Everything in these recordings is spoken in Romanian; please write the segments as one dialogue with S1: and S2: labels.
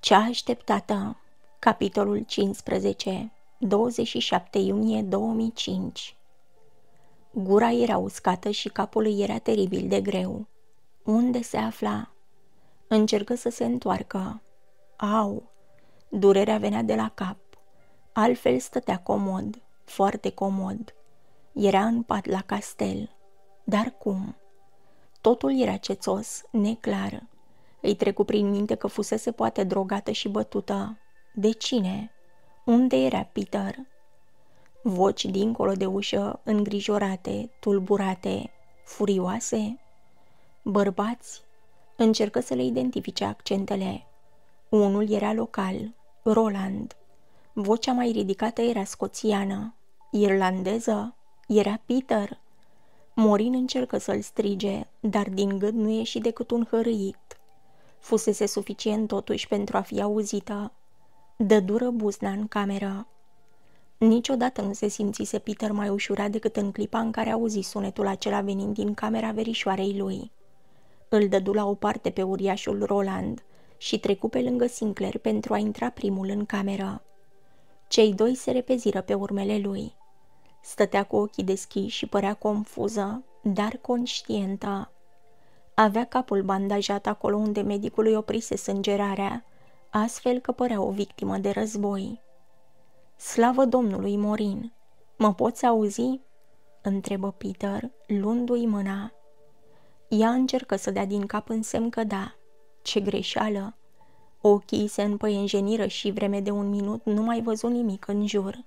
S1: Cea așteptată Capitolul 15 27 iunie 2005 Gura era uscată și capul îi era teribil de greu. Unde se afla? Încercă să se întoarcă. Au! Durerea venea de la cap. Altfel stătea comod, foarte comod. Era în pat la castel. Dar cum? Totul era cețos, neclar, îi trecu prin minte că fusese poate drogată și bătută. De cine? Unde era Peter? Voci dincolo de ușă, îngrijorate, tulburate, furioase. Bărbați? Încercă să le identifice accentele. Unul era local, Roland. Vocea mai ridicată era scoțiană. Irlandeză? Era Peter. Morin încercă să-l strige, dar din gât nu ieși decât un hărâit. Fusese suficient totuși pentru a fi auzită. Dă dură buzna în cameră. Niciodată nu se simțise Peter mai ușurat decât în clipa în care auzi sunetul acela venind din camera verișoarei lui. Îl dădu la o parte pe uriașul Roland și trecu pe lângă Sinclair pentru a intra primul în cameră. Cei doi se repeziră pe urmele lui. Stătea cu ochii deschiși și părea confuză, dar conștientă. Avea capul bandajat acolo unde medicul îi oprise sângerarea, astfel că părea o victimă de război. Slavă Domnului Morin! Mă poți auzi?" întrebă Peter, luându-i mâna. Ea încercă să dea din cap în semn că da. Ce greșeală! Ochii se împăienjeniră și vreme de un minut nu mai văzu nimic în jur.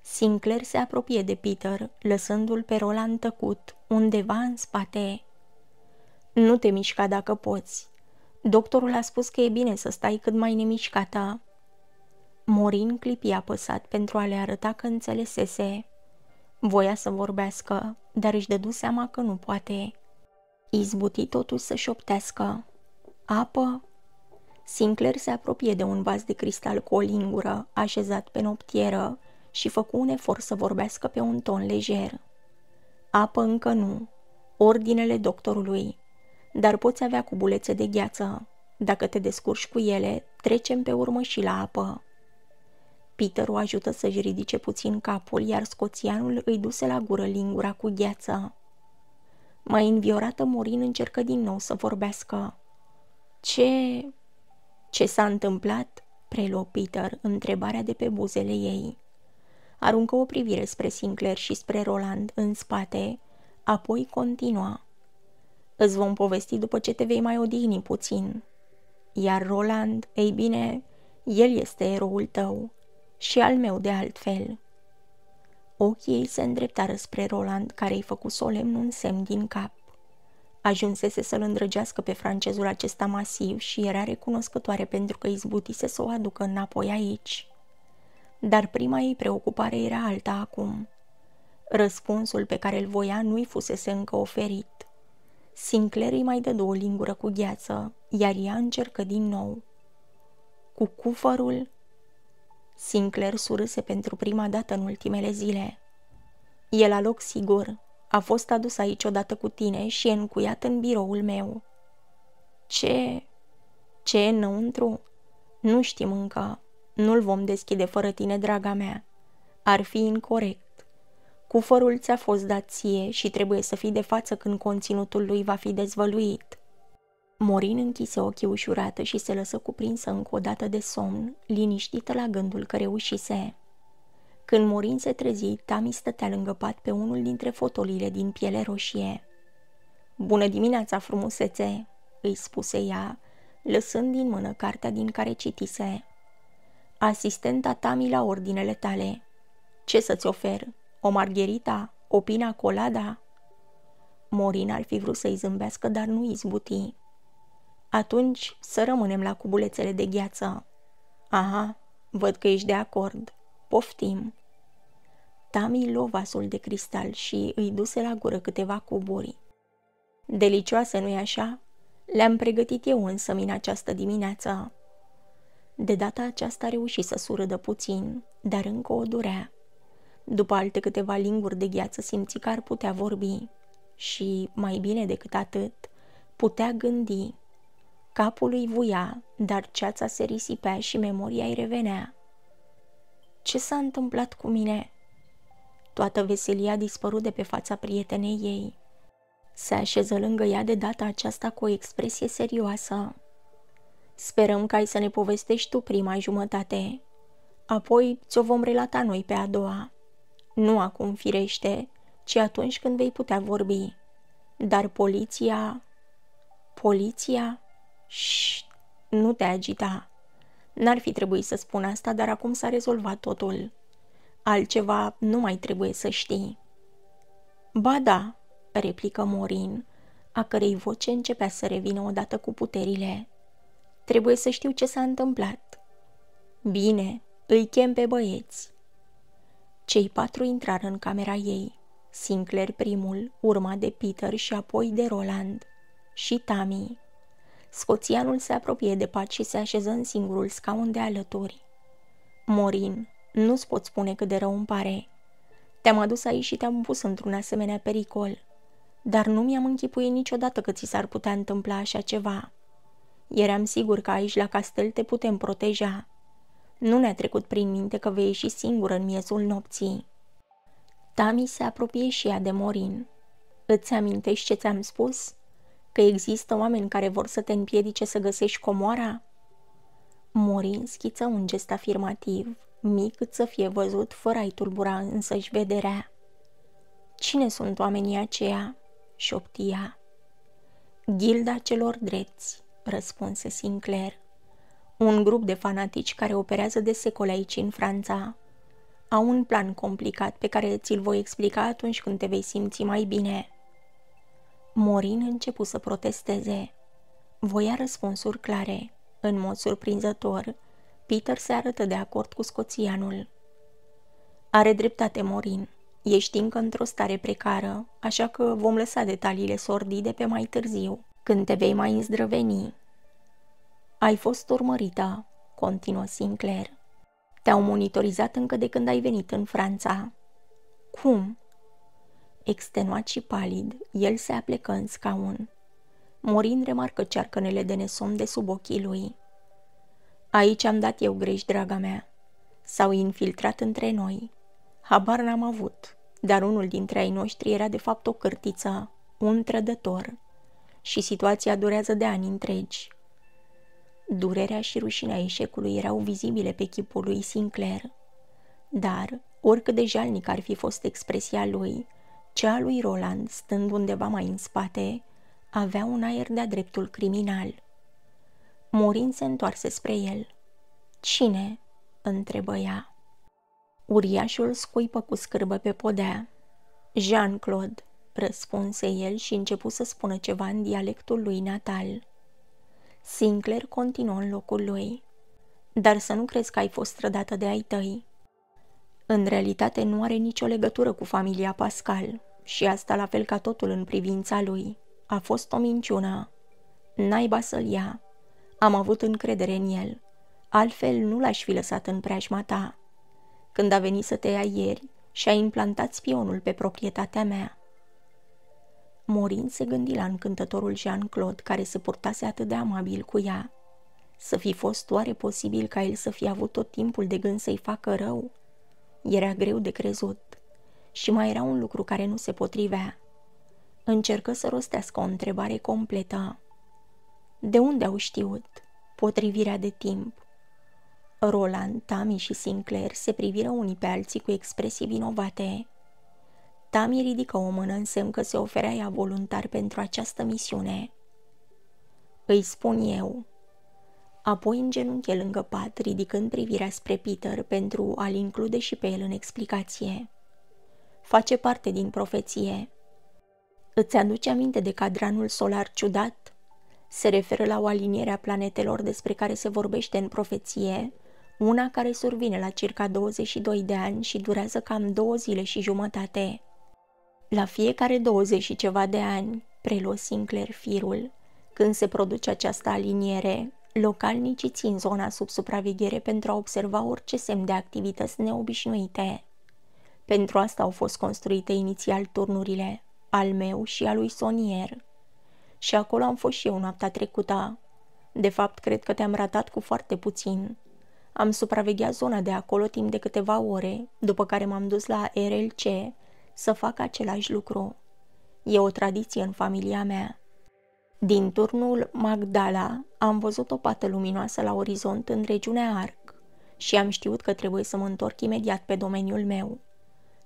S1: Sinclair se apropie de Peter, lăsându-l pe Roland tăcut, undeva în spate. Nu te mișca dacă poți. Doctorul a spus că e bine să stai cât mai nemișcată. Morin clipi apăsat pentru a le arăta că înțelesese. Voia să vorbească, dar își dădu seama că nu poate. Izbuti totuși să șoptească. Apă? Sinclair se apropie de un vas de cristal cu o lingură, așezat pe noptieră, și făcu un efort să vorbească pe un ton lejer. Apă încă nu. Ordinele doctorului dar poți avea cubulețe de gheață. Dacă te descurci cu ele, trecem pe urmă și la apă. Peter o ajută să-și ridice puțin capul, iar scoțianul îi duse la gură lingura cu gheață. Mai înviorată, Morin încercă din nou să vorbească. Ce... ce s-a întâmplat?" preluă Peter întrebarea de pe buzele ei. Aruncă o privire spre Sinclair și spre Roland în spate, apoi continua. Îți vom povesti după ce te vei mai odihni puțin. Iar Roland, ei bine, el este eroul tău și al meu de altfel. Ochii ei se îndreptară spre Roland, care îi făcu solemn un semn din cap. Ajunsese să-l îndrăgească pe francezul acesta masiv și era recunoscătoare pentru că izbutise să o aducă înapoi aici. Dar prima ei preocupare era alta acum. Răspunsul pe care îl voia nu-i fusese încă oferit. Sinclair îi mai dă două lingură cu gheață, iar ea încercă din nou. Cu cufărul? Sinclair surâse pentru prima dată în ultimele zile. E la loc sigur. A fost adus aici odată cu tine și e încuiat în biroul meu. Ce? Ce e înăuntru? Nu știm încă. Nu-l vom deschide fără tine, draga mea. Ar fi incorect. Cufărul ți-a fost dat ție și trebuie să fii de față când conținutul lui va fi dezvăluit. Morin închise ochii ușurată și se lăsă cuprinsă încă o dată de somn, liniștită la gândul că reușise. Când Morin se trezi, Tami stătea lângă pat pe unul dintre fotolile din piele roșie. Bună dimineața, frumusețe!" îi spuse ea, lăsând din mână cartea din care citise. Asistenta Tami la ordinele tale. Ce să-ți ofer?" o margherita, o pina colada. Morin ar fi vrut să-i zâmbească, dar nu izbuti. Atunci să rămânem la cubulețele de gheață. Aha, văd că ești de acord. Poftim. Tami lua vasul de cristal și îi duse la gură câteva cuburi. Delicioasă nu-i așa? Le-am pregătit eu însă în această dimineață. De data aceasta reuși să surâdă puțin, dar încă o durea. După alte câteva linguri de gheață simți că ar putea vorbi și, mai bine decât atât, putea gândi. Capul îi vuia, dar ceața se risipea și memoria îi revenea. Ce s-a întâmplat cu mine?" Toată veselia dispărut de pe fața prietenei ei. Se așeză lângă ea de data aceasta cu o expresie serioasă. Sperăm că ai să ne povestești tu prima jumătate, apoi ți-o vom relata noi pe a doua. Nu acum firește, ci atunci când vei putea vorbi. Dar poliția... Poliția... Și nu te agita. N-ar fi trebuit să spun asta, dar acum s-a rezolvat totul. Altceva nu mai trebuie să știi. Ba da, replică Morin, a cărei voce începea să revină odată cu puterile. Trebuie să știu ce s-a întâmplat. Bine, îi chem pe băieți. Cei patru intrară în camera ei. Sinclair primul, urma de Peter și apoi de Roland și Tammy. Scoțianul se apropie de pat și se așeză în singurul scaun de alături. Morin, nu-ți pot spune cât de rău îmi pare. Te-am adus aici și te-am pus într-un asemenea pericol. Dar nu mi-am închipuit niciodată că ți s-ar putea întâmpla așa ceva. Eram sigur că aici la castel te putem proteja. Nu ne-a trecut prin minte că vei ieși singură în miezul nopții. Tami se apropie și ea de Morin. Îți amintești ce ți-am spus? Că există oameni care vor să te împiedice să găsești comoara? Morin schiță un gest afirmativ, mic cât să fie văzut fără a-i tulbura însăși vederea. Cine sunt oamenii aceia? șoptia. Gilda celor dreți, răspunse Sinclair un grup de fanatici care operează de secole aici în Franța. Au un plan complicat pe care ți-l voi explica atunci când te vei simți mai bine. Morin început să protesteze. Voia răspunsuri clare. În mod surprinzător, Peter se arătă de acord cu scoțianul. Are dreptate, Morin. Ești încă într-o stare precară, așa că vom lăsa detaliile sordide pe mai târziu, când te vei mai îndrăveni. Ai fost urmărită, continuă Sinclair. Te-au monitorizat încă de când ai venit în Franța. Cum? Extenuat și palid, el se aplecă în scaun. Morin remarcă cearcănele de nesom de sub ochii lui. Aici am dat eu greș, draga mea. S-au infiltrat între noi. Habar n-am avut, dar unul dintre ai noștri era de fapt o cârtiță, un trădător. Și situația durează de ani întregi. Durerea și rușinea eșecului erau vizibile pe chipul lui Sinclair. Dar, oricât de jalnic ar fi fost expresia lui, cea lui Roland, stând undeva mai în spate, avea un aer de-a dreptul criminal. Morin se întoarse spre el. Cine?" întrebă ea. Uriașul scuipă cu scârbă pe podea. Jean-Claude, răspunse el și începu să spună ceva în dialectul lui natal. Sinclair continuă în locul lui. Dar să nu crezi că ai fost strădată de ai tăi. În realitate nu are nicio legătură cu familia Pascal și asta la fel ca totul în privința lui. A fost o minciună. Naiba să-l ia. Am avut încredere în el. Altfel nu l-aș fi lăsat în preajma ta. Când a venit să te ia ieri și a implantat spionul pe proprietatea mea, Morin se gândi la încântătorul Jean-Claude, care se purtase atât de amabil cu ea. Să fi fost oare posibil ca el să fi avut tot timpul de gând să-i facă rău? Era greu de crezut. Și mai era un lucru care nu se potrivea. Încercă să rostească o întrebare completă. De unde au știut? Potrivirea de timp. Roland, Tami și Sinclair se priviră unii pe alții cu expresii vinovate. Tami da, ridică o mână în semn că se oferea ea voluntar pentru această misiune. Îi spun eu. Apoi genunchi lângă pat, ridicând privirea spre Peter pentru a-l include și pe el în explicație. Face parte din profeție. Îți aduce aminte de cadranul solar ciudat? Se referă la o aliniere a planetelor despre care se vorbește în profeție, una care survine la circa 22 de ani și durează cam două zile și jumătate. La fiecare 20 și ceva de ani, preluă Sinclair firul, când se produce această aliniere, localnicii țin zona sub supraveghere pentru a observa orice semn de activități neobișnuite. Pentru asta au fost construite inițial turnurile, al meu și al lui Sonier. Și acolo am fost și eu noaptea trecută. De fapt, cred că te-am ratat cu foarte puțin. Am supravegheat zona de acolo timp de câteva ore, după care m-am dus la RLC să fac același lucru. E o tradiție în familia mea. Din turnul Magdala am văzut o pată luminoasă la orizont în regiunea Arc și am știut că trebuie să mă întorc imediat pe domeniul meu.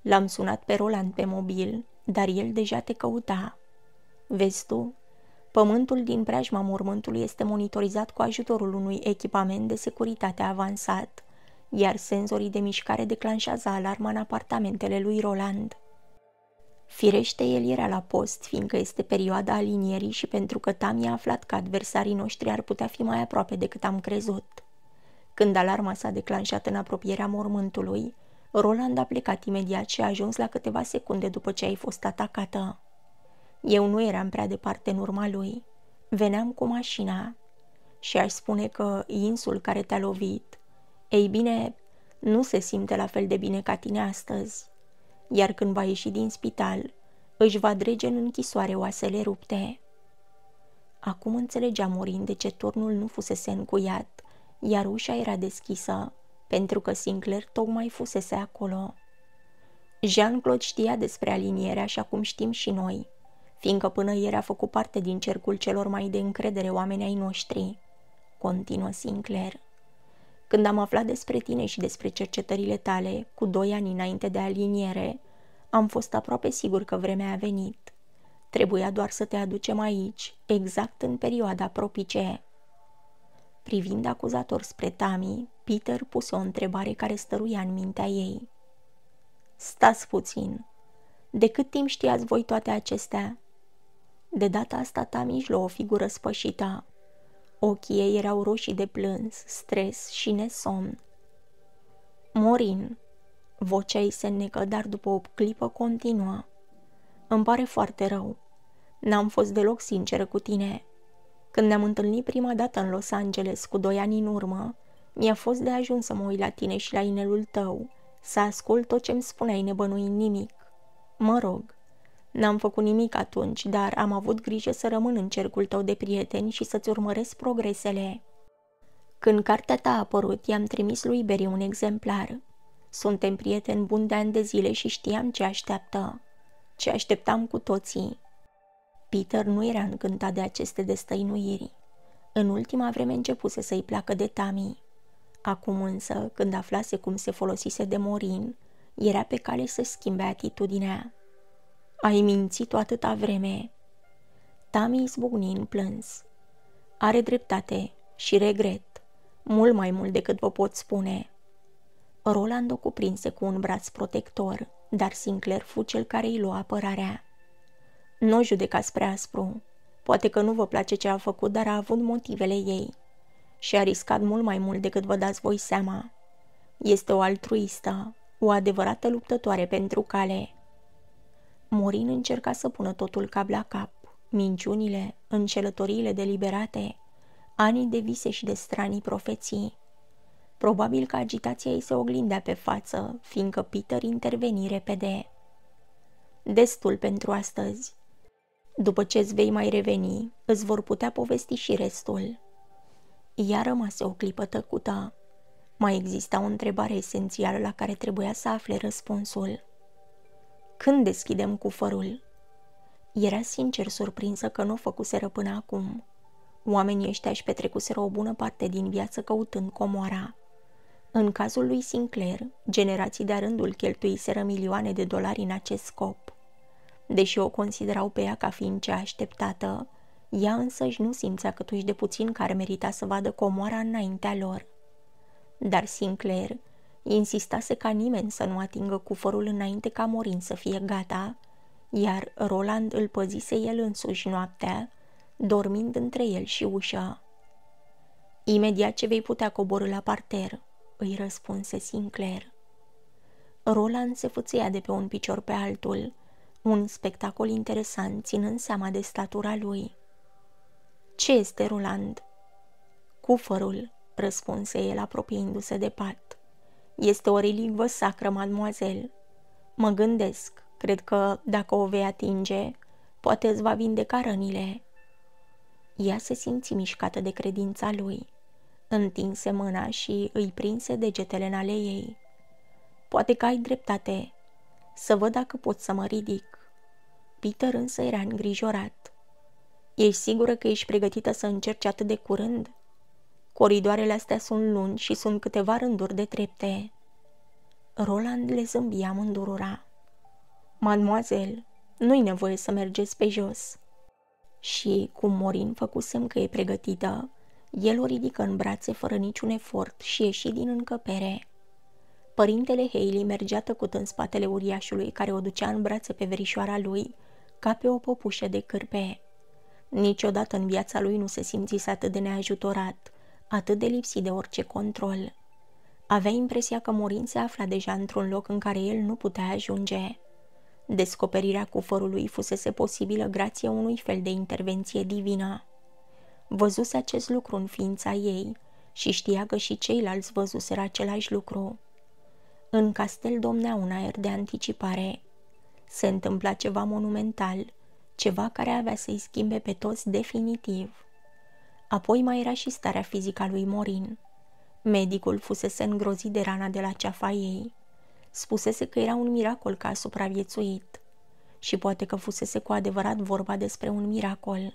S1: L-am sunat pe Roland pe mobil, dar el deja te căuta. Vezi tu, pământul din preajma mormântului este monitorizat cu ajutorul unui echipament de securitate avansat, iar senzorii de mișcare declanșează alarma în apartamentele lui Roland – Firește, el era la post, fiindcă este perioada alinierii și pentru că Tam i-a aflat că adversarii noștri ar putea fi mai aproape decât am crezut. Când alarma s-a declanșat în apropierea mormântului, Roland a plecat imediat și a ajuns la câteva secunde după ce ai fost atacată. Eu nu eram prea departe în urma lui. Veneam cu mașina și aș spune că insul care te-a lovit, ei bine, nu se simte la fel de bine ca tine astăzi iar când va ieși din spital, își va drege în închisoare oasele rupte. Acum înțelegea Morin de ce turnul nu fusese încuiat, iar ușa era deschisă, pentru că Sinclair tocmai fusese acolo. Jean-Claude știa despre alinierea, așa cum știm și noi, fiindcă până ieri a făcut parte din cercul celor mai de încredere oameni ai noștri, continuă Sinclair. Când am aflat despre tine și despre cercetările tale, cu doi ani înainte de aliniere, am fost aproape sigur că vremea a venit. Trebuia doar să te aducem aici, exact în perioada propice. Privind acuzator spre Tami, Peter puse o întrebare care stăruia în mintea ei. Stați puțin. De cât timp știați voi toate acestea? De data asta Tami își luă o figură spășită. Ochii ei erau roșii de plâns, stres și nesomn. Morin, vocea ei se necă, dar după o clipă continua. Îmi pare foarte rău. N-am fost deloc sinceră cu tine. Când ne-am întâlnit prima dată în Los Angeles, cu doi ani în urmă, mi-a fost de ajuns să mă uit la tine și la inelul tău, să ascult tot ce-mi spuneai nebănuind nimic. Mă rog, N-am făcut nimic atunci, dar am avut grijă să rămân în cercul tău de prieteni și să-ți urmăresc progresele. Când cartea ta a apărut, i-am trimis lui Beri un exemplar. Suntem prieteni buni de ani de zile și știam ce așteaptă. Ce așteptam cu toții. Peter nu era încântat de aceste destăinuiri. În ultima vreme începuse să-i placă de Tami. Acum însă, când aflase cum se folosise de Morin, era pe cale să schimbe atitudinea. Ai mințit-o atâta vreme. Tami izbucni în plâns. Are dreptate și regret, mult mai mult decât vă pot spune. Roland o cuprinse cu un braț protector, dar Sinclair fu cel care îi lua apărarea. Nu judecați prea aspru. Poate că nu vă place ce a făcut, dar a avut motivele ei. Și a riscat mult mai mult decât vă dați voi seama. Este o altruistă, o adevărată luptătoare pentru cale. Morin încerca să pună totul cap la cap. Minciunile, încelătoriile deliberate, anii de vise și de stranii profeții. Probabil că agitația ei se oglindea pe față, fiindcă Peter interveni repede. Destul pentru astăzi. După ce îți vei mai reveni, îți vor putea povesti și restul. Ea rămase o clipă tăcută. Mai exista o întrebare esențială la care trebuia să afle răspunsul când deschidem cufărul. Era sincer surprinsă că nu o făcuseră până acum. Oamenii ăștia își petrecuseră o bună parte din viață căutând comoara. În cazul lui Sinclair, generații de-a rândul cheltuiseră milioane de dolari în acest scop. Deși o considerau pe ea ca fiind cea așteptată, ea însăși nu simțea câtuși de puțin care merita să vadă comoara înaintea lor. Dar Sinclair insistase ca nimeni să nu atingă cufărul înainte ca Morin să fie gata, iar Roland îl păzise el însuși noaptea, dormind între el și ușa. Imediat ce vei putea coborâ la parter, îi răspunse Sinclair. Roland se fâțâia de pe un picior pe altul, un spectacol interesant ținând seama de statura lui. Ce este Roland? Cufărul, răspunse el apropiindu-se de pat. Este o relicvă sacră, mademoiselle. Mă gândesc, cred că dacă o vei atinge, poate îți va vindeca rănile. Ea se simți mișcată de credința lui. Întinse mâna și îi prinse degetele în ale ei. Poate că ai dreptate. Să văd dacă pot să mă ridic. Peter însă era îngrijorat. Ești sigură că ești pregătită să încerci atât de curând?" Coridoarele astea sunt lungi și sunt câteva rânduri de trepte. Roland le zâmbia mândurura. Mademoiselle, nu-i nevoie să mergeți pe jos. Și, cum Morin făcusem că e pregătită, el o ridică în brațe fără niciun efort și ieși din încăpere. Părintele Hailey mergea tăcut în spatele uriașului care o ducea în brațe pe verișoara lui, ca pe o popușă de cârpe. Niciodată în viața lui nu se simțise atât de neajutorat atât de lipsit de orice control. Avea impresia că Morin se afla deja într-un loc în care el nu putea ajunge. Descoperirea cufărului fusese posibilă grație unui fel de intervenție divină. Văzuse acest lucru în ființa ei și știa că și ceilalți văzuseră același lucru. În castel domnea un aer de anticipare. Se întâmpla ceva monumental, ceva care avea să-i schimbe pe toți definitiv. Apoi mai era și starea fizică a lui Morin. Medicul fusese îngrozit de rana de la ceafa ei. Spusese că era un miracol că a supraviețuit. Și poate că fusese cu adevărat vorba despre un miracol.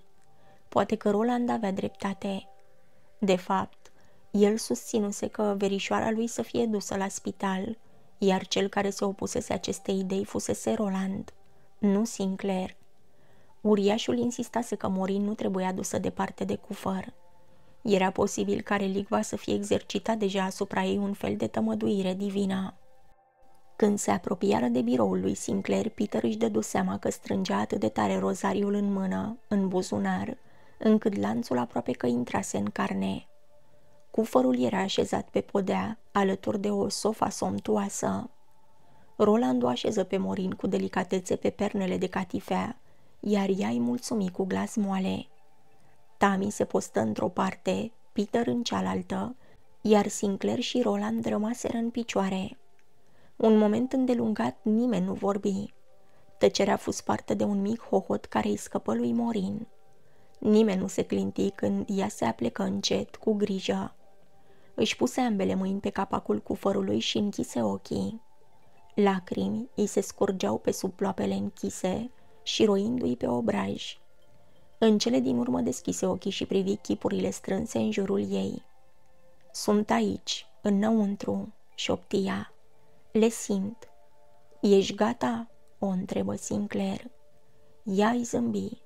S1: Poate că Roland avea dreptate. De fapt, el susținuse că verișoara lui să fie dusă la spital, iar cel care se opusese acestei idei fusese Roland, nu Sinclair, Uriașul insistase că Morin nu trebuia dusă departe de cufăr. Era posibil ca religva să fie exercitat deja asupra ei un fel de tămăduire divină. Când se apropiară de biroul lui Sinclair, Peter își dădu seama că strângea atât de tare rozariul în mână, în buzunar, încât lanțul aproape că intrase în carne. Cufărul era așezat pe podea, alături de o sofa somtoasă. Roland o așeză pe Morin cu delicatețe pe pernele de catifea, iar ea îi mulțumi cu glas moale. Tami se postă într-o parte, Peter în cealaltă, iar Sinclair și Roland rămaseră în picioare. Un moment îndelungat nimeni nu vorbi. Tăcerea a fost parte de un mic hohot care îi scăpă lui Morin. Nimeni nu se clinti când ea se aplecă încet, cu grijă. Își puse ambele mâini pe capacul cufărului și închise ochii. Lacrimi îi se scurgeau pe sub ploapele închise, și roindu-i pe obraj. În cele din urmă deschise ochii și privi chipurile strânse în jurul ei. Sunt aici, înăuntru, șoptia. Le simt. Ești gata?" o întrebă Sinclair. Ea îi zâmbi,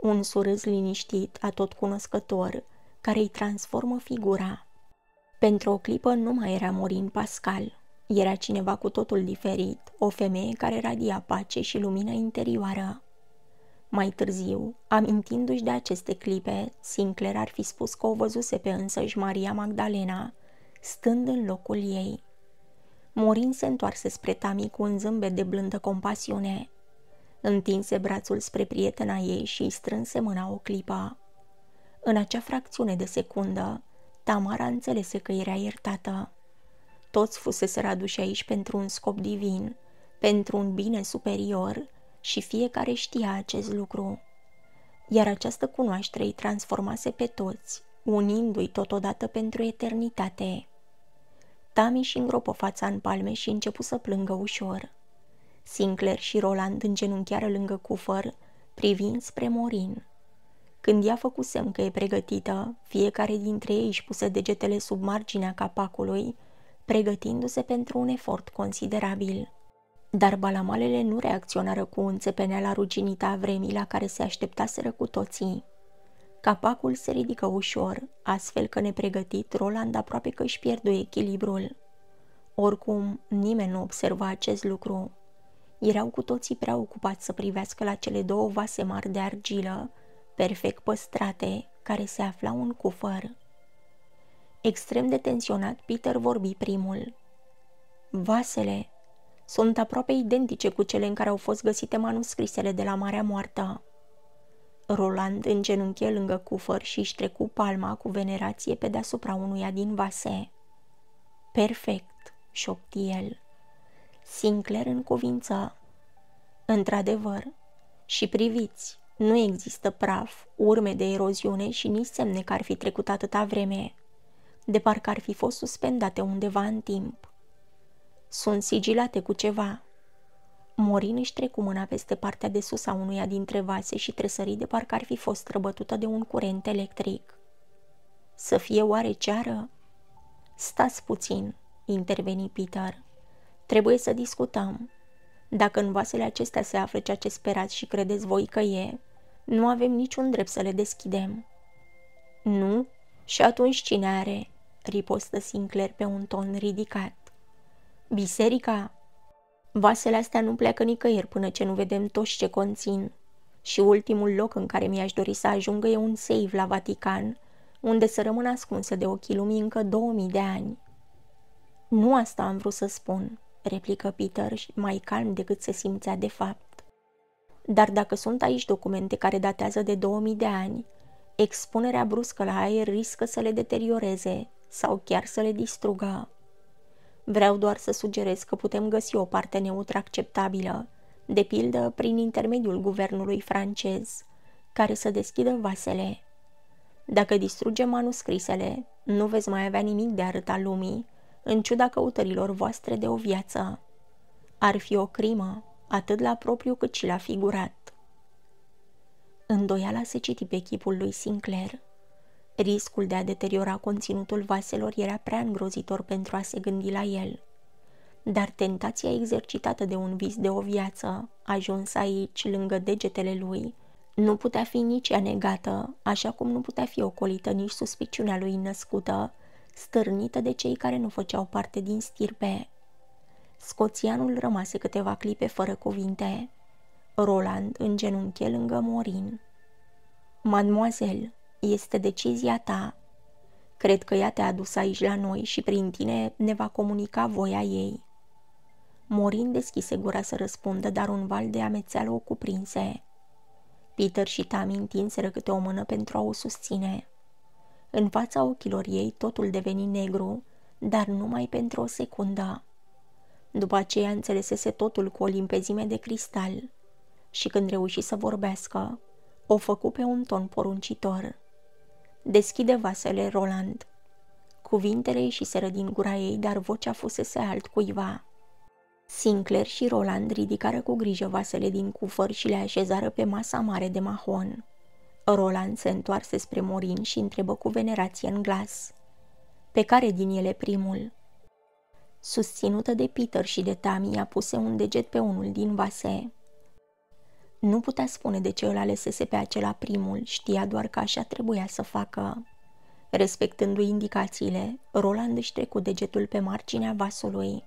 S1: un surâs liniștit, atot cunoscător, care îi transformă figura. Pentru o clipă nu mai era Morin Pascal, era cineva cu totul diferit, o femeie care radia pace și lumină interioară. Mai târziu, amintindu-și de aceste clipe, Sinclair ar fi spus că o văzuse pe însăși Maria Magdalena, stând în locul ei. Morin se întoarse spre Tami cu un zâmbet de blândă compasiune. Întinse brațul spre prietena ei și îi strânse mâna o clipă. În acea fracțiune de secundă, Tamara înțelese că era iertată. Toți fuseseră aduși aici pentru un scop divin, pentru un bine superior și fiecare știa acest lucru. Iar această cunoaștere îi transformase pe toți, unindu-i totodată pentru eternitate. Tami și îngropă fața în palme și începu să plângă ușor. Sinclair și Roland îngenunchiară lângă cufăr, privind spre Morin. Când ea făcu semn că e pregătită, fiecare dintre ei își puse degetele sub marginea capacului, pregătindu-se pentru un efort considerabil. Dar balamalele nu reacționară cu înțepenea ruginită a vremii la care se așteptaseră cu toții. Capacul se ridică ușor, astfel că nepregătit, Roland aproape că își pierdu echilibrul. Oricum, nimeni nu observa acest lucru. Erau cu toții prea ocupați să privească la cele două vase mari de argilă, perfect păstrate, care se aflau în cufăr. Extrem de tensionat, Peter vorbi primul. Vasele, sunt aproape identice cu cele în care au fost găsite manuscrisele de la Marea Moartă. Roland îngenunche lângă cufăr și își trecu palma cu venerație pe deasupra unuia din vase. Perfect, șopti el. Sinclair în cuvință. Într-adevăr, și priviți, nu există praf, urme de eroziune și nici semne că ar fi trecut atâta vreme, de parcă ar fi fost suspendate undeva în timp. Sunt sigilate cu ceva. Morin își trecu mâna peste partea de sus a unuia dintre vase și tresări de parcă ar fi fost străbătută de un curent electric. Să fie oare ceară? Stați puțin, interveni Peter. Trebuie să discutăm. Dacă în vasele acestea se află ceea ce sperați și credeți voi că e, nu avem niciun drept să le deschidem. Nu? Și atunci cine are? ripostă Sinclair pe un ton ridicat. Biserica? Vasele astea nu pleacă nicăieri până ce nu vedem toți ce conțin. Și ultimul loc în care mi-aș dori să ajungă e un seiv la Vatican, unde să rămân ascunsă de ochii lumii încă 2000 de ani. Nu asta am vrut să spun, replică Peter mai calm decât se simțea de fapt. Dar dacă sunt aici documente care datează de 2000 de ani, expunerea bruscă la aer riscă să le deterioreze sau chiar să le distrugă. Vreau doar să sugerez că putem găsi o parte neutră acceptabilă, de pildă prin intermediul guvernului francez, care să deschidă vasele. Dacă distrugem manuscrisele, nu veți mai avea nimic de arăta lumii, în ciuda căutărilor voastre de o viață. Ar fi o crimă, atât la propriu cât și la figurat. Îndoiala se citi pe chipul lui Sinclair. Riscul de a deteriora conținutul vaselor era prea îngrozitor pentru a se gândi la el. Dar tentația exercitată de un vis de o viață, ajuns aici, lângă degetele lui, nu putea fi nici ea negată, așa cum nu putea fi ocolită nici suspiciunea lui născută, stârnită de cei care nu făceau parte din stirpe. Scoțianul rămase câteva clipe fără cuvinte. Roland în genunchi lângă Morin. Mademoiselle, este decizia ta. Cred că ea te-a adus aici la noi și prin tine ne va comunica voia ei. Morin deschise gura să răspundă, dar un val de amețeală o cuprinse. Peter și Tami întinseră câte o mână pentru a o susține. În fața ochilor ei totul deveni negru, dar numai pentru o secundă. După aceea înțelesese totul cu o limpezime de cristal și când reuși să vorbească, o făcu pe un ton poruncitor. Deschide vasele, Roland. Cuvintele ieșiseră din gura ei, dar vocea fusese altcuiva. Sinclair și Roland ridicară cu grijă vasele din cufăr și le așezară pe masa mare de mahon. Roland se întoarse spre Morin și întrebă cu venerație în glas. Pe care din ele primul? Susținută de Peter și de Tammy, a puse un deget pe unul din vase. Nu putea spune de ce îl alesese pe acela primul, știa doar că așa trebuia să facă. Respectându-i indicațiile, Roland își trecu degetul pe marginea vasului.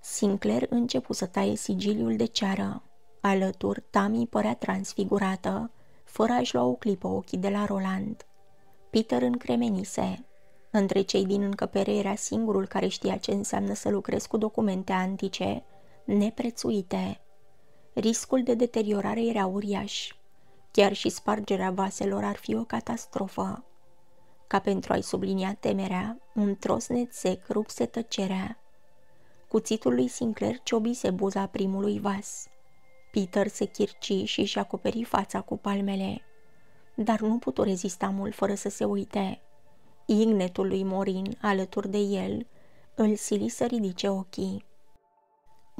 S1: Sinclair începu să taie sigiliul de ceară. Alături, Tammy părea transfigurată, fără a-și lua o clipă ochii de la Roland. Peter încremenise. Între cei din încăpere era singurul care știa ce înseamnă să lucrezi cu documente antice, neprețuite. Riscul de deteriorare era uriaș. Chiar și spargerea vaselor ar fi o catastrofă. Ca pentru a-i sublinia temerea, un trosnet sec rupse tăcerea. Cuțitul lui Sinclair ciobise buza primului vas. Peter se chirci și și acoperi fața cu palmele. Dar nu putu rezista mult fără să se uite. Ignetul lui Morin, alături de el, îl sili să ridice ochii.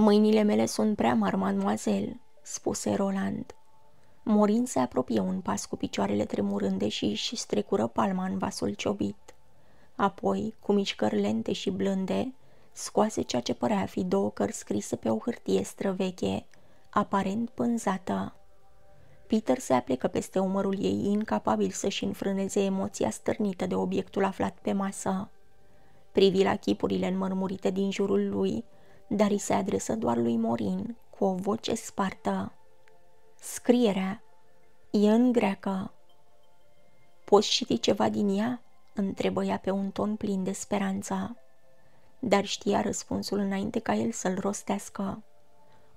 S1: Mâinile mele sunt prea mari, mademoiselle, spuse Roland. Morin se apropie un pas cu picioarele tremurânde și își strecură palma în vasul ciobit. Apoi, cu mișcări lente și blânde, scoase ceea ce părea a fi două cărți scrise pe o hârtie străveche, aparent pânzată. Peter se aplecă peste umărul ei, incapabil să-și înfrâneze emoția stârnită de obiectul aflat pe masă. Privi la chipurile înmărmurite din jurul lui – dar îi se adresă doar lui Morin cu o voce spartă. Scrierea e în greacă. Poți citi ceva din ea? întrebă ea pe un ton plin de speranță. Dar știa răspunsul înainte ca el să-l rostească.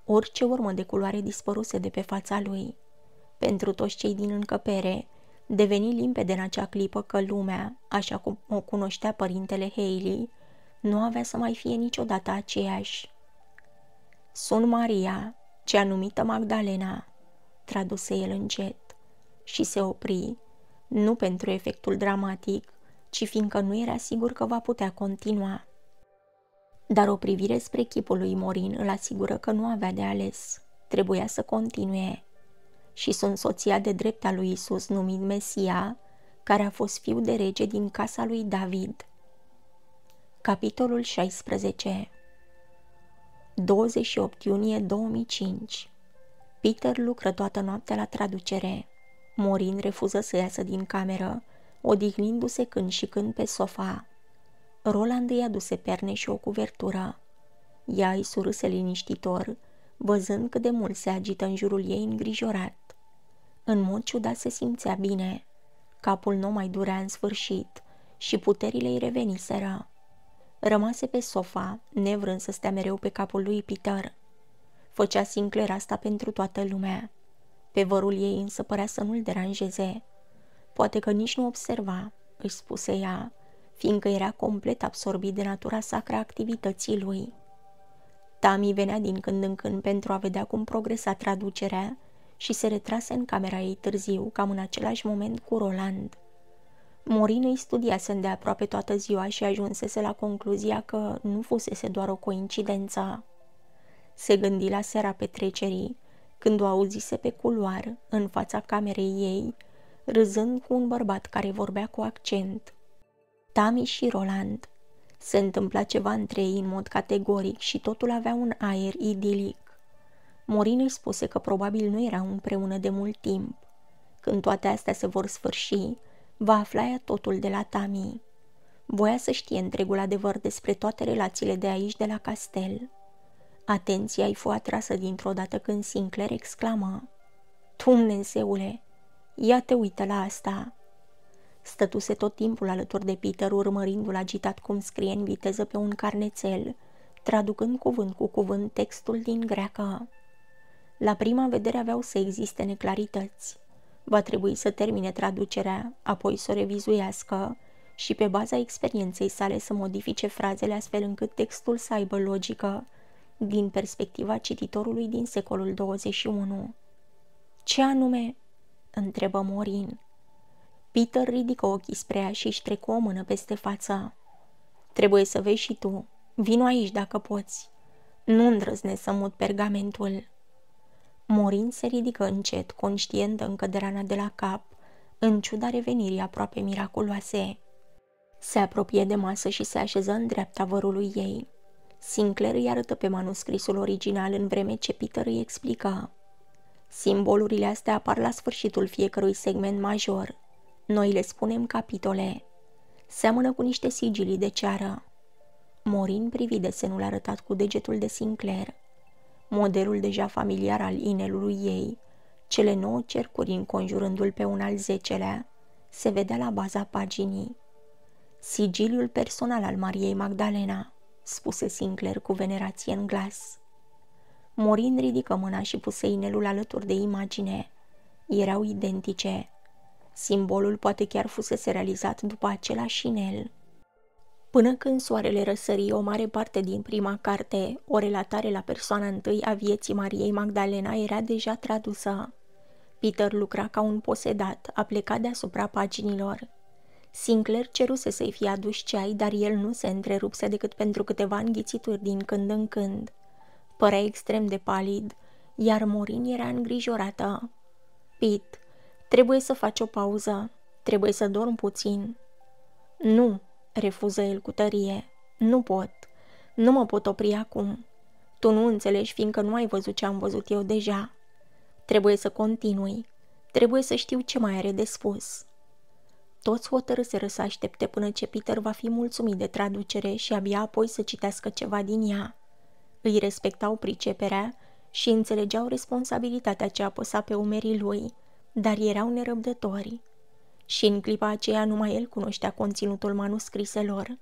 S1: Orice urmă de culoare dispăruse de pe fața lui. Pentru toți cei din încăpere, deveni limpede în acea clipă că lumea, așa cum o cunoștea părintele Hailey, nu avea să mai fie niciodată aceeași. Sunt Maria, cea numită Magdalena, traduse el încet, și se opri, nu pentru efectul dramatic, ci fiindcă nu era sigur că va putea continua. Dar o privire spre chipul lui Morin îl asigură că nu avea de ales. Trebuia să continue. Și sunt soția de drept a lui Isus numit Mesia, care a fost fiu de rege din casa lui David – Capitolul 16 28 iunie 2005 Peter lucră toată noaptea la traducere. Morin refuză să iasă din cameră, odihnindu-se când și când pe sofa. Roland îi aduse perne și o cuvertură. Ea îi surâse liniștitor, văzând cât de mult se agită în jurul ei îngrijorat. În mod ciudat se simțea bine. Capul nu mai durea în sfârșit și puterile îi reveniseră. Rămase pe sofa, nevrând să stea mereu pe capul lui Peter. Făcea Sinclair asta pentru toată lumea. Pe vărul ei însă părea să nu-l deranjeze. Poate că nici nu observa, își spuse ea, fiindcă era complet absorbit de natura sacra activității lui. Tami venea din când în când pentru a vedea cum progresa traducerea și se retrase în camera ei târziu, cam în același moment cu Roland. Morin îi studiase îndeaproape toată ziua și ajunsese la concluzia că nu fusese doar o coincidență. Se gândi la seara petrecerii, când o auzise pe culoar, în fața camerei ei, râzând cu un bărbat care vorbea cu accent. Tami și Roland. Se întâmpla ceva între ei în mod categoric și totul avea un aer idilic. Morin îi spuse că probabil nu erau împreună de mult timp. Când toate astea se vor sfârși, va afla ea totul de la Tami. Voia să știe întregul adevăr despre toate relațiile de aici de la castel. Atenția îi fu atrasă dintr-o dată când Sinclair exclama Dumnezeule, ia te uită la asta!" Stătuse tot timpul alături de Peter, urmărindu-l agitat cum scrie în viteză pe un carnețel, traducând cuvânt cu cuvânt textul din greacă. La prima vedere aveau să existe neclarități. Va trebui să termine traducerea, apoi să o revizuiască și pe baza experienței sale să modifice frazele astfel încât textul să aibă logică din perspectiva cititorului din secolul 21. Ce anume? întrebă Morin. Peter ridică ochii spre ea și își trecu o mână peste față. Trebuie să vezi și tu. Vino aici dacă poți. Nu îndrăznesc să mut pergamentul. Morin se ridică încet, conștient de încăderea de la cap, în ciuda revenirii aproape miraculoase. Se apropie de masă și se așeză în dreapta vărului ei. Sinclair îi arătă pe manuscrisul original în vreme ce Peter îi explică. Simbolurile astea apar la sfârșitul fiecărui segment major. Noi le spunem capitole. Seamănă cu niște sigilii de ceară. Morin privi desenul arătat cu degetul de Sinclair modelul deja familiar al inelului ei, cele nouă cercuri înconjurându-l pe un al zecelea, se vedea la baza paginii. Sigiliul personal al Mariei Magdalena, spuse Sinclair cu venerație în glas. Morin ridică mâna și puse inelul alături de imagine. Erau identice. Simbolul poate chiar fusese realizat după același inel. Până când soarele răsări o mare parte din prima carte, o relatare la persoana întâi a vieții Mariei Magdalena era deja tradusă. Peter lucra ca un posedat, a plecat deasupra paginilor. Sinclair ceruse să-i fie adus ceai, dar el nu se întrerupse decât pentru câteva înghițituri din când în când. Părea extrem de palid, iar Morin era îngrijorată. Pit, trebuie să faci o pauză, trebuie să dorm puțin. Nu, refuză el cu tărie. Nu pot. Nu mă pot opri acum. Tu nu înțelegi, fiindcă nu ai văzut ce am văzut eu deja. Trebuie să continui. Trebuie să știu ce mai are de spus. Toți hotărâseră să aștepte până ce Peter va fi mulțumit de traducere și abia apoi să citească ceva din ea. Îi respectau priceperea și înțelegeau responsabilitatea ce apăsa pe umerii lui, dar erau nerăbdători și în clipa aceea numai el cunoștea conținutul manuscriselor.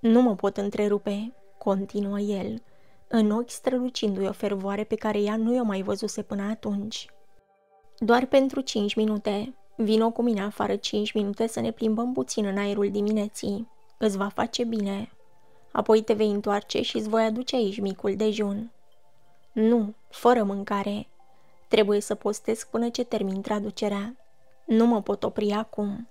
S1: Nu mă pot întrerupe, continuă el, în ochi strălucindu-i o fervoare pe care ea nu i-o mai văzuse până atunci. Doar pentru cinci minute. Vino cu mine afară cinci minute să ne plimbăm puțin în aerul dimineții. Îți va face bine. Apoi te vei întoarce și îți voi aduce aici micul dejun. Nu, fără mâncare. Trebuie să postez până ce termin traducerea. Nu mă pot opri acum.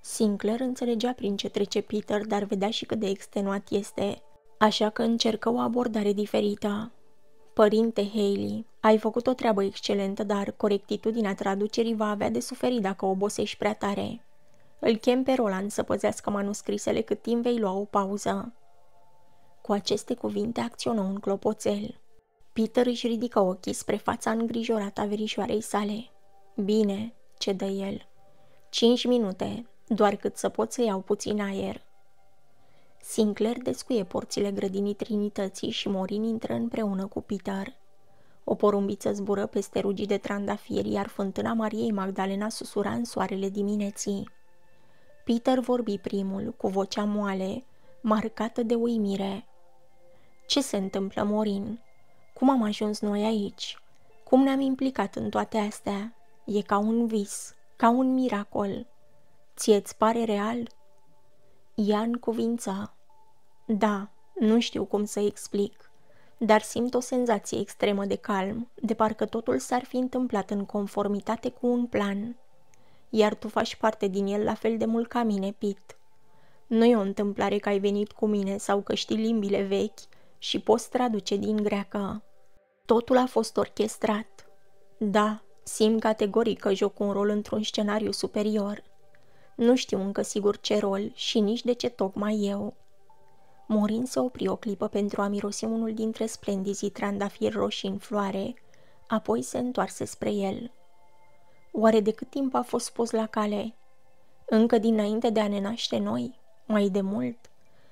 S1: Sinclair înțelegea prin ce trece Peter, dar vedea și cât de extenuat este, așa că încercă o abordare diferită. Părinte Haley, ai făcut o treabă excelentă, dar corectitudinea traducerii va avea de suferit dacă obosești prea tare. Îl chem pe Roland să păzească manuscrisele cât timp vei lua o pauză. Cu aceste cuvinte acționă un clopoțel. Peter își ridică ochii spre fața îngrijorată a verișoarei sale. Bine, cedă el. Cinci minute, doar cât să pot să iau puțin aer. Sinclair descuie porțile grădinii Trinității și Morin intră împreună cu Pitar. O porumbiță zbură peste rugii de trandafiri, iar fântâna Mariei Magdalena susura în soarele dimineții. Peter vorbi primul, cu vocea moale, marcată de uimire. Ce se întâmplă, Morin? Cum am ajuns noi aici? Cum ne-am implicat în toate astea? E ca un vis, ca un miracol. Ție-ți pare real? Ea cuvința. Da, nu știu cum să explic, dar simt o senzație extremă de calm, de parcă totul s-ar fi întâmplat în conformitate cu un plan. Iar tu faci parte din el la fel de mult ca mine, Pit. Nu e o întâmplare că ai venit cu mine sau că știi limbile vechi și poți traduce din greacă. Totul a fost orchestrat. Da, Simt categoric că joc un rol într-un scenariu superior. Nu știu încă sigur ce rol și nici de ce tocmai eu. Morin se opri o clipă pentru a mirosi unul dintre splendizii trandafiri roșii în floare, apoi se întoarse spre el. Oare de cât timp a fost pus la cale? Încă dinainte de a ne naște noi? Mai de mult?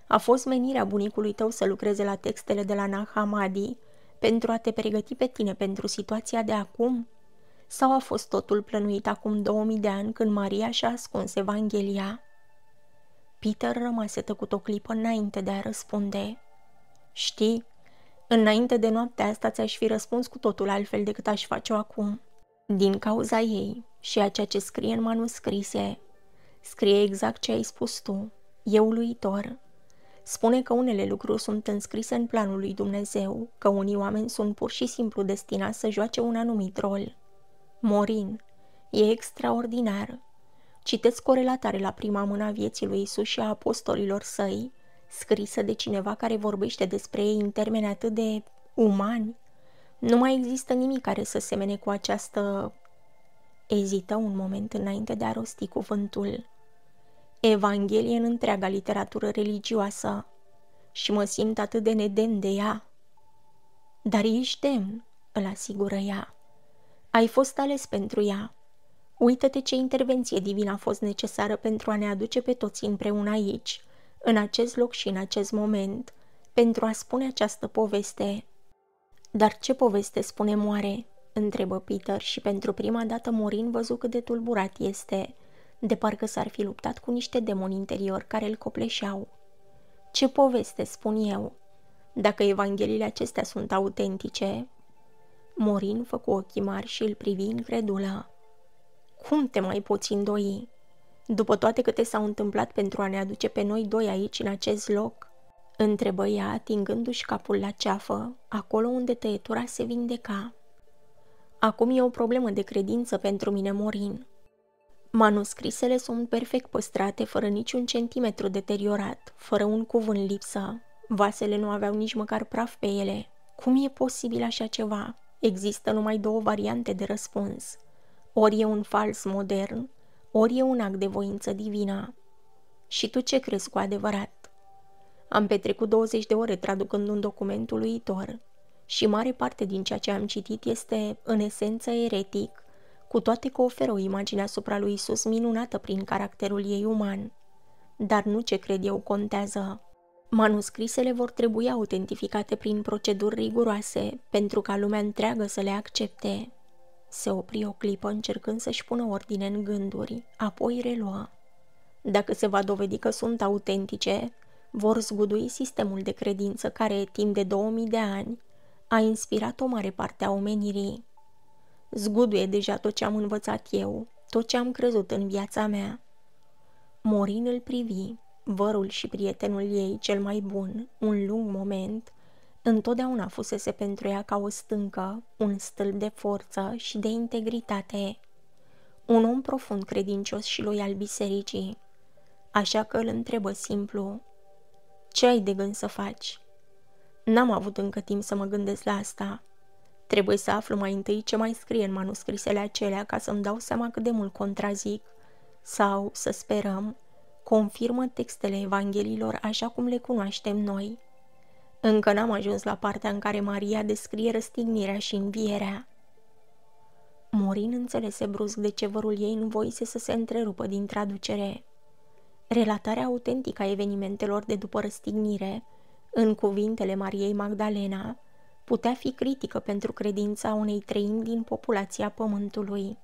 S1: A fost menirea bunicului tău să lucreze la textele de la Nahamadi pentru a te pregăti pe tine pentru situația de acum?" Sau a fost totul plănuit acum 2000 de ani când Maria și-a ascuns Evanghelia? Peter rămase tăcut o clipă înainte de a răspunde. Știi, înainte de noaptea asta ți-aș fi răspuns cu totul altfel decât aș face-o acum. Din cauza ei și a ceea ce scrie în manuscrise, scrie exact ce ai spus tu, eu luitor. Spune că unele lucruri sunt înscrise în planul lui Dumnezeu, că unii oameni sunt pur și simplu destinați să joace un anumit rol. Morin, e Citesc o relatare la prima mână a vieții lui Isus și a apostolilor săi, scrisă de cineva care vorbește despre ei în termeni atât de umani. Nu mai există nimic care să semene cu această... Ezită un moment înainte de a rosti cuvântul. Evanghelie în întreaga literatură religioasă și mă simt atât de nedem de ea. Dar ești demn, îl asigură ea. Ai fost ales pentru ea. Uită-te ce intervenție divină a fost necesară pentru a ne aduce pe toți împreună aici, în acest loc și în acest moment, pentru a spune această poveste. Dar ce poveste spune moare? întrebă Peter și pentru prima dată Morin văzu cât de tulburat este, de parcă s-ar fi luptat cu niște demoni interior care îl copleșeau. Ce poveste spun eu? Dacă evangheliile acestea sunt autentice, Morin făcu ochii mari și îl privi incredulă. Cum te mai poți îndoi? După toate câte s-au întâmplat pentru a ne aduce pe noi doi aici, în acest loc? Întrebă ea, atingându-și capul la ceafă, acolo unde tăietura se vindeca. Acum e o problemă de credință pentru mine, Morin. Manuscrisele sunt perfect păstrate, fără niciun centimetru deteriorat, fără un cuvânt lipsă. Vasele nu aveau nici măcar praf pe ele. Cum e posibil așa ceva? Există numai două variante de răspuns. Ori e un fals modern, ori e un act de voință divină. Și tu ce crezi cu adevărat? Am petrecut 20 de ore traducând un document uluitor și mare parte din ceea ce am citit este, în esență, eretic, cu toate că oferă o imagine asupra lui Isus minunată prin caracterul ei uman. Dar nu ce cred eu contează. Manuscrisele vor trebui autentificate prin proceduri riguroase, pentru ca lumea întreagă să le accepte. Se opri o clipă încercând să-și pună ordine în gânduri, apoi relua. Dacă se va dovedi că sunt autentice, vor zgudui sistemul de credință care, timp de 2000 de ani, a inspirat o mare parte a omenirii. Zguduie deja tot ce am învățat eu, tot ce am crezut în viața mea. Morin îl privi. Vărul și prietenul ei, cel mai bun, un lung moment, întotdeauna fusese pentru ea ca o stâncă, un stâlp de forță și de integritate. Un om profund credincios și loial bisericii. Așa că îl întrebă simplu, ce ai de gând să faci? N-am avut încă timp să mă gândesc la asta. Trebuie să aflu mai întâi ce mai scrie în manuscrisele acelea ca să-mi dau seama cât de mult contrazic. Sau, să sperăm, confirmă textele Evanghelilor așa cum le cunoaștem noi. Încă n-am ajuns la partea în care Maria descrie răstignirea și învierea. Morin înțelese brusc de ce vărul ei nu voise să se întrerupă din traducere. Relatarea autentică a evenimentelor de după răstignire, în cuvintele Mariei Magdalena, putea fi critică pentru credința unei treimi din populația pământului.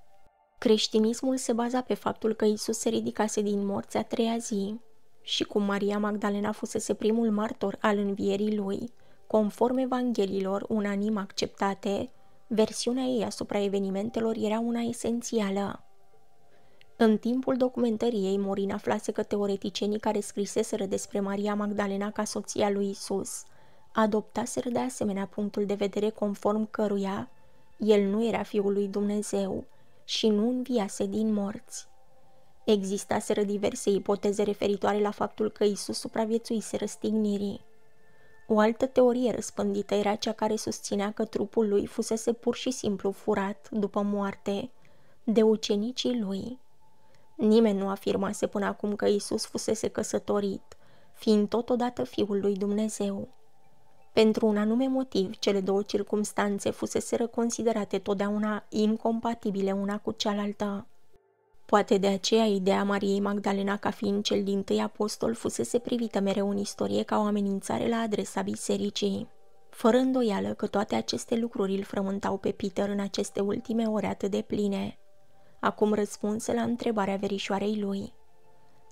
S1: Creștinismul se baza pe faptul că Isus se ridicase din morți a treia zi și cum Maria Magdalena fusese primul martor al învierii lui, conform Evanghelilor unanim acceptate, versiunea ei asupra evenimentelor era una esențială. În timpul documentării ei, Morin aflase că teoreticienii care scriseseră despre Maria Magdalena ca soția lui Isus adoptaseră de asemenea punctul de vedere conform căruia el nu era fiul lui Dumnezeu, și nu înviase din morți. Existaseră diverse ipoteze referitoare la faptul că Isus supraviețuise răstignirii. O altă teorie răspândită era cea care susținea că trupul lui fusese pur și simplu furat, după moarte, de ucenicii lui. Nimeni nu afirmase până acum că Isus fusese căsătorit, fiind totodată Fiul lui Dumnezeu. Pentru un anume motiv, cele două circumstanțe fuseseră considerate totdeauna incompatibile una cu cealaltă. Poate de aceea ideea Mariei Magdalena ca fiind cel din tâi apostol fusese privită mereu în istorie ca o amenințare la adresa bisericii. Fără îndoială că toate aceste lucruri îl frământau pe Peter în aceste ultime ore atât de pline. Acum răspunse la întrebarea verișoarei lui.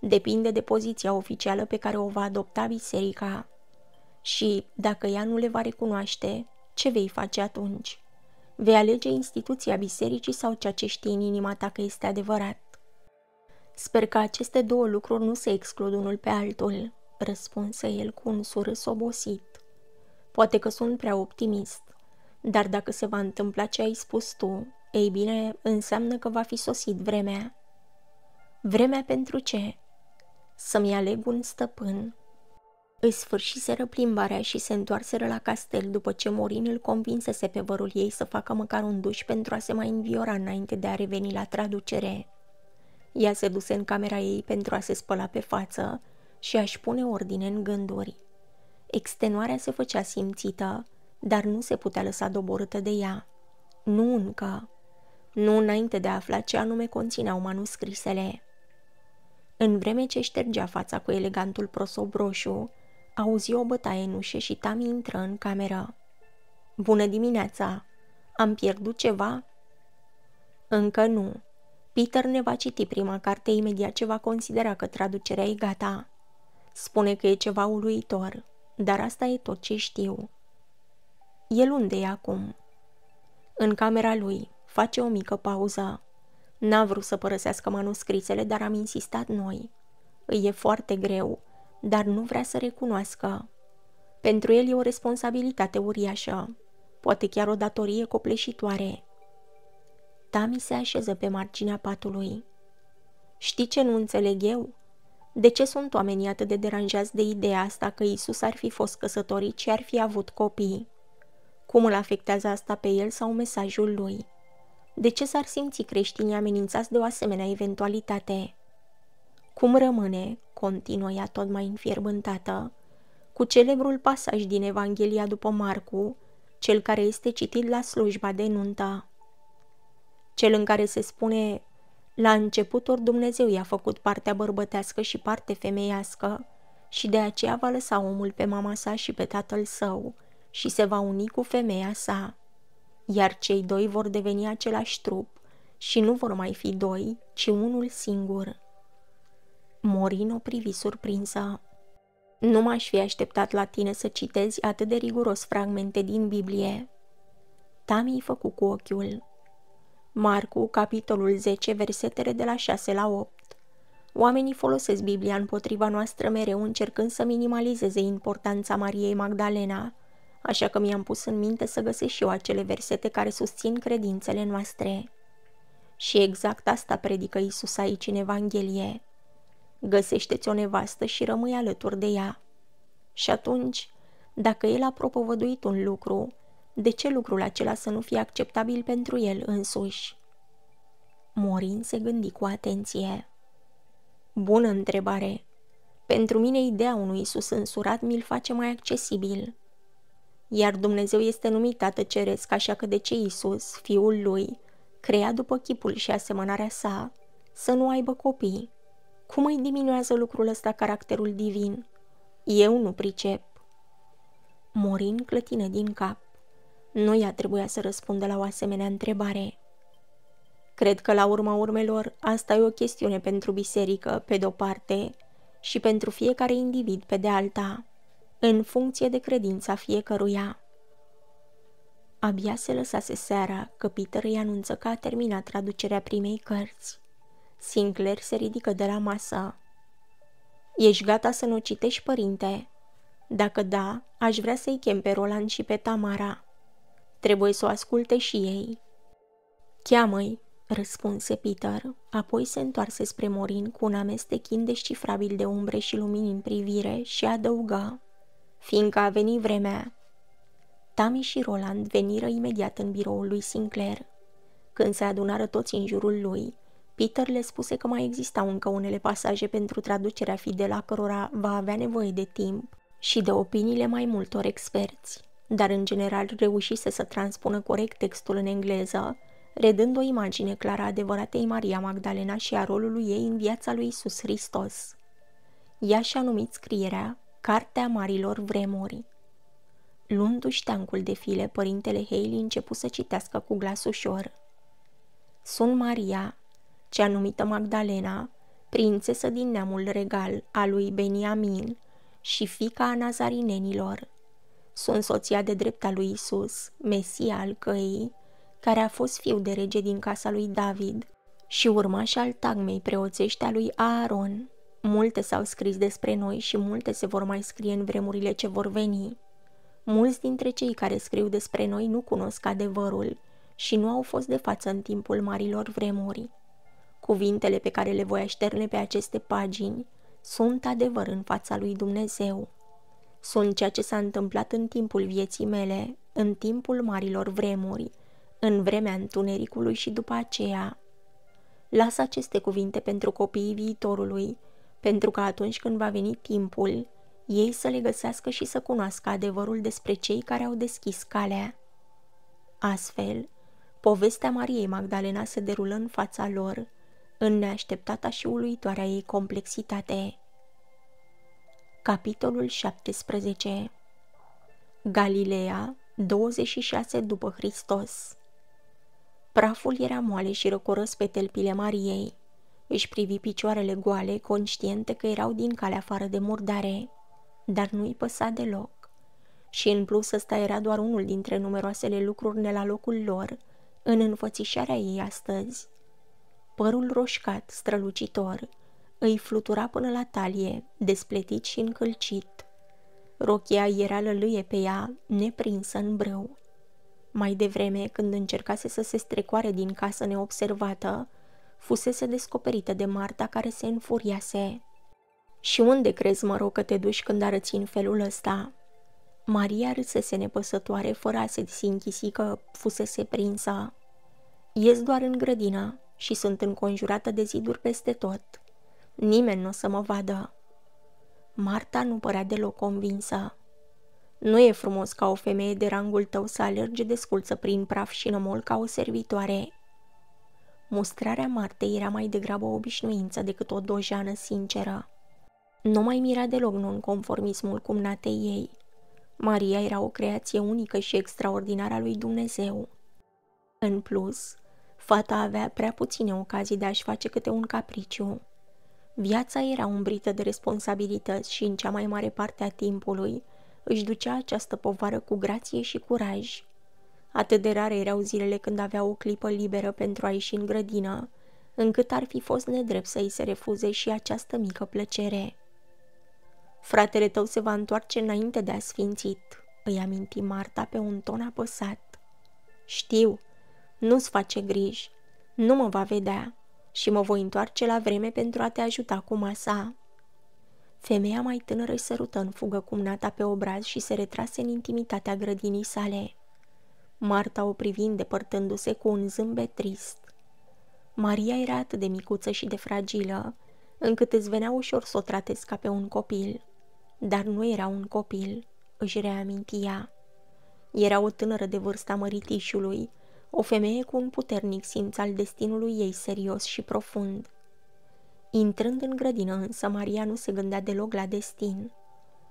S1: Depinde de poziția oficială pe care o va adopta biserica, și dacă ea nu le va recunoaște, ce vei face atunci? Vei alege instituția bisericii sau ceea ce știi în inima ta că este adevărat? Sper că aceste două lucruri nu se exclud unul pe altul, răspunse el cu un surâs obosit. Poate că sunt prea optimist, dar dacă se va întâmpla ce ai spus tu, ei bine, înseamnă că va fi sosit vremea. Vremea pentru ce? Să-mi aleg un stăpân, își sfârșiseră plimbarea și se întoarseră la castel după ce Morin îl convinsese pe vărul ei să facă măcar un duș pentru a se mai înviora înainte de a reveni la traducere. Ea se duse în camera ei pentru a se spăla pe față și a-și pune ordine în gânduri. Extenuarea se făcea simțită, dar nu se putea lăsa doborâtă de ea. Nu încă. Nu înainte de a afla ce anume conțineau manuscrisele. În vreme ce ștergea fața cu elegantul prosop roșu, auzi o bătaie în ușă și Tami intră în cameră. Bună dimineața! Am pierdut ceva?" Încă nu. Peter ne va citi prima carte imediat ce va considera că traducerea e gata. Spune că e ceva uluitor, dar asta e tot ce știu. El unde e acum? În camera lui. Face o mică pauză. N-a vrut să părăsească manuscrisele, dar am insistat noi. Îi e foarte greu dar nu vrea să recunoască. Pentru el e o responsabilitate uriașă, poate chiar o datorie copleșitoare. Tami da, se așeză pe marginea patului. Știi ce nu înțeleg eu? De ce sunt oamenii atât de deranjați de ideea asta că Isus ar fi fost căsătorit și ar fi avut copii? Cum îl afectează asta pe el sau mesajul lui? De ce s-ar simți creștinii amenințați de o asemenea eventualitate? Cum rămâne, continuă ea tot mai înfierbântată, cu celebrul pasaj din Evanghelia după Marcu, cel care este citit la slujba de nuntă. Cel în care se spune, la început ori Dumnezeu i-a făcut partea bărbătească și parte femeiască și de aceea va lăsa omul pe mama sa și pe tatăl său și se va uni cu femeia sa. Iar cei doi vor deveni același trup și nu vor mai fi doi, ci unul singur. Morino privi surprinsă. Nu m-aș fi așteptat la tine să citezi atât de riguros fragmente din Biblie. Tami făcu cu ochiul. Marcu, capitolul 10, versetele de la 6 la 8. Oamenii folosesc Biblia împotriva noastră mereu încercând să minimalizeze importanța Mariei Magdalena, așa că mi-am pus în minte să găsesc și eu acele versete care susțin credințele noastre. Și exact asta predică Isus aici în Evanghelie găsește-ți o nevastă și rămâi alături de ea. Și atunci, dacă el a propovăduit un lucru, de ce lucrul acela să nu fie acceptabil pentru el însuși? Morin se gândi cu atenție. Bună întrebare! Pentru mine ideea unui Isus însurat mi-l face mai accesibil. Iar Dumnezeu este numit Tată Ceresc, așa că de ce Isus, Fiul Lui, creat după chipul și asemănarea sa, să nu aibă copii? Cum îi diminuează lucrul ăsta caracterul divin? Eu nu pricep. Morin clătină din cap. Nu a trebuia să răspundă la o asemenea întrebare. Cred că, la urma urmelor, asta e o chestiune pentru biserică, pe de-o parte, și pentru fiecare individ, pe de alta, în funcție de credința fiecăruia. Abia se lăsase seara că Peter îi anunță că a terminat traducerea primei cărți. Sinclair se ridică de la masă. Ești gata să nu citești, părinte?" Dacă da, aș vrea să-i chem pe Roland și pe Tamara. Trebuie să o asculte și ei." Cheamă-i," răspunse Peter, apoi se întoarse spre Morin cu un amestec indescifrabil de umbre și lumini în privire și adăugă, fiindcă a venit vremea." Tami și Roland veniră imediat în biroul lui Sinclair. Când se adunară toți în jurul lui, Peter le spuse că mai existau încă unele pasaje pentru traducerea fidelă a cărora va avea nevoie de timp și de opiniile mai multor experți, dar în general reușise să transpună corect textul în engleză, redând o imagine clară a adevăratei Maria Magdalena și a rolului ei în viața lui Isus Hristos. Ea și-a numit scrierea Cartea Marilor Vremuri. Luându-și teancul de file, părintele Haley începu să citească cu glas ușor. Sunt Maria, cea numită Magdalena, prințesă din neamul regal a lui Beniamin și fica a nazarinenilor. Sunt soția de drept a lui Isus, Mesia al căii, care a fost fiu de rege din casa lui David și urmaș al tagmei preoțește a lui Aaron. Multe s-au scris despre noi și multe se vor mai scrie în vremurile ce vor veni. Mulți dintre cei care scriu despre noi nu cunosc adevărul și nu au fost de față în timpul marilor vremuri. Cuvintele pe care le voi așterne pe aceste pagini sunt adevăr în fața lui Dumnezeu. Sunt ceea ce s-a întâmplat în timpul vieții mele, în timpul marilor vremuri, în vremea întunericului și după aceea. Lasă aceste cuvinte pentru copiii viitorului, pentru că atunci când va veni timpul, ei să le găsească și să cunoască adevărul despre cei care au deschis calea. Astfel, povestea Mariei Magdalena se derulă în fața lor, în neașteptata și uluitoarea ei complexitate. Capitolul 17 Galileea, 26 după Hristos Praful era moale și răcoros pe telpile Mariei. Își privi picioarele goale, conștiente că erau din calea afară de murdare, dar nu-i păsa deloc. Și în plus ăsta era doar unul dintre numeroasele lucruri ne la locul lor, în înfățișarea ei astăzi. Părul roșcat, strălucitor, îi flutura până la talie, despletit și încălcit. Rochia era lăluie pe ea, neprinsă în brâu. Mai devreme, când încercase să se strecoare din casă neobservată, fusese descoperită de Marta care se înfuriase. Și unde crezi, mă rog, că te duci când arăți în felul ăsta?" Maria râsese nepăsătoare fără a se disinchisi că fusese prinsă. Ies doar în grădină, și sunt înconjurată de ziduri peste tot. Nimeni nu o să mă vadă. Marta nu părea deloc convinsă. Nu e frumos ca o femeie de rangul tău să alerge desculță prin praf și nămol ca o servitoare. Mustrarea Martei era mai degrabă o obișnuință decât o dojană sinceră. Nu mai mira deloc nonconformismul cumnatei ei. Maria era o creație unică și extraordinară a lui Dumnezeu. În plus, Fata avea prea puține ocazii de a-și face câte un capriciu. Viața era umbrită de responsabilități și, în cea mai mare parte a timpului, își ducea această povară cu grație și curaj. Atât de rare erau zilele când avea o clipă liberă pentru a ieși în grădină, încât ar fi fost nedrept să i se refuze și această mică plăcere. Fratele tău se va întoarce înainte de a sfințit, îi aminti Marta pe un ton apăsat. Știu, nu-ți face griji, nu mă va vedea și mă voi întoarce la vreme pentru a te ajuta cu masa. Femeia mai tânără îi sărută în fugă nata pe obraz și se retrase în intimitatea grădinii sale. Marta o privind depărtându-se cu un zâmbet trist. Maria era atât de micuță și de fragilă, încât îți venea ușor să o tratezi ca pe un copil. Dar nu era un copil, își reamintia. Era o tânără de vârsta măritișului, o femeie cu un puternic simț al destinului ei serios și profund. Intrând în grădină însă, Maria nu se gândea deloc la destin.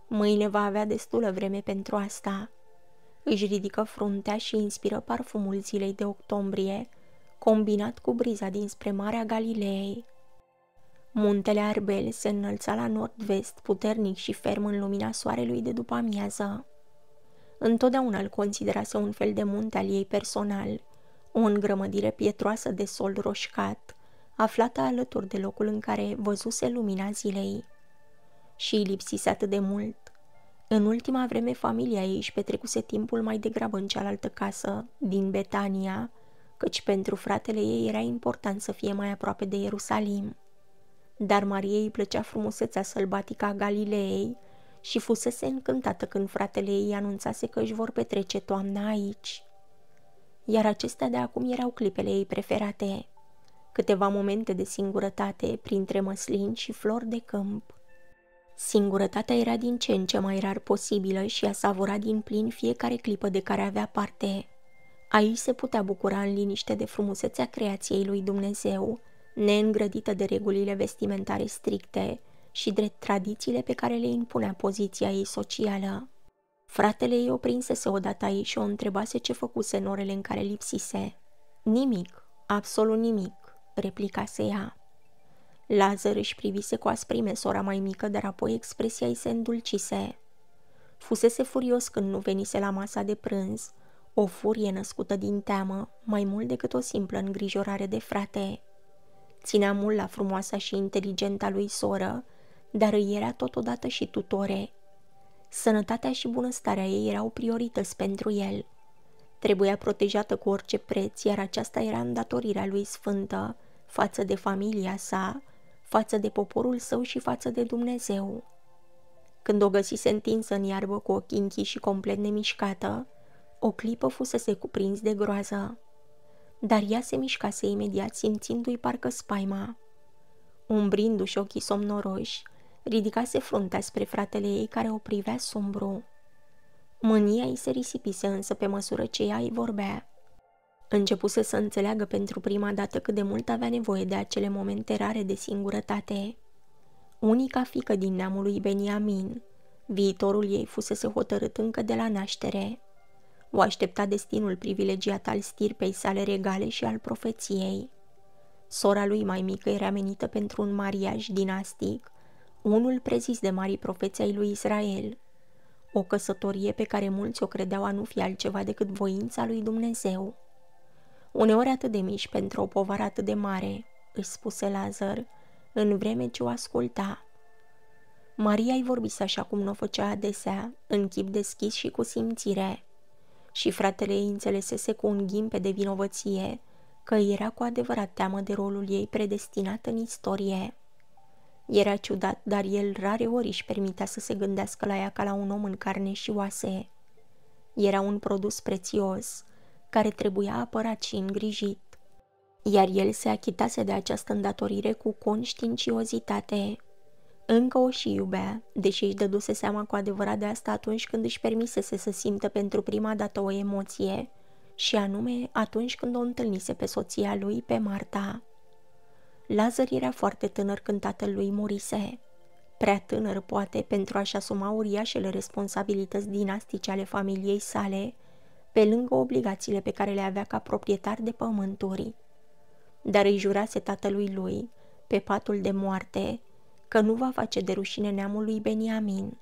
S1: Mâine va avea destulă vreme pentru asta. Își ridică fruntea și inspiră parfumul zilei de octombrie, combinat cu briza dinspre Marea Galilei. Muntele Arbel se înălța la nord-vest, puternic și ferm în lumina soarelui de după amiază. Întotdeauna îl considerase un fel de munte al ei personal – o îngrămădire pietroasă de sol roșcat, aflată alături de locul în care văzuse lumina zilei. Și îi lipsise atât de mult. În ultima vreme familia ei își petrecuse timpul mai degrabă în cealaltă casă, din Betania, căci pentru fratele ei era important să fie mai aproape de Ierusalim. Dar Mariei plăcea frumusețea sălbatică a Galileei și fusese încântată când fratele ei anunțase că își vor petrece toamna aici iar acestea de acum erau clipele ei preferate. Câteva momente de singurătate printre măslin și flori de câmp. Singurătatea era din ce în ce mai rar posibilă și a savurat din plin fiecare clipă de care avea parte. Aici se putea bucura în liniște de frumusețea creației lui Dumnezeu, neîngrădită de regulile vestimentare stricte și de tradițiile pe care le impunea poziția ei socială. Fratele ei o prinsese odată aici și o întrebase ce făcuse în orele în care lipsise. Nimic, absolut nimic, replicase ea. Lazar își privise cu asprime sora mai mică, dar apoi expresia ei se îndulcise. Fusese furios când nu venise la masa de prânz, o furie născută din teamă, mai mult decât o simplă îngrijorare de frate. Ținea mult la frumoasa și inteligenta lui soră, dar îi era totodată și tutore Sănătatea și bunăstarea ei erau priorități pentru el. Trebuia protejată cu orice preț, iar aceasta era îndatorirea lui sfântă față de familia sa, față de poporul său și față de Dumnezeu. Când o găsise întinsă în iarbă cu ochii închiși și complet nemișcată, o clipă fusese cuprins de groază. Dar ea se mișcase imediat, simțindu-i parcă spaima. Umbrindu-și ochii somnoroși, Ridicase fruntea spre fratele ei care o privea sombru. Mânia îi se risipise însă pe măsură ce ea îi vorbea. Începuse să înțeleagă pentru prima dată cât de mult avea nevoie de acele momente rare de singurătate. Unica fică din neamul lui Beniamin, viitorul ei fusese hotărât încă de la naștere. O aștepta destinul privilegiat al stirpei sale regale și al profeției. Sora lui mai mică era menită pentru un mariaj dinastic unul prezis de marii profeții lui Israel. O căsătorie pe care mulți o credeau a nu fi altceva decât voința lui Dumnezeu. Uneori atât de mici pentru o povară atât de mare, își spuse Lazar, în vreme ce o asculta. Maria îi vorbise așa cum nu o făcea adesea, în chip deschis și cu simțire. Și fratele ei înțelesese cu un ghimpe de vinovăție că era cu adevărat teamă de rolul ei predestinat în istorie. Era ciudat, dar el rare ori își permitea să se gândească la ea ca la un om în carne și oase. Era un produs prețios, care trebuia apărat și îngrijit, iar el se achitase de această îndatorire cu conștiinciozitate. Încă o și iubea, deși își dăduse seama cu adevărat de asta atunci când își permisese să simtă pentru prima dată o emoție, și anume atunci când o întâlnise pe soția lui, pe Marta. Lazar era foarte tânăr când lui murise. Prea tânăr, poate, pentru a-și asuma uriașele responsabilități dinastice ale familiei sale, pe lângă obligațiile pe care le avea ca proprietar de pământuri. Dar îi jurase tatălui lui, pe patul de moarte, că nu va face de rușine neamului Beniamin.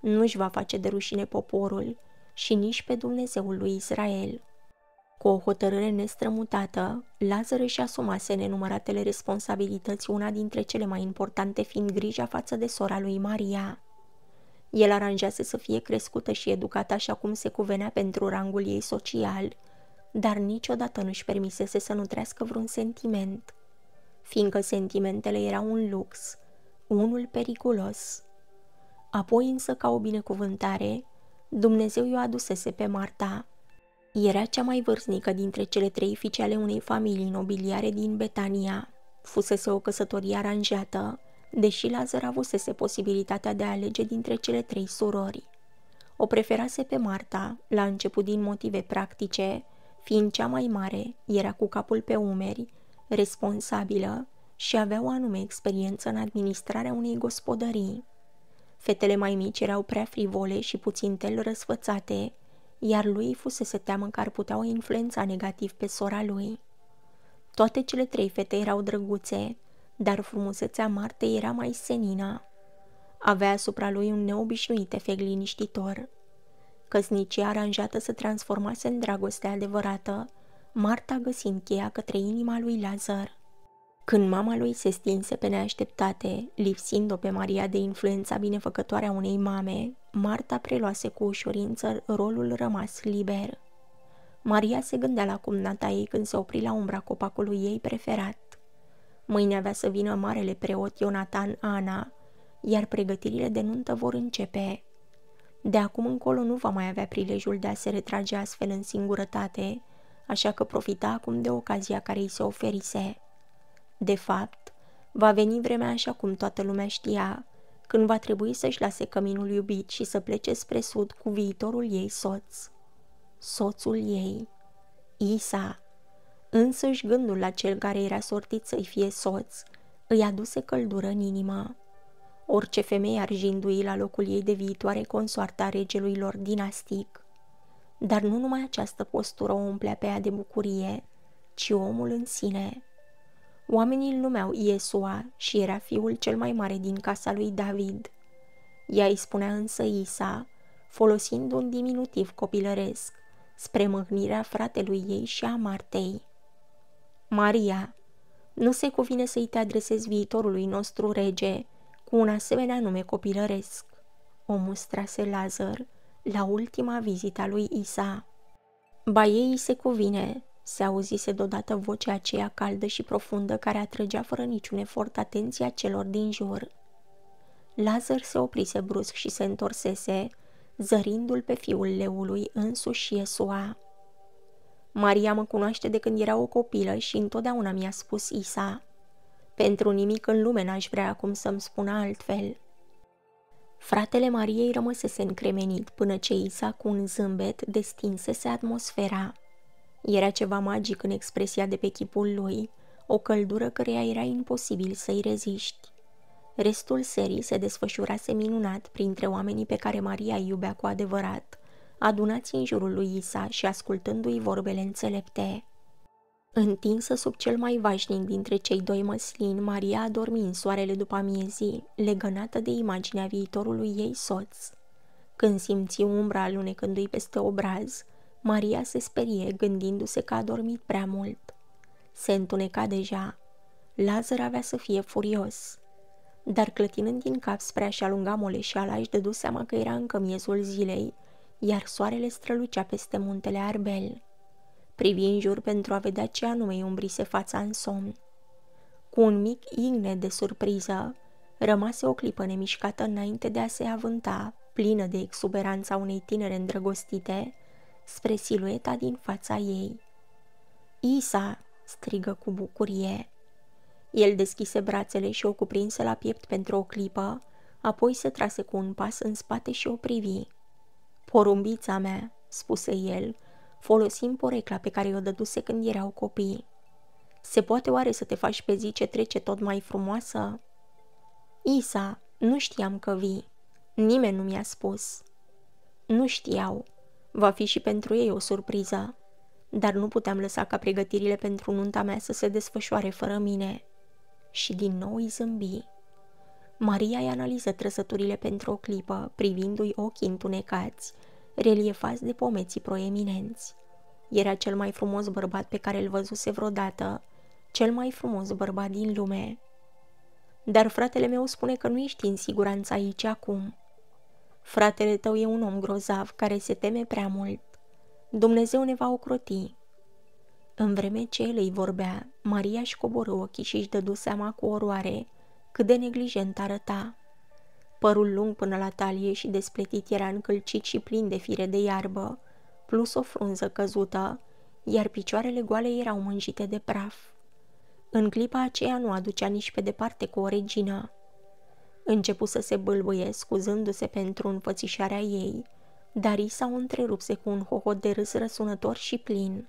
S1: Nu-și va face de rușine poporul și nici pe Dumnezeul lui Israel. Cu o hotărâre nestrămutată, Lazar își asumase nenumăratele responsabilități, una dintre cele mai importante fiind grija față de sora lui Maria. El aranjase să fie crescută și educată așa cum se cuvenea pentru rangul ei social, dar niciodată nu-și permisese să nu trească vreun sentiment, fiindcă sentimentele erau un lux, unul periculos. Apoi însă, ca o binecuvântare, Dumnezeu i-o adusese pe Marta, era cea mai vârstnică dintre cele trei fiice ale unei familii nobiliare din Betania. Fusese o căsătorie aranjată, deși Lazar avusese posibilitatea de a alege dintre cele trei surori. O preferase pe Marta, la început din motive practice, fiind cea mai mare, era cu capul pe umeri, responsabilă și avea o anume experiență în administrarea unei gospodării. Fetele mai mici erau prea frivole și puțin tel răsfățate, iar lui fusese teamă că ar putea o influența negativ pe sora lui. Toate cele trei fete erau drăguțe, dar frumusețea Martei era mai senină. Avea asupra lui un neobișnuit efect liniștitor. Căsnicia aranjată se transformase în dragoste adevărată, Marta găsind cheia către inima lui Lazar. Când mama lui se stinse pe neașteptate, lipsind-o pe Maria de influența binefăcătoare a unei mame, Marta preluase cu ușurință rolul rămas liber. Maria se gândea la cumnata ei când se opri la umbra copacului ei preferat. Mâine avea să vină marele preot Ionatan Ana, iar pregătirile de nuntă vor începe. De acum încolo nu va mai avea prilejul de a se retrage astfel în singurătate, așa că profita acum de ocazia care îi se oferise. De fapt, va veni vremea așa cum toată lumea știa, când va trebui să-și lase căminul iubit și să plece spre sud cu viitorul ei soț. Soțul ei, Isa, însăși gândul la cel care era sortit să-i fie soț, îi aduse căldură în inimă. Orice femeie ar jindui la locul ei de viitoare consoarta regelui lor dinastic. Dar nu numai această postură o umplea pe ea de bucurie, ci omul în sine – Oamenii îl numeau Iesua și era fiul cel mai mare din casa lui David. Ea îi spunea însă Isa, folosind un diminutiv copilăresc, spre mâhnirea fratelui ei și a Martei. Maria, nu se cuvine să-i te adresezi viitorului nostru rege cu un asemenea nume copilăresc, o mustrase Lazar la ultima a lui Isa. Ba ei se cuvine se auzise deodată vocea aceea caldă și profundă care atrăgea fără niciun efort atenția celor din jur. Lazar se oprise brusc și se întorsese, zărindu-l pe fiul leului însuși și Esua. Maria mă cunoaște de când era o copilă și întotdeauna mi-a spus Isa. Pentru nimic în lume n-aș vrea acum să-mi spună altfel. Fratele Mariei rămăsese încremenit până ce Isa cu un zâmbet destinsese atmosfera. Era ceva magic în expresia de pe chipul lui, o căldură căreia era imposibil să-i reziști. Restul serii se desfășurase minunat printre oamenii pe care Maria îi iubea cu adevărat, adunați în jurul lui Isa și ascultându-i vorbele înțelepte. Întinsă sub cel mai vașnic dintre cei doi măslini, Maria a dormit în soarele după amiezii, legănată de imaginea viitorului ei soț. Când simți umbra alunecându-i peste obraz, Maria se sperie gândindu-se că a dormit prea mult. Se întuneca deja. Lazar avea să fie furios. Dar clătinând din cap spre a-și alunga moleșeala, își dădu seama că era încă miezul zilei, iar soarele strălucea peste muntele Arbel. Privi în jur pentru a vedea ce anume îi umbrise fața în somn. Cu un mic igne de surpriză, rămase o clipă nemișcată înainte de a se avânta, plină de exuberanța unei tinere îndrăgostite, spre silueta din fața ei. Isa!" strigă cu bucurie. El deschise brațele și o cuprinse la piept pentru o clipă, apoi se trase cu un pas în spate și o privi. Porumbița mea!" spuse el, folosim porecla pe care o dăduse când erau copii. Se poate oare să te faci pe zi ce trece tot mai frumoasă? Isa, nu știam că vii. Nimeni nu mi-a spus. Nu știau, Va fi și pentru ei o surpriză. Dar nu puteam lăsa ca pregătirile pentru nunta mea să se desfășoare fără mine. Și din nou îi zâmbi. Maria îi analiză trăsăturile pentru o clipă, privindu-i ochii întunecați, reliefați de pomeții proeminenți. Era cel mai frumos bărbat pe care îl văzuse vreodată, cel mai frumos bărbat din lume. Dar fratele meu spune că nu ești în siguranță aici acum. Fratele tău e un om grozav care se teme prea mult. Dumnezeu ne va ocroti. În vreme ce el îi vorbea, Maria își coborâ ochii și își dădu seama cu oroare cât de neglijent arăta. Părul lung până la talie și despletit era încălcit și plin de fire de iarbă, plus o frunză căzută, iar picioarele goale erau mânjite de praf. În clipa aceea nu aducea nici pe departe cu o regină. Începu să se bâlbâie, scuzându-se pentru înfățișarea ei, dar s o întrerupse cu un hohot de râs răsunător și plin.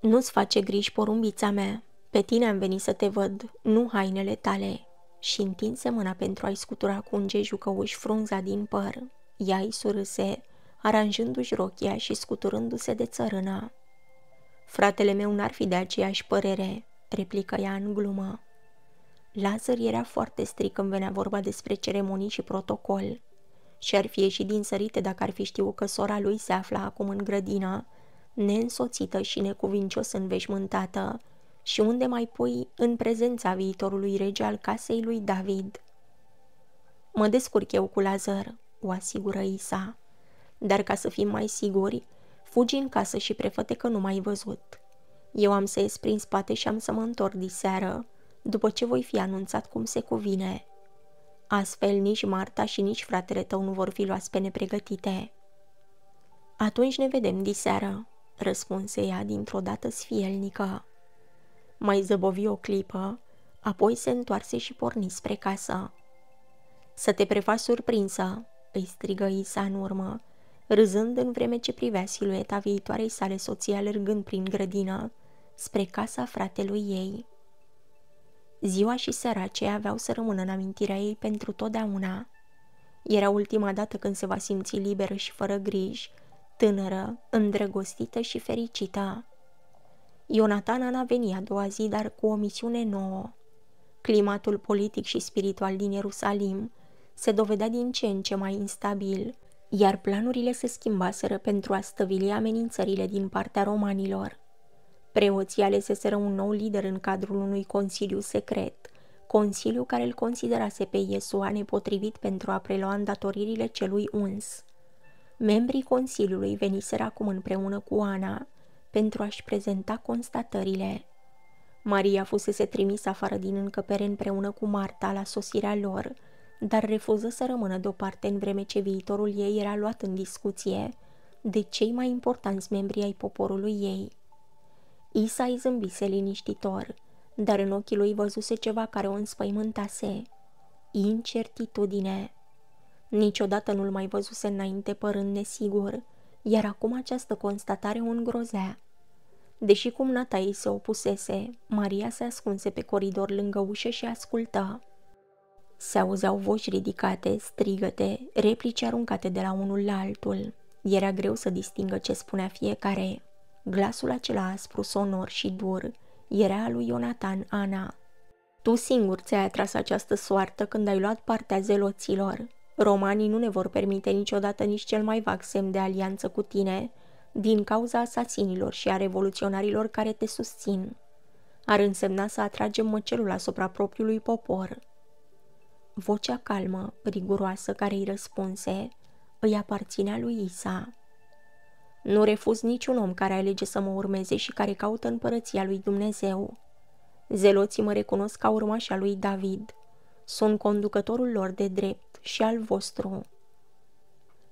S1: Nu-ți face griji, porumbița mea. Pe tine am venit să te văd, nu hainele tale." Și întinse mâna pentru a-i scutura cu un gejucăuș frunza din păr. Ea îi surâse, aranjându-și rochia și scuturându-se de țărâna. Fratele meu n-ar fi de aceeași părere," replică ea în glumă. Lazar era foarte strict când venea vorba despre ceremonii și protocol. Și ar fi ieșit din sărite dacă ar fi știut că sora lui se afla acum în grădină, neînsoțită și necuvincios înveșmântată, și unde mai pui în prezența viitorului rege al casei lui David. Mă descurc eu cu Lazar, o asigură Isa. Dar ca să fim mai siguri, fugi în casă și prefăte că nu m-ai văzut. Eu am să ies prin spate și am să mă întorc diseară, după ce voi fi anunțat cum se cuvine. Astfel nici Marta și nici fratele tău nu vor fi luați pe nepregătite. Atunci ne vedem diseară, răspunse ea dintr-o dată sfielnică. Mai zăbovi o clipă, apoi se întoarse și porni spre casă. Să te prefaci surprinsă, îi strigă Isa în urmă, râzând în vreme ce privea silueta viitoarei sale soții alergând prin grădină, spre casa fratelui ei. Ziua și seara aceea aveau să rămână în amintirea ei pentru totdeauna. Era ultima dată când se va simți liberă și fără griji, tânără, îndrăgostită și fericită. Ionatan Ana veni a doua zi, dar cu o misiune nouă. Climatul politic și spiritual din Ierusalim se dovedea din ce în ce mai instabil, iar planurile se schimbaseră pentru a stăvili amenințările din partea romanilor. Preoții aleseseră un nou lider în cadrul unui consiliu secret, consiliu care îl considerase pe Iesua nepotrivit pentru a prelua îndatoririle celui uns. Membrii consiliului veniseră acum împreună cu Ana pentru a-și prezenta constatările. Maria fusese trimisă afară din încăpere împreună cu Marta la sosirea lor, dar refuză să rămână deoparte în vreme ce viitorul ei era luat în discuție de cei mai importanți membri ai poporului ei. Isa îi zâmbise liniștitor, dar în ochii lui văzuse ceva care o înspăimântase. Incertitudine. Niciodată nu-l mai văzuse înainte părând nesigur, iar acum această constatare o îngrozea. Deși nata ei se opusese, Maria se ascunse pe coridor lângă ușă și ascultă. Se auzeau voci ridicate, strigăte, replici aruncate de la unul la altul. Era greu să distingă ce spunea fiecare. Glasul acela aspru, sonor și dur era al lui Ionatan Ana. Tu singur ți-ai atras această soartă când ai luat partea zeloților. Romanii nu ne vor permite niciodată nici cel mai vag semn de alianță cu tine, din cauza asasinilor și a revoluționarilor care te susțin. Ar însemna să atragem măcelul asupra propriului popor. Vocea calmă, riguroasă, care îi răspunse, îi aparținea lui Isa. Nu refuz niciun om care alege să mă urmeze și care caută împărăția lui Dumnezeu. Zeloții mă recunosc ca urmașa lui David. Sunt conducătorul lor de drept și al vostru.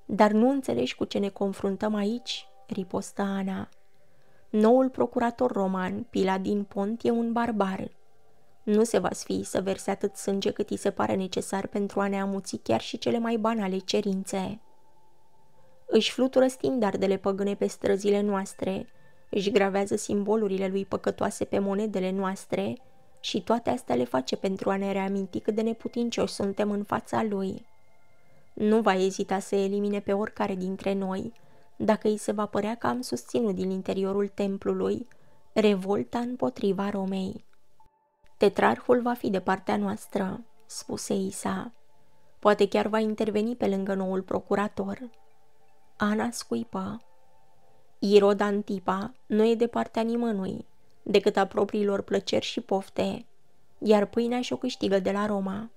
S1: Dar nu înțelegi cu ce ne confruntăm aici, ripostă Ana. Noul procurator roman, Pila din Pont, e un barbar. Nu se va sfii să verse atât sânge cât îi se pare necesar pentru a ne amuți chiar și cele mai banale cerințe. Își flutură standardele păgâne pe străzile noastre, își gravează simbolurile lui păcătoase pe monedele noastre și toate astea le face pentru a ne reaminti cât de neputincioși suntem în fața lui. Nu va ezita să elimine pe oricare dintre noi, dacă îi se va părea că am susținut din interiorul templului revolta împotriva Romei. Tetrarhul va fi de partea noastră, spuse Isa. Poate chiar va interveni pe lângă noul procurator. Ana scuipa. Irod Antipa nu e de partea nimănui decât a propriilor plăceri și pofte, iar pâinea și-o câștigă de la Roma.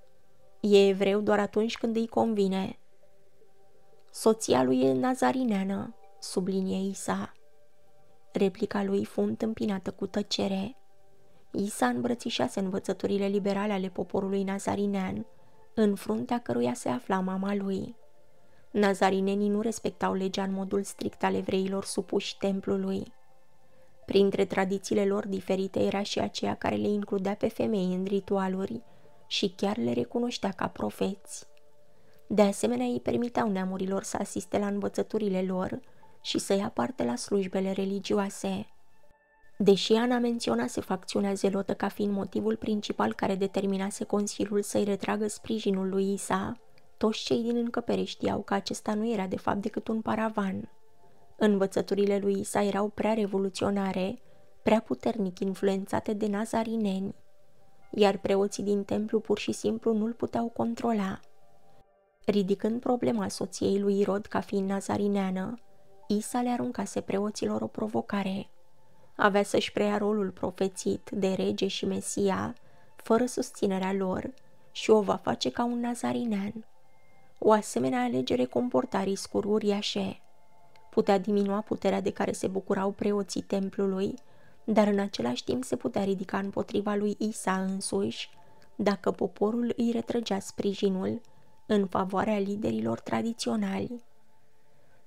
S1: E evreu doar atunci când îi convine. Soția lui e nazarineană, sublinie Isa. Replica lui fu întâmpinată cu tăcere. Isa îmbrățișase învățăturile liberale ale poporului nazarinean, în fruntea căruia se afla mama lui. Nazarinenii nu respectau legea în modul strict al evreilor supuși templului. Printre tradițiile lor diferite era și aceea care le includea pe femei în ritualuri și chiar le recunoștea ca profeți. De asemenea, ei permiteau neamurilor să asiste la învățăturile lor și să ia parte la slujbele religioase. Deși Ana menționase facțiunea zelotă ca fiind motivul principal care determinase Consiliul să-i retragă sprijinul lui Isa, toți cei din încăpere știau că acesta nu era de fapt decât un paravan. Învățăturile lui Isa erau prea revoluționare, prea puternic influențate de nazarineni, iar preoții din templu pur și simplu nu-l puteau controla. Ridicând problema soției lui Irod ca fiind nazarineană, Isa le aruncase preoților o provocare. Avea să-și preia rolul profețit de rege și mesia, fără susținerea lor, și o va face ca un nazarinean. O asemenea alegere comporta riscuri uriașe. Putea diminua puterea de care se bucurau preoții templului, dar în același timp se putea ridica împotriva lui Isa însuși, dacă poporul îi retrăgea sprijinul în favoarea liderilor tradiționali.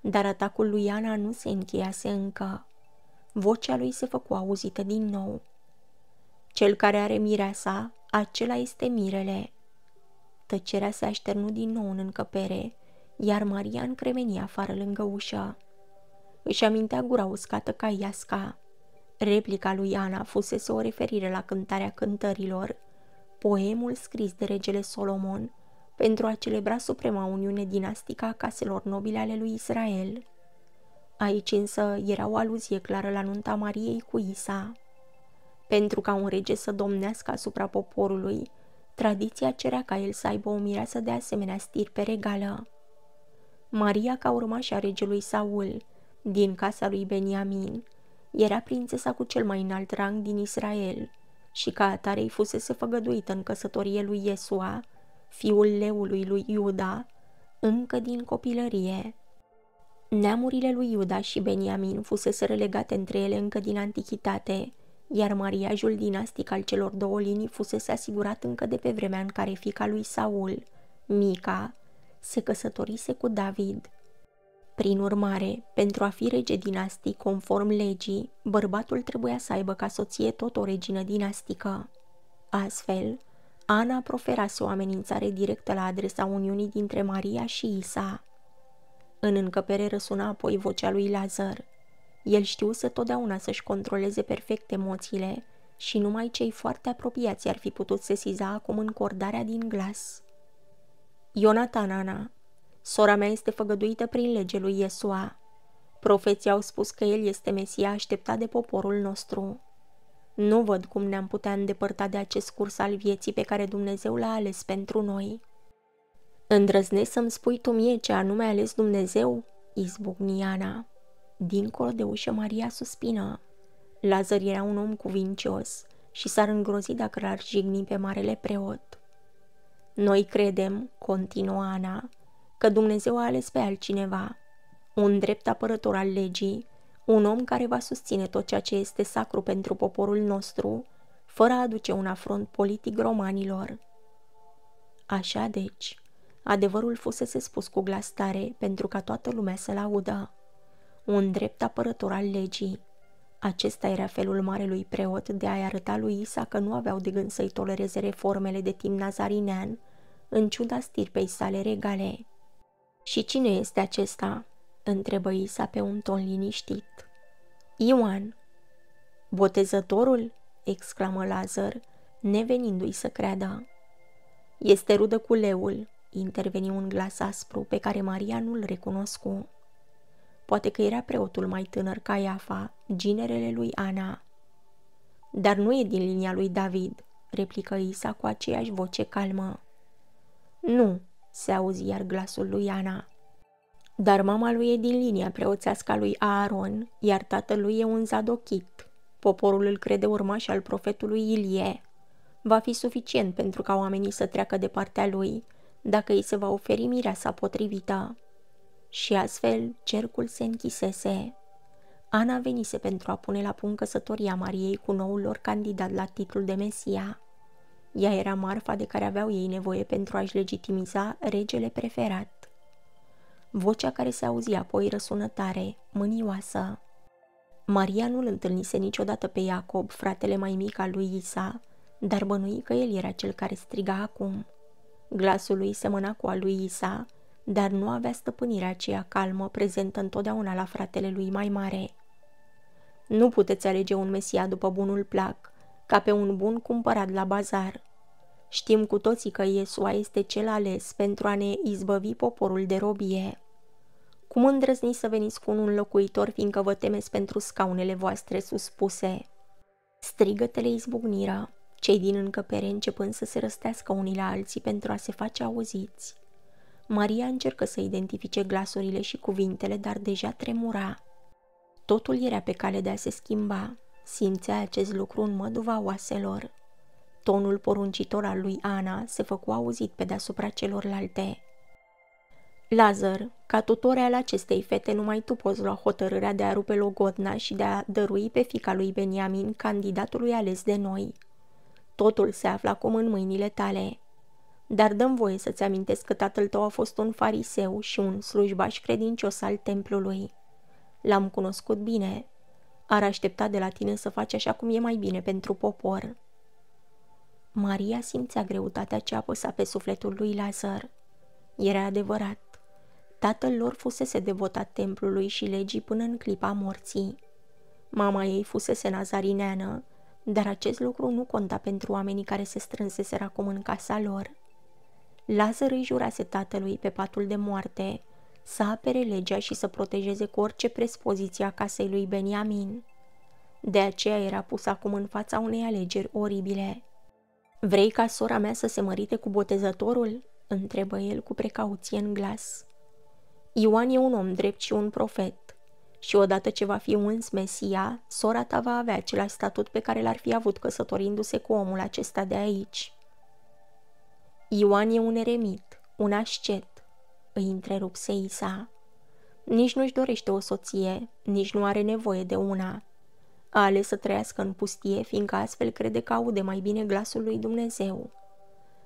S1: Dar atacul lui Ana nu se încheiase încă. Vocea lui se făcu auzită din nou. Cel care are mirea sa, acela este mirele. Tăcerea se așternu din nou în încăpere, iar Maria încremeni afară lângă ușă. Își amintea gura uscată ca iasca. Replica lui Ana fusese o referire la cântarea cântărilor, poemul scris de regele Solomon pentru a celebra suprema uniune dinastică a caselor nobile ale lui Israel. Aici însă era o aluzie clară la nunta Mariei cu Isa. Pentru ca un rege să domnească asupra poporului, Tradiția cerea ca el să aibă o mireasă de asemenea stirpe regală. Maria ca urmașa regelui Saul, din casa lui Beniamin, era prințesa cu cel mai înalt rang din Israel și ca atare îi fusese făgăduită în căsătorie lui Iesua, fiul leului lui Iuda, încă din copilărie. Neamurile lui Iuda și Beniamin fusese relegate între ele încă din antichitate iar mariajul dinastic al celor două linii fusese asigurat încă de pe vremea în care fica lui Saul, Mica, se căsătorise cu David. Prin urmare, pentru a fi rege dinastic conform legii, bărbatul trebuia să aibă ca soție tot o regină dinastică. Astfel, Ana proferase o amenințare directă la adresa uniunii dintre Maria și Isa. În încăpere răsuna apoi vocea lui Lazar – el știuse totdeauna să-și controleze perfect emoțiile și numai cei foarte apropiați ar fi putut sesiza acum încordarea din glas. Ionatan Ana, sora mea este făgăduită prin lege lui Iesua. Profeții au spus că el este Mesia așteptat de poporul nostru. Nu văd cum ne-am putea îndepărta de acest curs al vieții pe care Dumnezeu l-a ales pentru noi. Îndrăznesc să-mi spui tu mie ce anume ales Dumnezeu? Izbucniana. Dincolo de ușă, Maria suspină. Lazar era un om cuvincios și s-ar îngrozi dacă l-ar jigni pe marele preot. Noi credem, continuă Ana, că Dumnezeu a ales pe altcineva, un drept apărător al legii, un om care va susține tot ceea ce este sacru pentru poporul nostru, fără a aduce un afront politic romanilor. Așa deci, adevărul fusese spus cu glas tare pentru ca toată lumea să-l audă un drept apărător al legii. Acesta era felul marelui preot de a-i arăta lui Isa că nu aveau de gând să-i tolereze reformele de timp nazarinean, în ciuda stirpei sale regale. Și cine este acesta?" întrebă Isa pe un ton liniștit. Ioan. Botezătorul?" exclamă Lazar, nevenindu-i să creadă. Este rudă cu leul," interveni un glas aspru pe care Maria nu-l recunoscu. Poate că era preotul mai tânăr ca Iafa, ginerele lui Ana. Dar nu e din linia lui David, replică Isa cu aceeași voce calmă. Nu, se auzi iar glasul lui Ana. Dar mama lui e din linia preoțească a lui Aaron, iar tatălui e un zadochit. Poporul îl crede urmaș al profetului Ilie. Va fi suficient pentru ca oamenii să treacă de partea lui, dacă îi se va oferi sa potrivită și astfel cercul se închisese. Ana venise pentru a pune la punct căsătoria Mariei cu noul lor candidat la titlul de Mesia. Ea era marfa de care aveau ei nevoie pentru a-și legitimiza regele preferat. Vocea care se auzia apoi răsună tare, mânioasă. Maria nu-l întâlnise niciodată pe Iacob, fratele mai mic al lui Isa, dar bănui că el era cel care striga acum. Glasul lui semăna cu al lui Isa dar nu avea stăpânirea aceea calmă prezentă întotdeauna la fratele lui mai mare. Nu puteți alege un mesia după bunul plac, ca pe un bun cumpărat la bazar. Știm cu toții că Iesua este cel ales pentru a ne izbăvi poporul de robie. Cum îndrăzniți să veniți cu un locuitor, fiindcă vă temeți pentru scaunele voastre suspuse? Strigătele izbucniră, cei din încăpere începând să se răstească unii la alții pentru a se face auziți. Maria încercă să identifice glasurile și cuvintele, dar deja tremura. Totul era pe cale de a se schimba. Simțea acest lucru în măduva oaselor. Tonul poruncitor al lui Ana se făcu auzit pe deasupra celorlalte. Lazar, ca tutore al acestei fete, numai tu poți lua hotărârea de a rupe logodna și de a dărui pe fica lui Beniamin, candidatului ales de noi. Totul se află acum în mâinile tale dar dăm voie să-ți amintesc că tatăl tău a fost un fariseu și un slujbaș credincios al templului. L-am cunoscut bine. Ar aștepta de la tine să faci așa cum e mai bine pentru popor. Maria simțea greutatea ce apăsa pe sufletul lui Lazar. Era adevărat. Tatăl lor fusese devotat templului și legii până în clipa morții. Mama ei fusese nazarineană, dar acest lucru nu conta pentru oamenii care se strânseseră acum în casa lor. Lazar îi jurase tatălui pe patul de moarte să apere legea și să protejeze cu orice prespoziție a casei lui Beniamin. De aceea era pus acum în fața unei alegeri oribile. Vrei ca sora mea să se mărite cu botezătorul?" întrebă el cu precauție în glas. Ioan e un om drept și un profet. Și odată ce va fi uns Mesia, sora ta va avea același statut pe care l-ar fi avut căsătorindu-se cu omul acesta de aici. Ioan e un eremit, un ascet, îi întrerupse Isa. Nici nu-și dorește o soție, nici nu are nevoie de una. A ales să trăiască în pustie, fiindcă astfel crede că aude mai bine glasul lui Dumnezeu.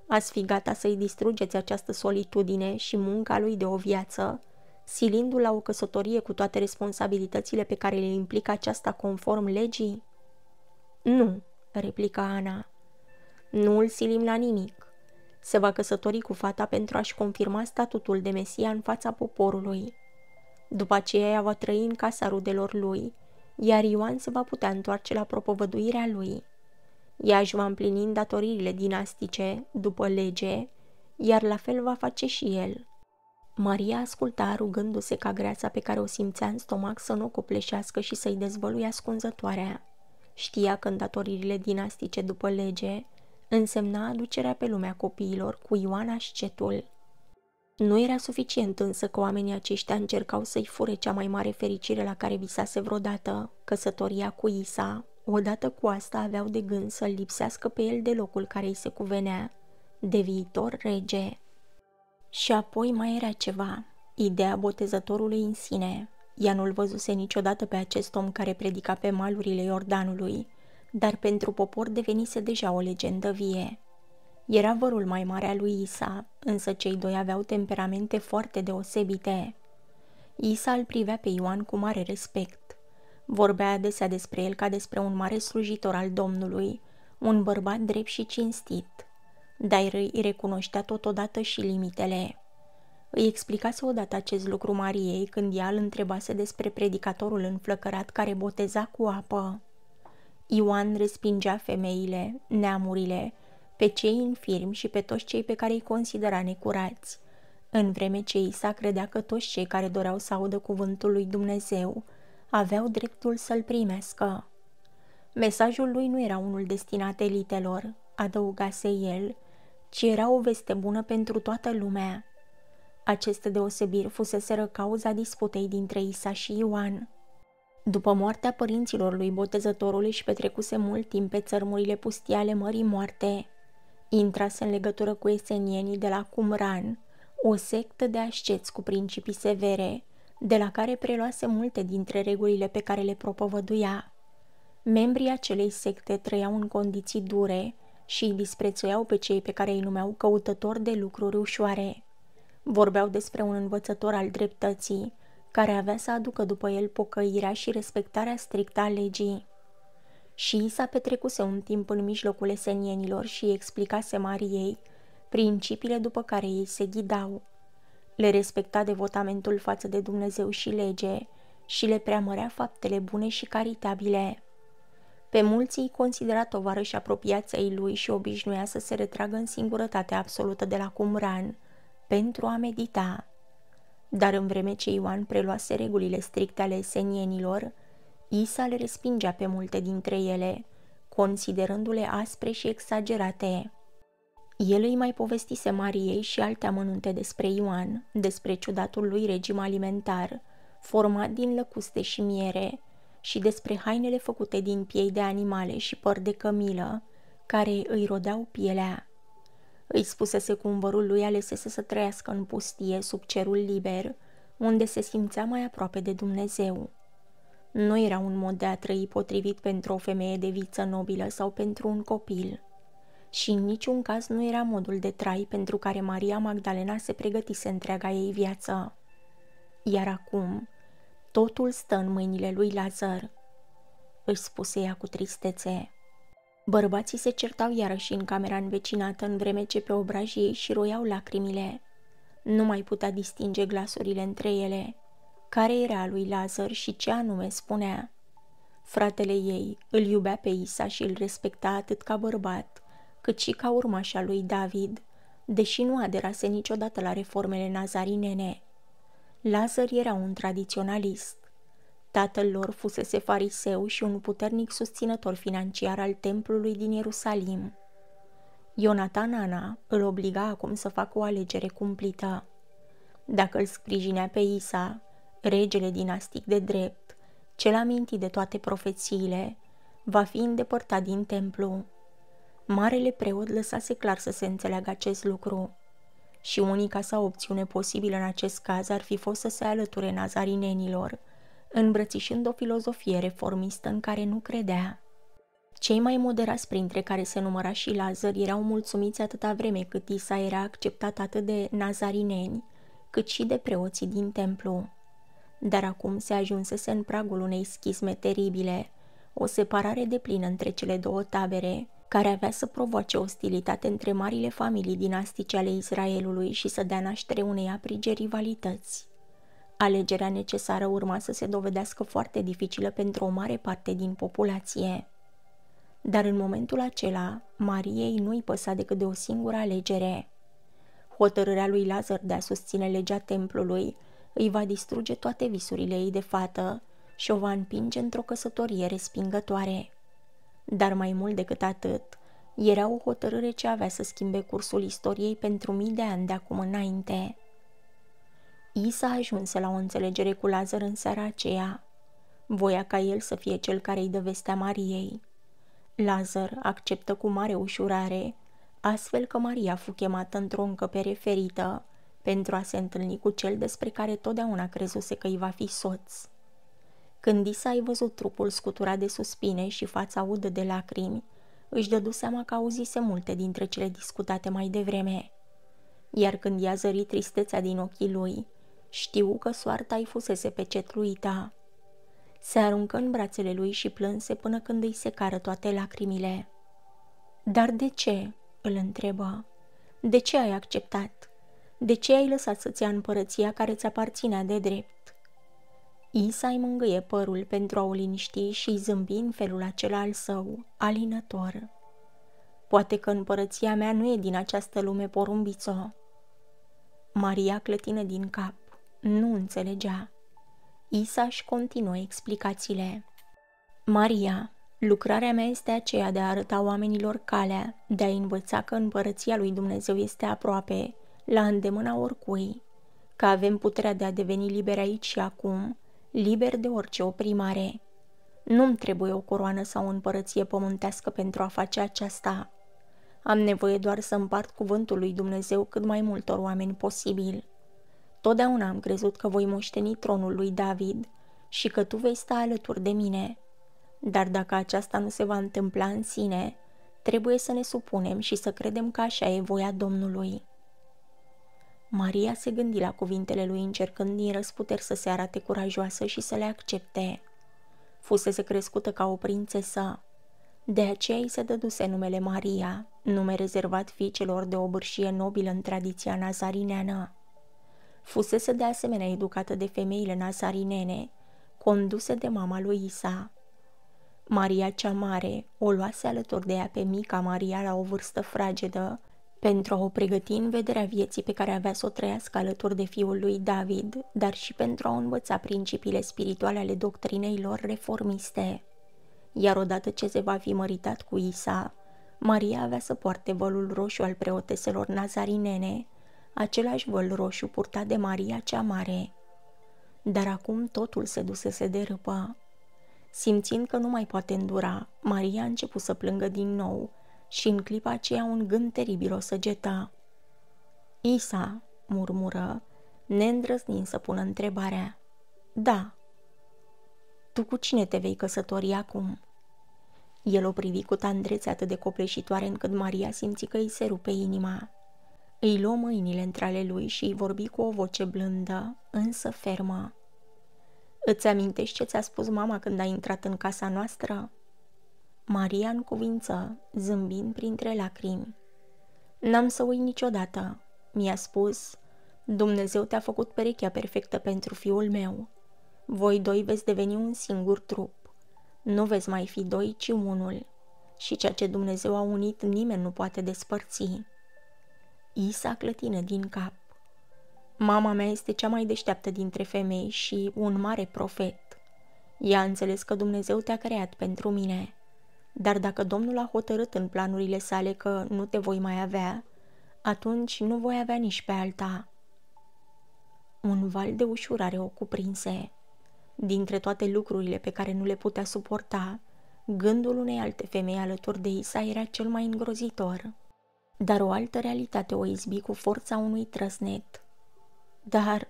S1: Ați fi gata să-i distrugeți această solitudine și munca lui de o viață, silindu-l la o căsătorie cu toate responsabilitățile pe care le implică aceasta conform legii? Nu, replica Ana. Nu îl silim la nimic. Se va căsători cu fata pentru a-și confirma statutul de mesia în fața poporului. După aceea ea va trăi în casa rudelor lui, iar Ioan se va putea întoarce la propovăduirea lui. Ea își va împlini îndatoririle dinastice, după lege, iar la fel va face și el. Maria asculta rugându-se ca greața pe care o simțea în stomac să nu o copleșească și să-i dezvăluie ascunzătoarea. Știa că îndatoririle dinastice după lege însemna aducerea pe lumea copiilor cu Ioana și Cetul. Nu era suficient însă că oamenii aceștia încercau să-i fure cea mai mare fericire la care visase vreodată, căsătoria cu Isa. Odată cu asta aveau de gând să-l lipsească pe el de locul care îi se cuvenea, de viitor rege. Și apoi mai era ceva, ideea botezătorului în sine. Ea nu-l văzuse niciodată pe acest om care predica pe malurile Iordanului, dar pentru popor devenise deja o legendă vie. Era vărul mai mare al lui Isa, însă cei doi aveau temperamente foarte deosebite. Isa îl privea pe Ioan cu mare respect. Vorbea adesea despre el ca despre un mare slujitor al Domnului, un bărbat drept și cinstit. Dar îi recunoștea totodată și limitele. Îi explicase odată acest lucru Mariei când ea îl întrebase despre predicatorul înflăcărat care boteza cu apă. Ioan respingea femeile, neamurile, pe cei infirmi și pe toți cei pe care îi considera necurați, în vreme ce Isa credea că toți cei care doreau să audă cuvântul lui Dumnezeu aveau dreptul să-l primească. Mesajul lui nu era unul destinat elitelor, adăugase el, ci era o veste bună pentru toată lumea. Aceste deosebiri fuseseră cauza disputei dintre Isa și Ioan – după moartea părinților lui botezătorului și petrecuse mult timp pe țărmurile pustii ale Mării Moarte, intrase în legătură cu esenienii de la Cumran, o sectă de asceți cu principii severe, de la care preluase multe dintre regulile pe care le propovăduia. Membrii acelei secte trăiau în condiții dure și îi disprețuiau pe cei pe care îi numeau căutători de lucruri ușoare. Vorbeau despre un învățător al dreptății, care avea să aducă după el pocăirea și respectarea strictă a legii. Și s-a petrecuse un timp în mijlocul esenienilor și explicase Mariei principiile după care ei se ghidau. Le respecta devotamentul față de Dumnezeu și lege și le preamărea faptele bune și caritabile. Pe mulți îi considera tovarăși apropiați lui și obișnuia să se retragă în singurătate absolută de la Cumran pentru a medita. Dar în vreme ce Ioan preluase regulile stricte ale senienilor, Isa le respingea pe multe dintre ele, considerându-le aspre și exagerate. El îi mai povestise Mariei și alte amănunte despre Ioan, despre ciudatul lui regim alimentar, format din lăcuste și miere, și despre hainele făcute din piei de animale și păr de cămilă, care îi rodeau pielea. Îi spusese cumbărul lui alesese să trăiască în pustie, sub cerul liber, unde se simțea mai aproape de Dumnezeu. Nu era un mod de a trăi potrivit pentru o femeie de viță nobilă sau pentru un copil. Și în niciun caz nu era modul de trai pentru care Maria Magdalena se pregătise întreaga ei viață. Iar acum, totul stă în mâinile lui Lazar, își spuse ea cu tristețe. Bărbații se certau iarăși în camera învecinată în vreme ce pe obrajii ei și roiau lacrimile. Nu mai putea distinge glasurile între ele. Care era lui Lazar și ce anume spunea? Fratele ei îl iubea pe Isa și îl respecta atât ca bărbat, cât și ca urmașa lui David, deși nu aderase niciodată la reformele nazarinene. Lazar era un tradiționalist. Tatăl lor fusese fariseu și un puternic susținător financiar al templului din Ierusalim. Ionatan Ana îl obliga acum să facă o alegere cumplită. Dacă îl sprijinea pe Isa, regele dinastic de drept, cel amintit de toate profețiile, va fi îndepărtat din templu. Marele preot lăsase clar să se înțeleagă acest lucru și unica sa opțiune posibilă în acest caz ar fi fost să se alăture nazarinenilor – îmbrățișând o filozofie reformistă în care nu credea. Cei mai moderați printre care se număra și Lazar erau mulțumiți atâta vreme cât Isa era acceptat atât de nazarineni, cât și de preoții din templu. Dar acum se ajunsese în pragul unei schisme teribile, o separare deplină între cele două tabere, care avea să provoace ostilitate între marile familii dinastice ale Israelului și să dea naștere unei aprige rivalități. Alegerea necesară urma să se dovedească foarte dificilă pentru o mare parte din populație. Dar în momentul acela, Mariei nu-i păsa decât de o singură alegere. Hotărârea lui Lazar de a susține legea templului îi va distruge toate visurile ei de fată și o va împinge într-o căsătorie respingătoare. Dar mai mult decât atât, era o hotărâre ce avea să schimbe cursul istoriei pentru mii de ani de acum înainte. Isa ajunse la o înțelegere cu Lazar în seara aceea. Voia ca el să fie cel care îi dă vestea Mariei. Lazar acceptă cu mare ușurare, astfel că Maria fu chemată într-o încăpere ferită pentru a se întâlni cu cel despre care totdeauna crezuse că îi va fi soț. Când Isa ai văzut trupul scuturat de suspine și fața udă de lacrimi, își dădu seama că auzise multe dintre cele discutate mai devreme. Iar când i-a zărit tristețea din ochii lui, știu că soarta i fusese pecetluită. Se aruncă în brațele lui și plânse până când îi secară toate lacrimile. Dar de ce?" îl întrebă. De ce ai acceptat? De ce ai lăsat să-ți ia împărăția care ți aparținea de drept? Isa îi mângâie părul pentru a o liniști și îi zâmbi în felul acela al său, alinător. Poate că împărăția mea nu e din această lume porumbițo. Maria clătină din cap nu înțelegea. Isa își continuă explicațiile. Maria, lucrarea mea este aceea de a arăta oamenilor calea, de a învăța că împărăția lui Dumnezeu este aproape, la îndemâna oricui, că avem puterea de a deveni liberi aici și acum, liberi de orice oprimare. Nu-mi trebuie o coroană sau o împărăție pământească pentru a face aceasta. Am nevoie doar să împart cuvântul lui Dumnezeu cât mai multor oameni posibil. Totdeauna am crezut că voi moșteni tronul lui David și că tu vei sta alături de mine. Dar dacă aceasta nu se va întâmpla în sine, trebuie să ne supunem și să credem că așa e voia Domnului. Maria se gândi la cuvintele lui încercând din răsputeri să se arate curajoasă și să le accepte. Fusese crescută ca o prințesă. De aceea îi se dăduse numele Maria, nume rezervat fiicelor de o bârșie nobilă în tradiția nazarineană fusese de asemenea educată de femeile nazarinene, conduse de mama lui Isa. Maria cea Mare o luase alături de ea pe mica Maria la o vârstă fragedă, pentru a o pregăti în vederea vieții pe care avea să o trăiască alături de fiul lui David, dar și pentru a învăța principiile spirituale ale doctrinei lor reformiste. Iar odată ce se va fi măritat cu Isa, Maria avea să poarte vălul roșu al preoteselor nazarinene, același văl roșu purtat de Maria cea Mare. Dar acum totul se dusese de râpă. Simțind că nu mai poate îndura, Maria a început să plângă din nou și în clipa aceea un gând teribil o săgeta. Isa, murmură, neîndrăznind să pună întrebarea. Da. Tu cu cine te vei căsători acum? El o privi cu tandrețe atât de copleșitoare încât Maria simți că îi se rupe inima. Îi luă mâinile între ale lui și îi vorbi cu o voce blândă, însă fermă. Îți amintești ce ți-a spus mama când a intrat în casa noastră?" Maria în cuvință, zâmbind printre lacrimi. N-am să uit niciodată, mi-a spus, Dumnezeu te-a făcut perechea perfectă pentru fiul meu. Voi doi veți deveni un singur trup. Nu veți mai fi doi, ci unul. Și ceea ce Dumnezeu a unit, nimeni nu poate despărți. Isa clătină din cap. Mama mea este cea mai deșteaptă dintre femei și un mare profet. Ea a înțeles că Dumnezeu te-a creat pentru mine. Dar dacă Domnul a hotărât în planurile sale că nu te voi mai avea, atunci nu voi avea nici pe alta. Un val de ușurare o cuprinse. Dintre toate lucrurile pe care nu le putea suporta, gândul unei alte femei alături de Isa era cel mai îngrozitor dar o altă realitate o izbi cu forța unui trăsnet. Dar,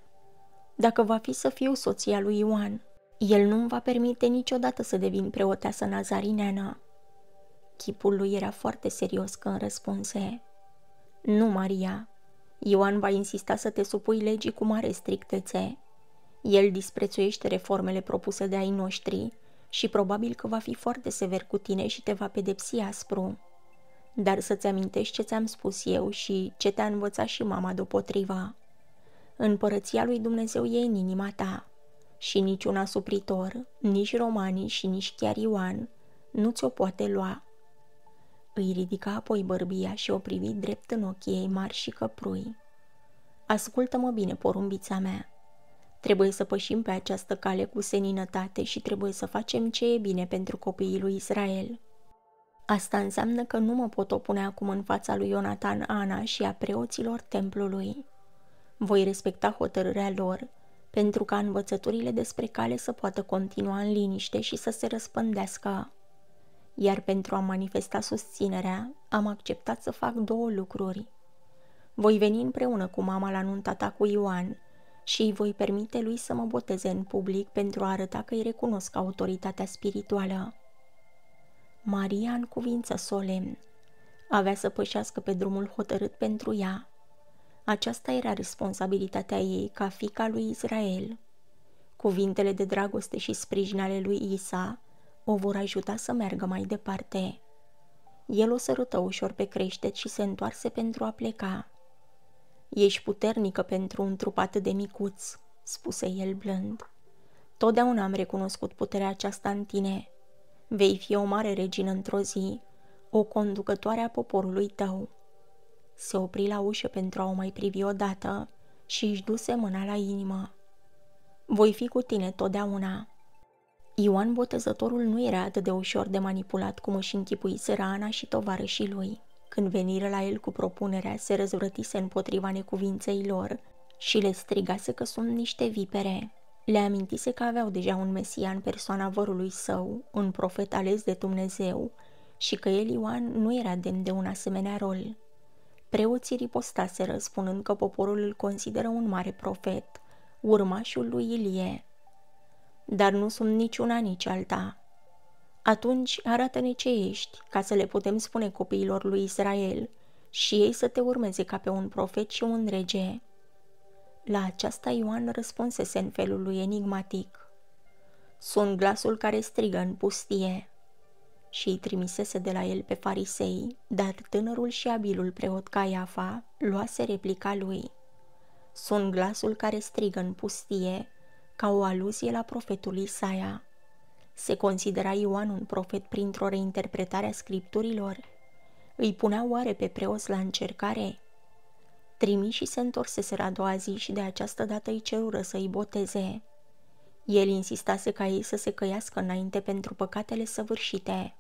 S1: dacă va fi să fiu soția lui Ioan, el nu-mi va permite niciodată să devin preoteasă nazarineana. Chipul lui era foarte serios când răspunse. Nu, Maria. Ioan va insista să te supui legii cu mare strictețe. El disprețuiește reformele propuse de ai noștri și probabil că va fi foarte sever cu tine și te va pedepsi aspru dar să-ți amintești ce ți-am spus eu și ce te-a învățat și mama deopotriva. Împărăția lui Dumnezeu e în inima ta și niciun asupritor, nici romanii și nici chiar Ioan nu ți-o poate lua. Îi ridica apoi bărbia și o privi drept în ochii ei mari și căprui. Ascultă-mă bine, porumbița mea. Trebuie să pășim pe această cale cu seninătate și trebuie să facem ce e bine pentru copiii lui Israel – Asta înseamnă că nu mă pot opune acum în fața lui Ionatan Ana și a preoților templului. Voi respecta hotărârea lor, pentru ca învățăturile despre cale să poată continua în liniște și să se răspândească. Iar pentru a manifesta susținerea, am acceptat să fac două lucruri. Voi veni împreună cu mama la nunta ta cu Ioan și îi voi permite lui să mă boteze în public pentru a arăta că îi recunosc autoritatea spirituală Maria în cuvință solemn. Avea să pășească pe drumul hotărât pentru ea. Aceasta era responsabilitatea ei ca fica lui Israel. Cuvintele de dragoste și sprijin ale lui Isa o vor ajuta să meargă mai departe. El o sărută ușor pe creștet și se întoarse pentru a pleca. Ești puternică pentru un trup atât de micuț," spuse el blând. Totdeauna am recunoscut puterea aceasta în tine. Vei fi o mare regină într-o zi, o conducătoare a poporului tău. Se opri la ușă pentru a o mai privi odată și își duse mâna la inimă. Voi fi cu tine totdeauna. Ioan Botezătorul nu era atât de ușor de manipulat cum își închipuiseră Ana și tovarășii lui. Când veniră la el cu propunerea, se răzvrătise împotriva necuvinței lor și le strigase că sunt niște vipere. Le amintise că aveau deja un mesia în persoana vărului său, un profet ales de Dumnezeu, și că el Ioan nu era demn de un asemenea rol. Preoții ripostaseră, spunând că poporul îl consideră un mare profet, urmașul lui Ilie. Dar nu sunt niciuna nici alta. Atunci arată-ne ce ești, ca să le putem spune copiilor lui Israel, și ei să te urmeze ca pe un profet și un rege. La aceasta Ioan răspunsese în felul lui enigmatic. Sunt glasul care strigă în pustie. Și îi trimisese de la el pe farisei, dar tânărul și abilul preot Caiafa luase replica lui. Sunt glasul care strigă în pustie, ca o aluzie la profetul Isaia. Se considera Ioan un profet printr-o reinterpretare a scripturilor? Îi punea oare pe preos la încercare Trimișii se întorseseră a doua zi și de această dată îi cerură să îi boteze. El insistase ca ei să se căiască înainte pentru păcatele săvârșite.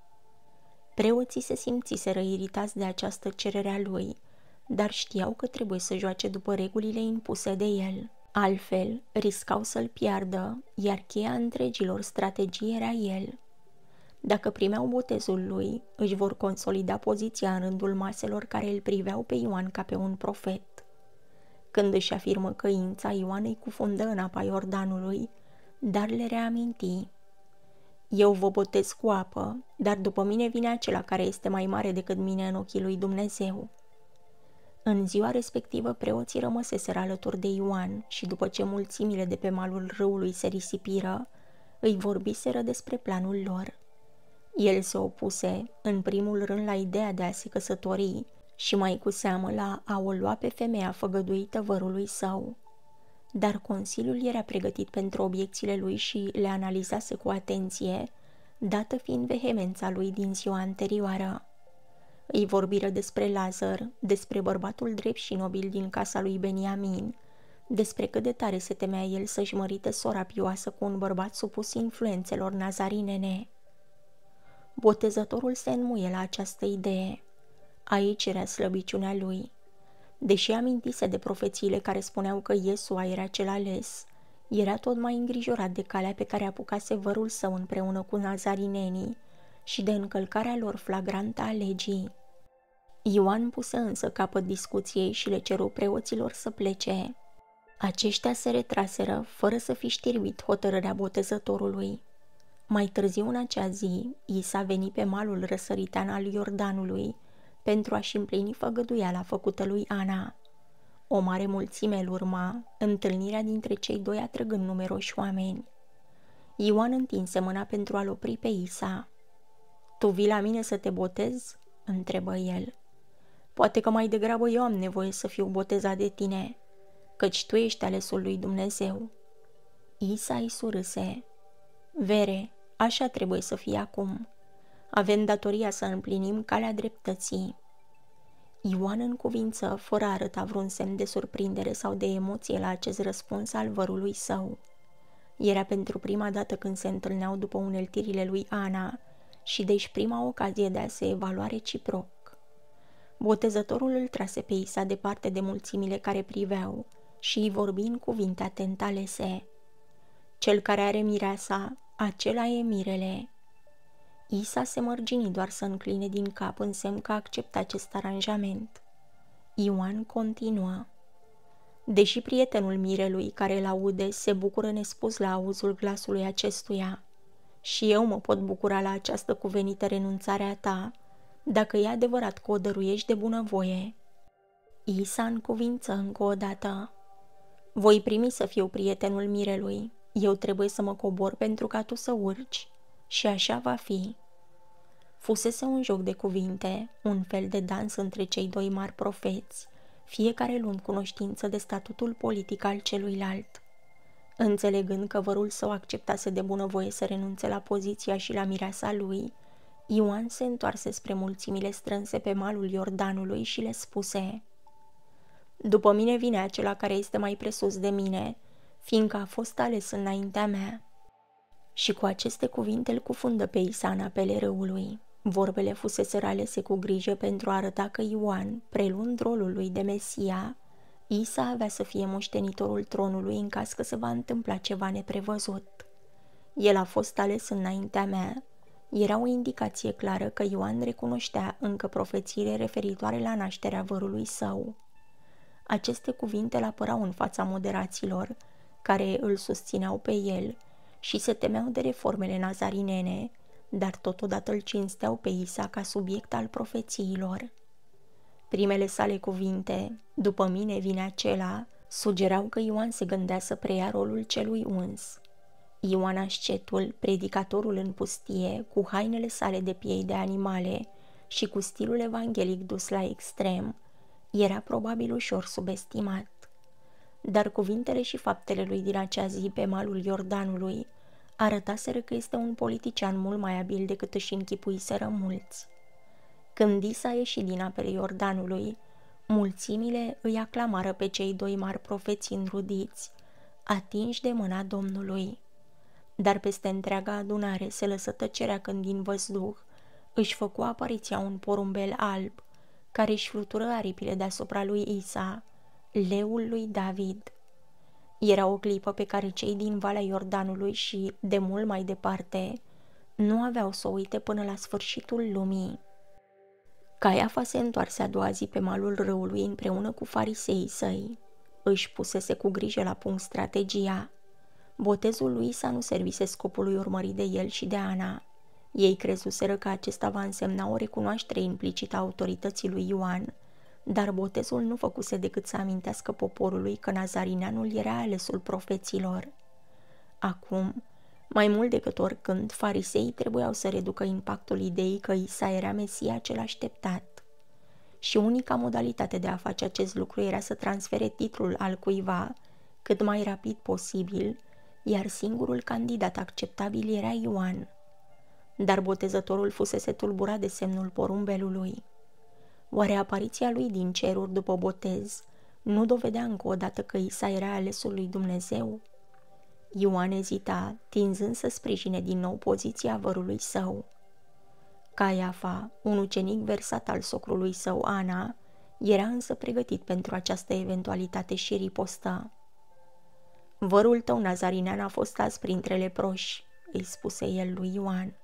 S1: Preoții se simțiseră iritați de această cerere a lui, dar știau că trebuie să joace după regulile impuse de el. Altfel, riscau să-l piardă, iar cheia întregilor strategii era el. Dacă primeau botezul lui, își vor consolida poziția în rândul maselor care îl priveau pe Ioan ca pe un profet. Când își afirmă căința, Ioan îi cufundă în apa Iordanului, dar le reaminti. Eu vă botez cu apă, dar după mine vine acela care este mai mare decât mine în ochii lui Dumnezeu. În ziua respectivă, preoții rămăseseră alături de Ioan și după ce mulțimile de pe malul râului se risipiră, îi vorbiseră despre planul lor. El se opuse, în primul rând, la ideea de a se căsători și mai cu seamă la a o lua pe femeia făgăduită vărului său. Dar Consiliul era pregătit pentru obiecțiile lui și le analizase cu atenție, dată fiind vehemența lui din ziua anterioară. Îi vorbiră despre Lazar, despre bărbatul drept și nobil din casa lui Beniamin, despre cât de tare se temea el să-și mărite sora pioasă cu un bărbat supus influențelor nazarinene. Botezătorul se înmuie la această idee. Aici era slăbiciunea lui. Deși amintise de profețiile care spuneau că Iesua era cel ales, era tot mai îngrijorat de calea pe care apucase vărul său împreună cu nazarinenii și de încălcarea lor flagrantă a legii. Ioan puse însă capăt discuției și le ceru preoților să plece. Aceștia se retraseră, fără să fi știrbit hotărârea botezătorului. Mai târziu în acea zi, Isa veni pe malul răsăritean al Iordanului pentru a-și împlini făgăduiala făcută lui Ana. O mare mulțime îl urma, întâlnirea dintre cei doi atrăgând numeroși oameni. Ioan întinse mâna pentru a-l opri pe Isa. Tu vii la mine să te botezi?" întrebă el. Poate că mai degrabă eu am nevoie să fiu botezat de tine, căci tu ești alesul lui Dumnezeu." Isa îi surâse. Vere, Așa trebuie să fie acum. Avem datoria să împlinim calea dreptății. Ioan în cuvință, fără a arăta vreun semn de surprindere sau de emoție la acest răspuns al vărului său. Era pentru prima dată când se întâlneau după uneltirile lui Ana și deci prima ocazie de a se evalua reciproc. Botezătorul îl trase pe Isa departe de mulțimile care priveau și îi vorbi în cuvinte atent alese. Cel care are mireasa acela e mirele. Isa se mărgini doar să încline din cap în semn că acceptă acest aranjament. Ioan continua. Deși prietenul mirelui care îl aude se bucură nespus la auzul glasului acestuia, și eu mă pot bucura la această cuvenită renunțare a ta, dacă e adevărat că o dăruiești de bunăvoie. Isa în cuvință încă o dată. Voi primi să fiu prietenul mirelui, eu trebuie să mă cobor pentru ca tu să urci și așa va fi. Fusese un joc de cuvinte, un fel de dans între cei doi mari profeți, fiecare luând cunoștință de statutul politic al celuilalt. Înțelegând că vărul său acceptase de bunăvoie să renunțe la poziția și la mireasa lui, Ioan se întoarse spre mulțimile strânse pe malul Iordanului și le spuse După mine vine acela care este mai presus de mine, fiindcă a fost ales înaintea mea. Și cu aceste cuvinte îl cufundă pe Isana pe râului. Vorbele fusese alese cu grijă pentru a arăta că Ioan, preluând rolul lui de Mesia, Isa avea să fie moștenitorul tronului în caz că se va întâmpla ceva neprevăzut. El a fost ales înaintea mea. Era o indicație clară că Ioan recunoștea încă profețiile referitoare la nașterea vărului său. Aceste cuvinte l apărau în fața moderaților, care îl susțineau pe el și se temeau de reformele nazarinene, dar totodată îl cinsteau pe Isa ca subiect al profețiilor. Primele sale cuvinte, după mine vine acela, sugerau că Ioan se gândea să preia rolul celui uns. Ioan Ascetul, predicatorul în pustie, cu hainele sale de piei de animale și cu stilul evanghelic dus la extrem, era probabil ușor subestimat dar cuvintele și faptele lui din acea zi pe malul Iordanului arătaseră că este un politician mult mai abil decât își închipuiseră mulți. Când Isa ieși din apele Iordanului, mulțimile îi aclamară pe cei doi mari profeți înrudiți, atinși de mâna Domnului. Dar peste întreaga adunare se lăsă tăcerea când din văzduh își făcu apariția un porumbel alb, care își flutură aripile deasupra lui Isa, leul lui David. Era o clipă pe care cei din Valea Iordanului și, de mult mai departe, nu aveau să o uite până la sfârșitul lumii. Caiafa se întoarse a doua zi pe malul râului împreună cu fariseii săi. Își pusese cu grijă la punct strategia. Botezul lui s-a nu servise scopului urmărit de el și de Ana. Ei crezuseră că acesta va însemna o recunoaștere implicită a autorității lui Ioan – dar botezul nu făcuse decât să amintească poporului că Nazarineanul era alesul profeților. Acum, mai mult decât oricând, fariseii trebuiau să reducă impactul ideii că Isa era Mesia cel așteptat. Și unica modalitate de a face acest lucru era să transfere titlul al cuiva, cât mai rapid posibil, iar singurul candidat acceptabil era Ioan. Dar botezătorul fusese tulburat de semnul porumbelului. Oare apariția lui din ceruri după botez nu dovedea încă o dată că Isa era alesul lui Dumnezeu? Ioan ezita, tinzând să sprijine din nou poziția vărului său. Caiafa, un ucenic versat al socrului său Ana, era însă pregătit pentru această eventualitate și ripostă. Vărul tău nazarinean a fost azi printre leproși, îi spuse el lui Ioan.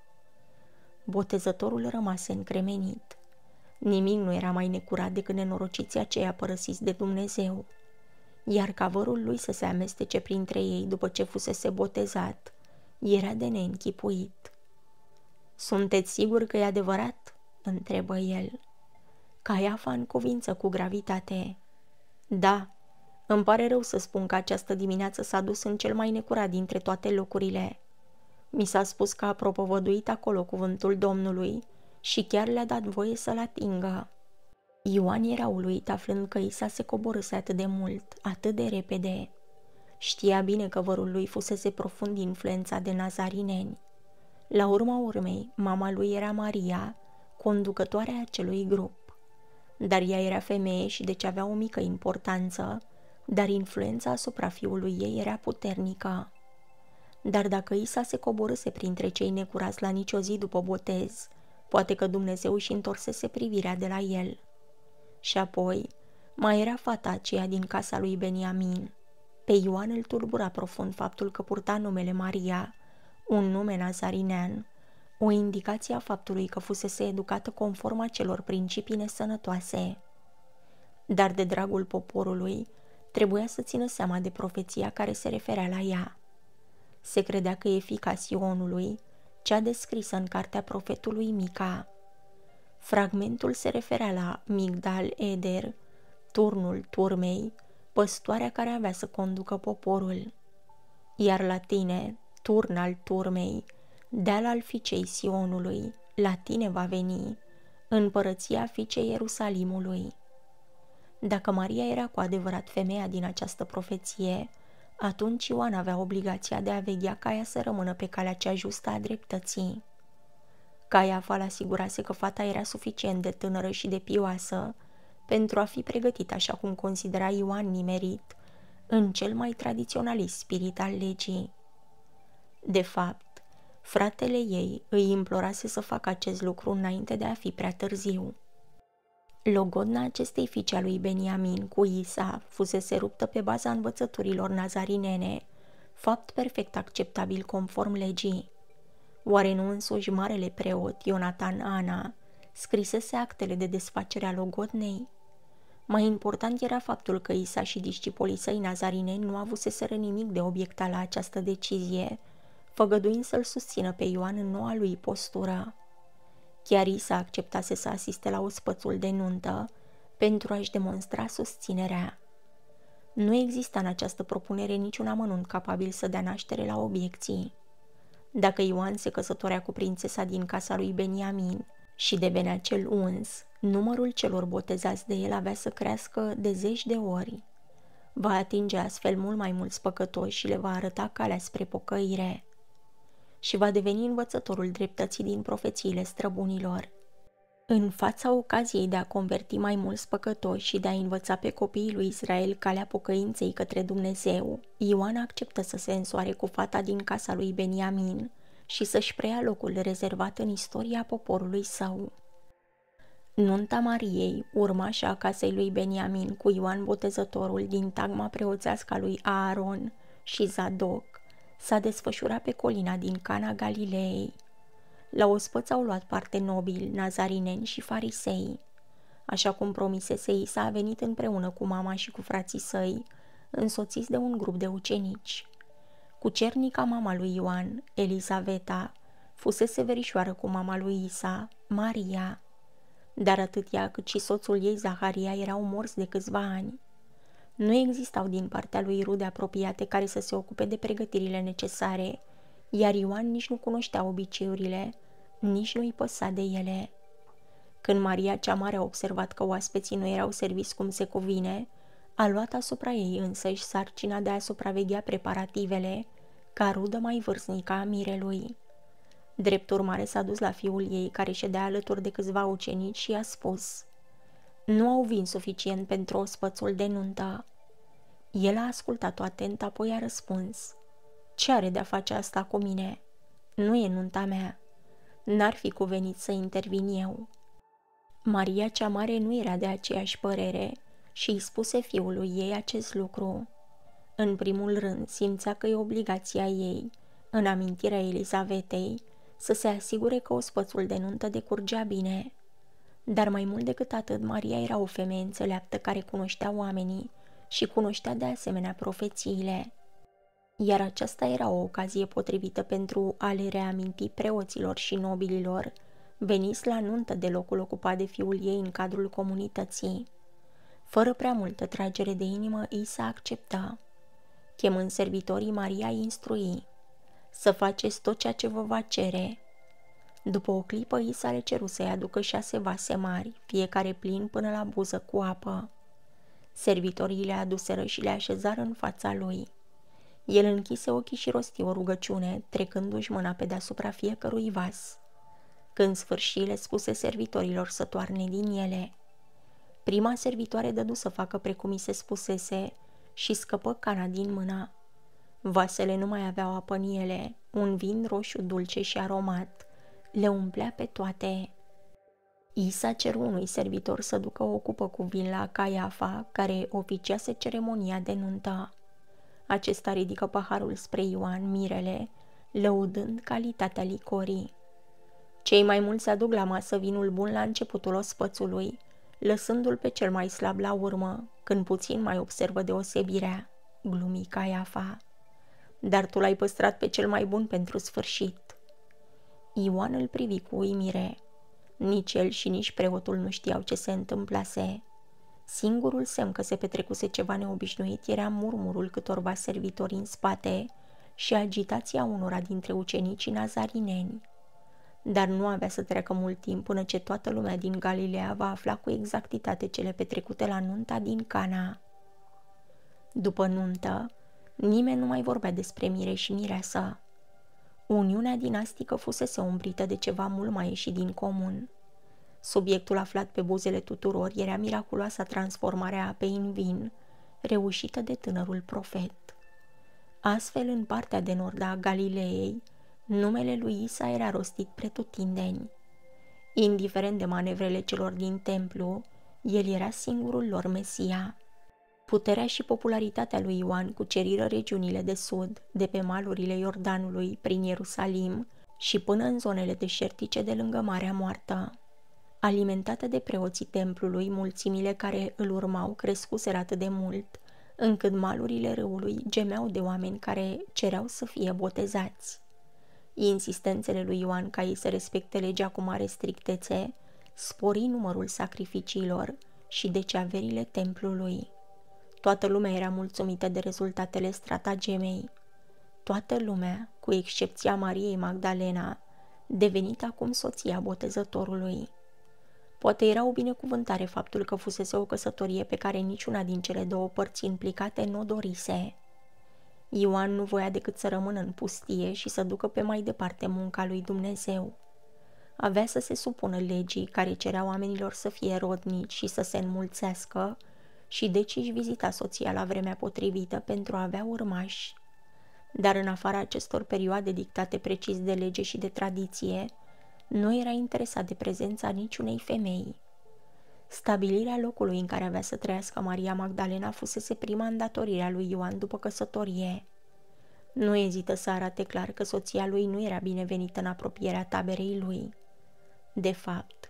S1: Botezătorul rămase încremenit. Nimic nu era mai necurat decât nenorociții aceia părăsiți de Dumnezeu. Iar cavărul lui să se amestece printre ei după ce fusese botezat era de neînchipuit. Sunteți sigur că e adevărat?" întrebă el. Caiafa în cuvință cu gravitate. Da, îmi pare rău să spun că această dimineață s-a dus în cel mai necurat dintre toate locurile. Mi s-a spus că a propovăduit acolo cuvântul Domnului și chiar le-a dat voie să-l atingă. Ioan era uluit aflând că Isa se coborâse atât de mult, atât de repede. Știa bine că vărul lui fusese profund influența de nazarineni. La urma urmei, mama lui era Maria, conducătoarea acelui grup. Dar ea era femeie și deci avea o mică importanță, dar influența asupra fiului ei era puternică. Dar dacă Isa se coborâse printre cei necurați la nicio zi după botez, Poate că Dumnezeu și întorsese privirea de la el. Și apoi, mai era fata aceea din casa lui Beniamin. Pe Ioan îl turbura profund faptul că purta numele Maria, un nume nazarinean, o indicație a faptului că fusese educată conform acelor principii nesănătoase. Dar de dragul poporului, trebuia să țină seama de profeția care se referea la ea. Se credea că e fica Sionului, cea descrisă în cartea profetului Mica. Fragmentul se referea la Migdal Eder, turnul turmei, păstoarea care avea să conducă poporul. Iar la tine, turn al turmei, deal al ficei Sionului, la tine va veni, împărăția ficei Ierusalimului. Dacă Maria era cu adevărat femeia din această profeție, atunci Ioan avea obligația de a veghea Caia să rămână pe calea cea justă a dreptății. Caia Val asigurase că fata era suficient de tânără și de pioasă pentru a fi pregătită așa cum considera Ioan nimerit, în cel mai tradiționalist spirit al legii. De fapt, fratele ei îi implorase să facă acest lucru înainte de a fi prea târziu. Logodna acestei fiice a lui Beniamin cu Isa fusese ruptă pe baza învățăturilor nazarinene, fapt perfect acceptabil conform legii. Oare nu însuși marele preot Ionatan Ana scrisese actele de desfacere a logodnei? Mai important era faptul că Isa și discipolii săi nazarine nu avuseseră nimic de obiecta la această decizie, făgăduind să-l susțină pe Ioan în noua lui postură. Chiar Isa acceptase să asiste la ospățul de nuntă pentru a-și demonstra susținerea. Nu exista în această propunere niciun amănunt capabil să dea naștere la obiecții. Dacă Ioan se căsătorea cu prințesa din casa lui Beniamin și devenea cel uns, numărul celor botezați de el avea să crească de zeci de ori. Va atinge astfel mult mai mulți păcătoși și le va arăta calea spre pocăire și va deveni învățătorul dreptății din profețiile străbunilor. În fața ocaziei de a converti mai mulți păcătoși și de a învăța pe copiii lui Israel calea pocăinței către Dumnezeu, Ioan acceptă să se însoare cu fata din casa lui Beniamin și să-și preia locul rezervat în istoria poporului său. Nunta Mariei, urmașa a casei lui Beniamin cu Ioan Botezătorul din tagma preoțească a lui Aaron și Zadoc, s-a desfășurat pe colina din Cana Galilei. La ospăț au luat parte nobili, nazarineni și farisei. Așa cum promisese Isa a venit împreună cu mama și cu frații săi, însoțiți de un grup de ucenici. Cu cernica mama lui Ioan, Elisaveta, fusese verișoară cu mama lui Isa, Maria. Dar atât ea cât și soțul ei, Zaharia, erau morți de câțiva ani – nu existau din partea lui rude apropiate care să se ocupe de pregătirile necesare, iar Ioan nici nu cunoștea obiceiurile, nici nu i păsa de ele. Când Maria cea Mare a observat că oaspeții nu erau serviți cum se cuvine, a luat asupra ei însă și sarcina de a supraveghea preparativele, ca rudă mai vârstnică a mirelui. Drept urmare s-a dus la fiul ei care ședea alături de câțiva ucenici și a spus – nu au vin suficient pentru ospățul de nuntă. El a ascultat-o atent, apoi a răspuns. Ce are de-a face asta cu mine? Nu e nunta mea. N-ar fi cuvenit să intervin eu. Maria cea mare nu era de aceeași părere și îi spuse fiului ei acest lucru. În primul rând, simțea că e obligația ei, în amintirea Elizavetei, să se asigure că ospățul de nuntă decurgea bine. Dar mai mult decât atât, Maria era o femeie înțeleaptă care cunoștea oamenii și cunoștea de asemenea profețiile. Iar aceasta era o ocazie potrivită pentru a le reaminti preoților și nobililor veniți la nuntă de locul ocupat de fiul ei în cadrul comunității. Fără prea multă tragere de inimă, Isa accepta. Chemând servitorii, Maria îi instrui. Să faceți tot ceea ce vă va cere, după o clipă, i s-a cerut să-i aducă șase vase mari, fiecare plin până la buză cu apă. Servitorii le aduseră și le așezară în fața lui. El închise ochii și rosti o rugăciune, trecându-și mâna pe deasupra fiecărui vas. Când sfârși, le spuse servitorilor să toarne din ele. Prima servitoare dădu să facă precum i se spusese și scăpă cana din mâna. Vasele nu mai aveau apă în ele, un vin roșu dulce și aromat – le umplea pe toate. Isa ceru unui servitor să ducă o cupă cu vin la Caiafa, care oficiase ceremonia de nuntă. Acesta ridică paharul spre Ioan Mirele, lăudând calitatea licorii. Cei mai mulți aduc la masă vinul bun la începutul ospățului, lăsându-l pe cel mai slab la urmă, când puțin mai observă deosebirea, glumi Caiafa. Dar tu l-ai păstrat pe cel mai bun pentru sfârșit, Ioan îl privi cu uimire. Nici el și nici preotul nu știau ce se întâmplase. Singurul semn că se petrecuse ceva neobișnuit era murmurul câtorva servitori în spate și agitația unora dintre ucenicii nazarineni. Dar nu avea să treacă mult timp până ce toată lumea din Galileea va afla cu exactitate cele petrecute la nunta din Cana. După nuntă, nimeni nu mai vorbea despre mire și mireasă. Uniunea dinastică fusese umbrită de ceva mult mai ieșit din comun. Subiectul aflat pe buzele tuturor era miraculoasa transformare a apei în vin, reușită de tânărul profet. Astfel, în partea de nord a Galileei, numele lui Isa era rostit pretutindeni. Indiferent de manevrele celor din templu, el era singurul lor mesia. Puterea și popularitatea lui Ioan cuceriră regiunile de sud, de pe malurile Iordanului, prin Ierusalim și până în zonele deșertice de lângă Marea Moartă. Alimentată de preoții templului, mulțimile care îl urmau crescuseră atât de mult, încât malurile râului gemeau de oameni care cereau să fie botezați. Insistențele lui Ioan ca ei să respecte legea cu mare strictețe spori numărul sacrificiilor și averile templului. Toată lumea era mulțumită de rezultatele stratagemei. Toată lumea, cu excepția Mariei Magdalena, devenit acum soția botezătorului. Poate era o binecuvântare faptul că fusese o căsătorie pe care niciuna din cele două părți implicate nu o dorise. Ioan nu voia decât să rămână în pustie și să ducă pe mai departe munca lui Dumnezeu. Avea să se supună legii care cerea oamenilor să fie rodnici și să se înmulțească, și deci își vizita soția la vremea potrivită pentru a avea urmași. Dar în afara acestor perioade dictate precis de lege și de tradiție, nu era interesat de prezența niciunei femei. Stabilirea locului în care avea să trăiască Maria Magdalena fusese prima îndatorire a lui Ioan după căsătorie. Nu ezită să arate clar că soția lui nu era binevenită în apropierea taberei lui. De fapt,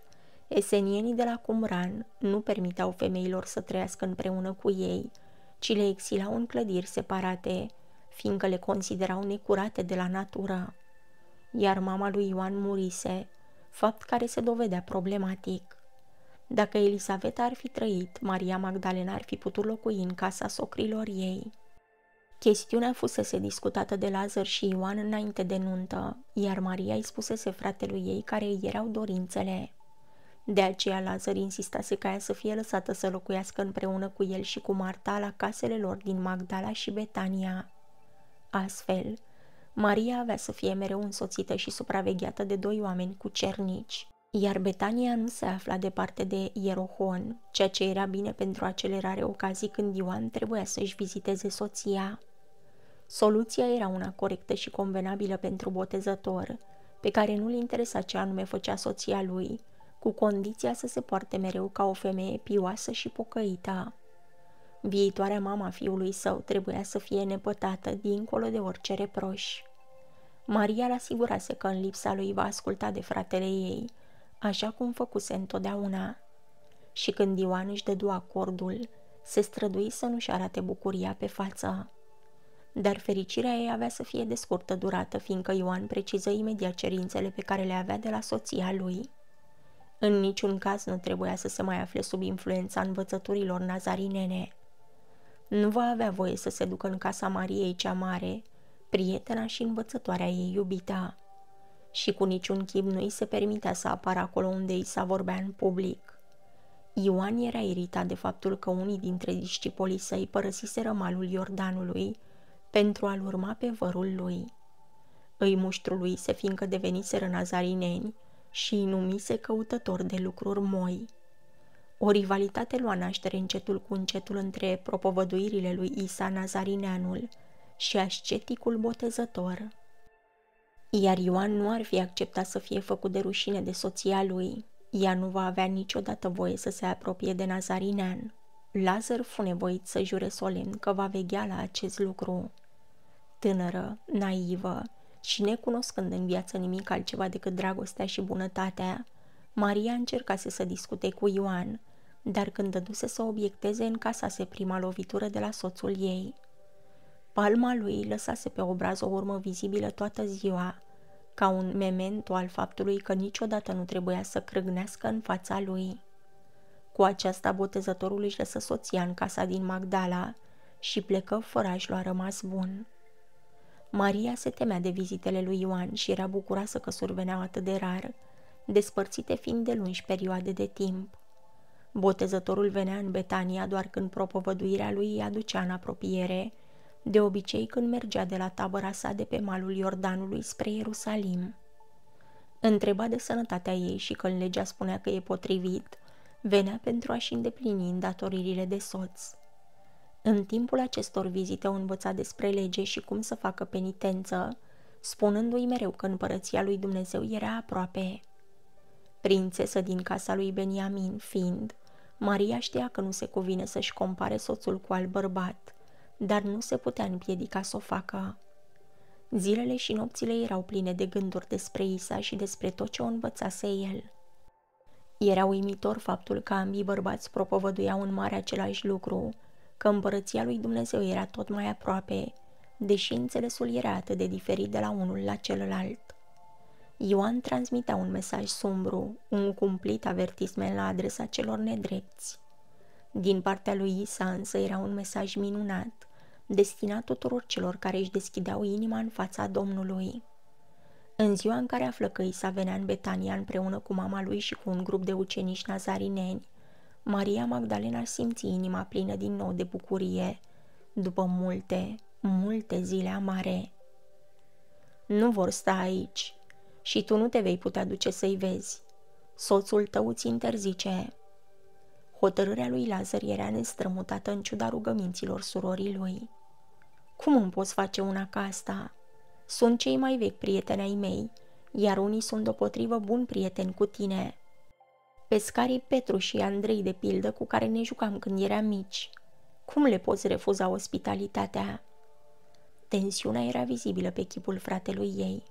S1: Esenienii de la Cumran nu permiteau femeilor să trăiască împreună cu ei, ci le exilau în clădiri separate, fiindcă le considerau necurate de la natură. Iar mama lui Ioan murise, fapt care se dovedea problematic. Dacă Elisaveta ar fi trăit, Maria Magdalena ar fi putut locui în casa socrilor ei. Chestiunea fusese discutată de Lazar și Ioan înainte de nuntă, iar Maria îi spusese fratelui ei care îi erau dorințele. De aceea Lazar insistase ca ea să fie lăsată să locuiască împreună cu el și cu Marta la casele lor din Magdala și Betania. Astfel, Maria avea să fie mereu însoțită și supravegheată de doi oameni cu cernici, iar Betania nu se afla departe de Ierohon, ceea ce era bine pentru acele rare ocazii când Ioan trebuia să-și viziteze soția. Soluția era una corectă și convenabilă pentru botezător, pe care nu-l interesa ce anume făcea soția lui – cu condiția să se poarte mereu ca o femeie pioasă și pocăită. Viitoarea mama fiului său trebuia să fie nepătată dincolo de orice reproș. Maria l asigurase că în lipsa lui va asculta de fratele ei, așa cum făcuse întotdeauna. Și când Ioan își dădu acordul, se strădui să nu-și arate bucuria pe față. Dar fericirea ei avea să fie de scurtă durată, fiindcă Ioan preciză imediat cerințele pe care le avea de la soția lui – în niciun caz nu trebuia să se mai afle sub influența învățăturilor nazarinene. Nu va avea voie să se ducă în casa Mariei cea mare, prietena și învățătoarea ei iubita. Și cu niciun chip nu îi se permitea să apară acolo unde îi s-a vorbea în public. Ioan era iritat de faptul că unii dintre discipolii săi părăsiseră malul Iordanului pentru a-l urma pe vărul lui. Îi se fiindcă deveniseră nazarineni și îi numise căutător de lucruri moi. O rivalitate lua naștere încetul cu încetul între propovăduirile lui Isa Nazarineanul și asceticul botezător. Iar Ioan nu ar fi acceptat să fie făcut de rușine de soția lui. Ea nu va avea niciodată voie să se apropie de Nazarinean. Lazar fu nevoit să jure solemn că va veghea la acest lucru. Tânără, naivă, și necunoscând în viață nimic altceva decât dragostea și bunătatea, Maria încercase să discute cu Ioan, dar când dăduse să obiecteze, în se prima lovitură de la soțul ei. Palma lui lăsase pe obraz o urmă vizibilă toată ziua, ca un memento al faptului că niciodată nu trebuia să crâgnească în fața lui. Cu aceasta botezătorul își lăsă soția în casa din Magdala și plecă fără a-și lua rămas bun. Maria se temea de vizitele lui Ioan și era bucuroasă că surveneau atât de rar, despărțite fiind de lungi perioade de timp. Botezătorul venea în Betania doar când propovăduirea lui îi aducea în apropiere, de obicei când mergea de la tabăra sa de pe malul Iordanului spre Ierusalim. Întreba de sănătatea ei și când legea spunea că e potrivit, venea pentru a-și îndeplini îndatoririle de soț. În timpul acestor vizite au învăța despre lege și cum să facă penitență, spunându-i mereu că împărăția lui Dumnezeu era aproape. Prințesă din casa lui Beniamin fiind, Maria știa că nu se cuvine să-și compare soțul cu alt bărbat, dar nu se putea împiedica să o facă. Zilele și nopțile erau pline de gânduri despre Isa și despre tot ce o învățase el. Era uimitor faptul că ambii bărbați propovăduiau în mare același lucru că împărăția lui Dumnezeu era tot mai aproape, deși înțelesul era atât de diferit de la unul la celălalt. Ioan transmitea un mesaj sombru, un cumplit avertisment la adresa celor nedrepți. Din partea lui Isa însă era un mesaj minunat, destinat tuturor celor care își deschideau inima în fața Domnului. În ziua în care află că Isa venea în Betania împreună cu mama lui și cu un grup de ucenici nazarineni, Maria Magdalena simți inima plină din nou de bucurie, după multe, multe zile amare. Nu vor sta aici și tu nu te vei putea duce să-i vezi. Soțul tău ți interzice. Hotărârea lui Lazar era nestrămutată în ciuda rugăminților surorii lui. Cum îmi poți face una ca asta? Sunt cei mai vechi prieteni ai mei, iar unii sunt deopotrivă buni prieteni cu tine pescarii Petru și Andrei, de pildă, cu care ne jucam când eram mici. Cum le poți refuza ospitalitatea? Tensiunea era vizibilă pe chipul fratelui ei.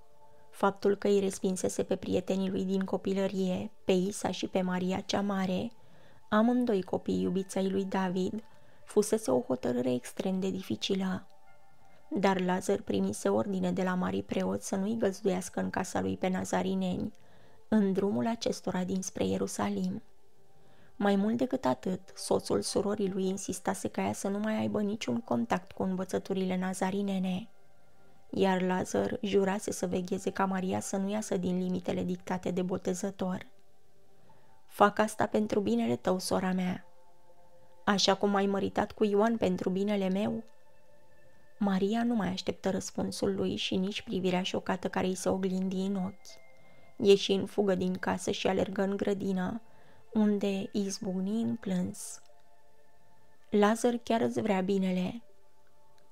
S1: Faptul că îi respinsese pe prietenii lui din copilărie, pe Isa și pe Maria cea Mare, amândoi copii iubiței lui David, fusese o hotărâre extrem de dificilă. Dar Lazar primise ordine de la mari preot să nu-i găzduiască în casa lui pe nazarineni, în drumul acestora dinspre Ierusalim. Mai mult decât atât, soțul surorii lui insistase ca ea să nu mai aibă niciun contact cu învățăturile nazarinene, iar Lazar jurase să vegheze ca Maria să nu iasă din limitele dictate de botezător. Fac asta pentru binele tău, sora mea. Așa cum ai măritat cu Ioan pentru binele meu? Maria nu mai așteptă răspunsul lui și nici privirea șocată care îi se oglindi în ochi ieși în fugă din casă și alergă în grădină, unde izbucni în plâns. Lazar chiar îți vrea binele.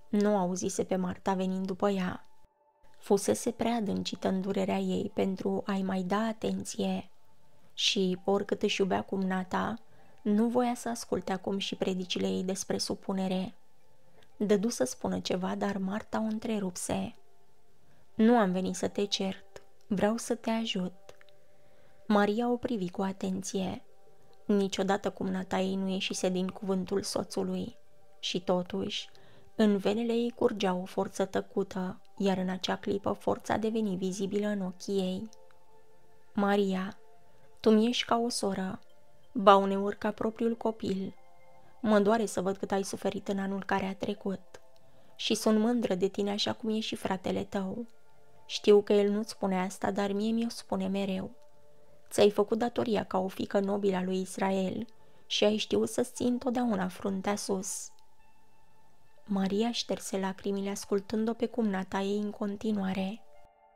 S1: Nu auzise pe Marta venind după ea. Fusese prea adâncită în durerea ei pentru a-i mai da atenție și, oricât își iubea cumnata, nu voia să asculte acum și predicile ei despre supunere. Dădu să spună ceva, dar Marta o întrerupse. Nu am venit să te cert, vreau să te ajut. Maria o privi cu atenție. Niciodată nata ei nu ieșise din cuvântul soțului. Și totuși, în venele ei curgea o forță tăcută, iar în acea clipă forța deveni vizibilă în ochii ei. Maria, tu mi-ești ca o soră, ba uneori ca propriul copil. Mă doare să văd cât ai suferit în anul care a trecut și sunt mândră de tine așa cum e și fratele tău. Știu că el nu spune asta, dar mie mi-o spune mereu. Ți-ai făcut datoria ca o fică nobilă a lui Israel și ai știut să ții întotdeauna fruntea sus. Maria șterse lacrimile ascultând-o pe cumnata ei în continuare.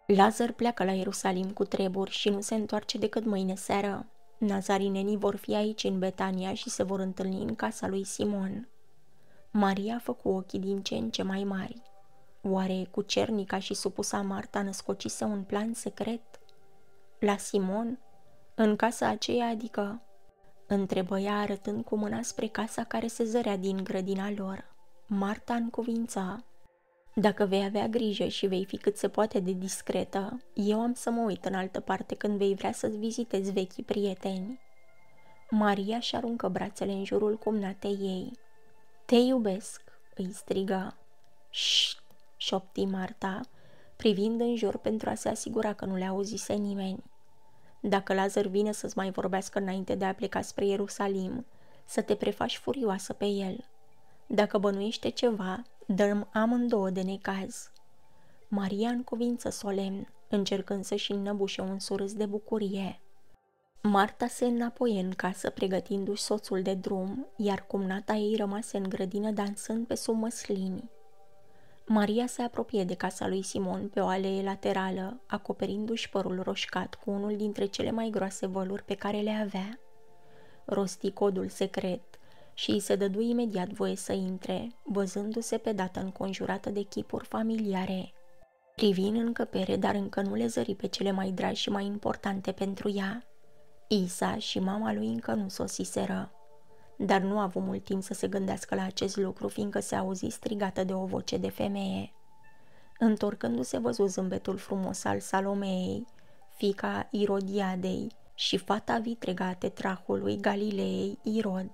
S1: Lazar pleacă la Ierusalim cu treburi și nu se întoarce decât mâine seară. Nazarinenii vor fi aici în Betania și se vor întâlni în casa lui Simon. Maria făcu ochii din ce în ce mai mari. Oare cu cernica și supusa Marta născocise un plan secret? La Simon? În casa aceea, adică? Întrebă ea arătând cu mâna spre casa care se zărea din grădina lor. Marta încuvința. Dacă vei avea grijă și vei fi cât se poate de discretă, eu am să mă uit în altă parte când vei vrea să-ți vizitezi vechii prieteni. Maria și aruncă brațele în jurul cumnatei ei. Te iubesc, îi striga. Șt! șopti Marta, privind în jur pentru a se asigura că nu le auzise nimeni. Dacă Lazar vine să-ți mai vorbească înainte de a pleca spre Ierusalim, să te prefaci furioasă pe el. Dacă bănuiește ceva, dăm amândouă de necaz. Maria în cuvință solemn, încercând să-și înnăbușe un surâs de bucurie. Marta se înapoie în casă pregătindu-și soțul de drum, iar cumnata ei rămase în grădină dansând pe sub măslini. Maria se apropie de casa lui Simon pe o alee laterală, acoperindu-și părul roșcat cu unul dintre cele mai groase văluri pe care le avea. Rosti codul secret și îi se dădu imediat voie să intre, văzându-se pe dată înconjurată de chipuri familiare. Privind în încăpere, dar încă nu le zări pe cele mai dragi și mai importante pentru ea. Isa și mama lui încă nu sosiseră dar nu a avut mult timp să se gândească la acest lucru, fiindcă se auzi strigată de o voce de femeie. Întorcându-se văzu zâmbetul frumos al Salomeei, fica Irodiadei și fata vitrega a tetrahului Galilei Irod.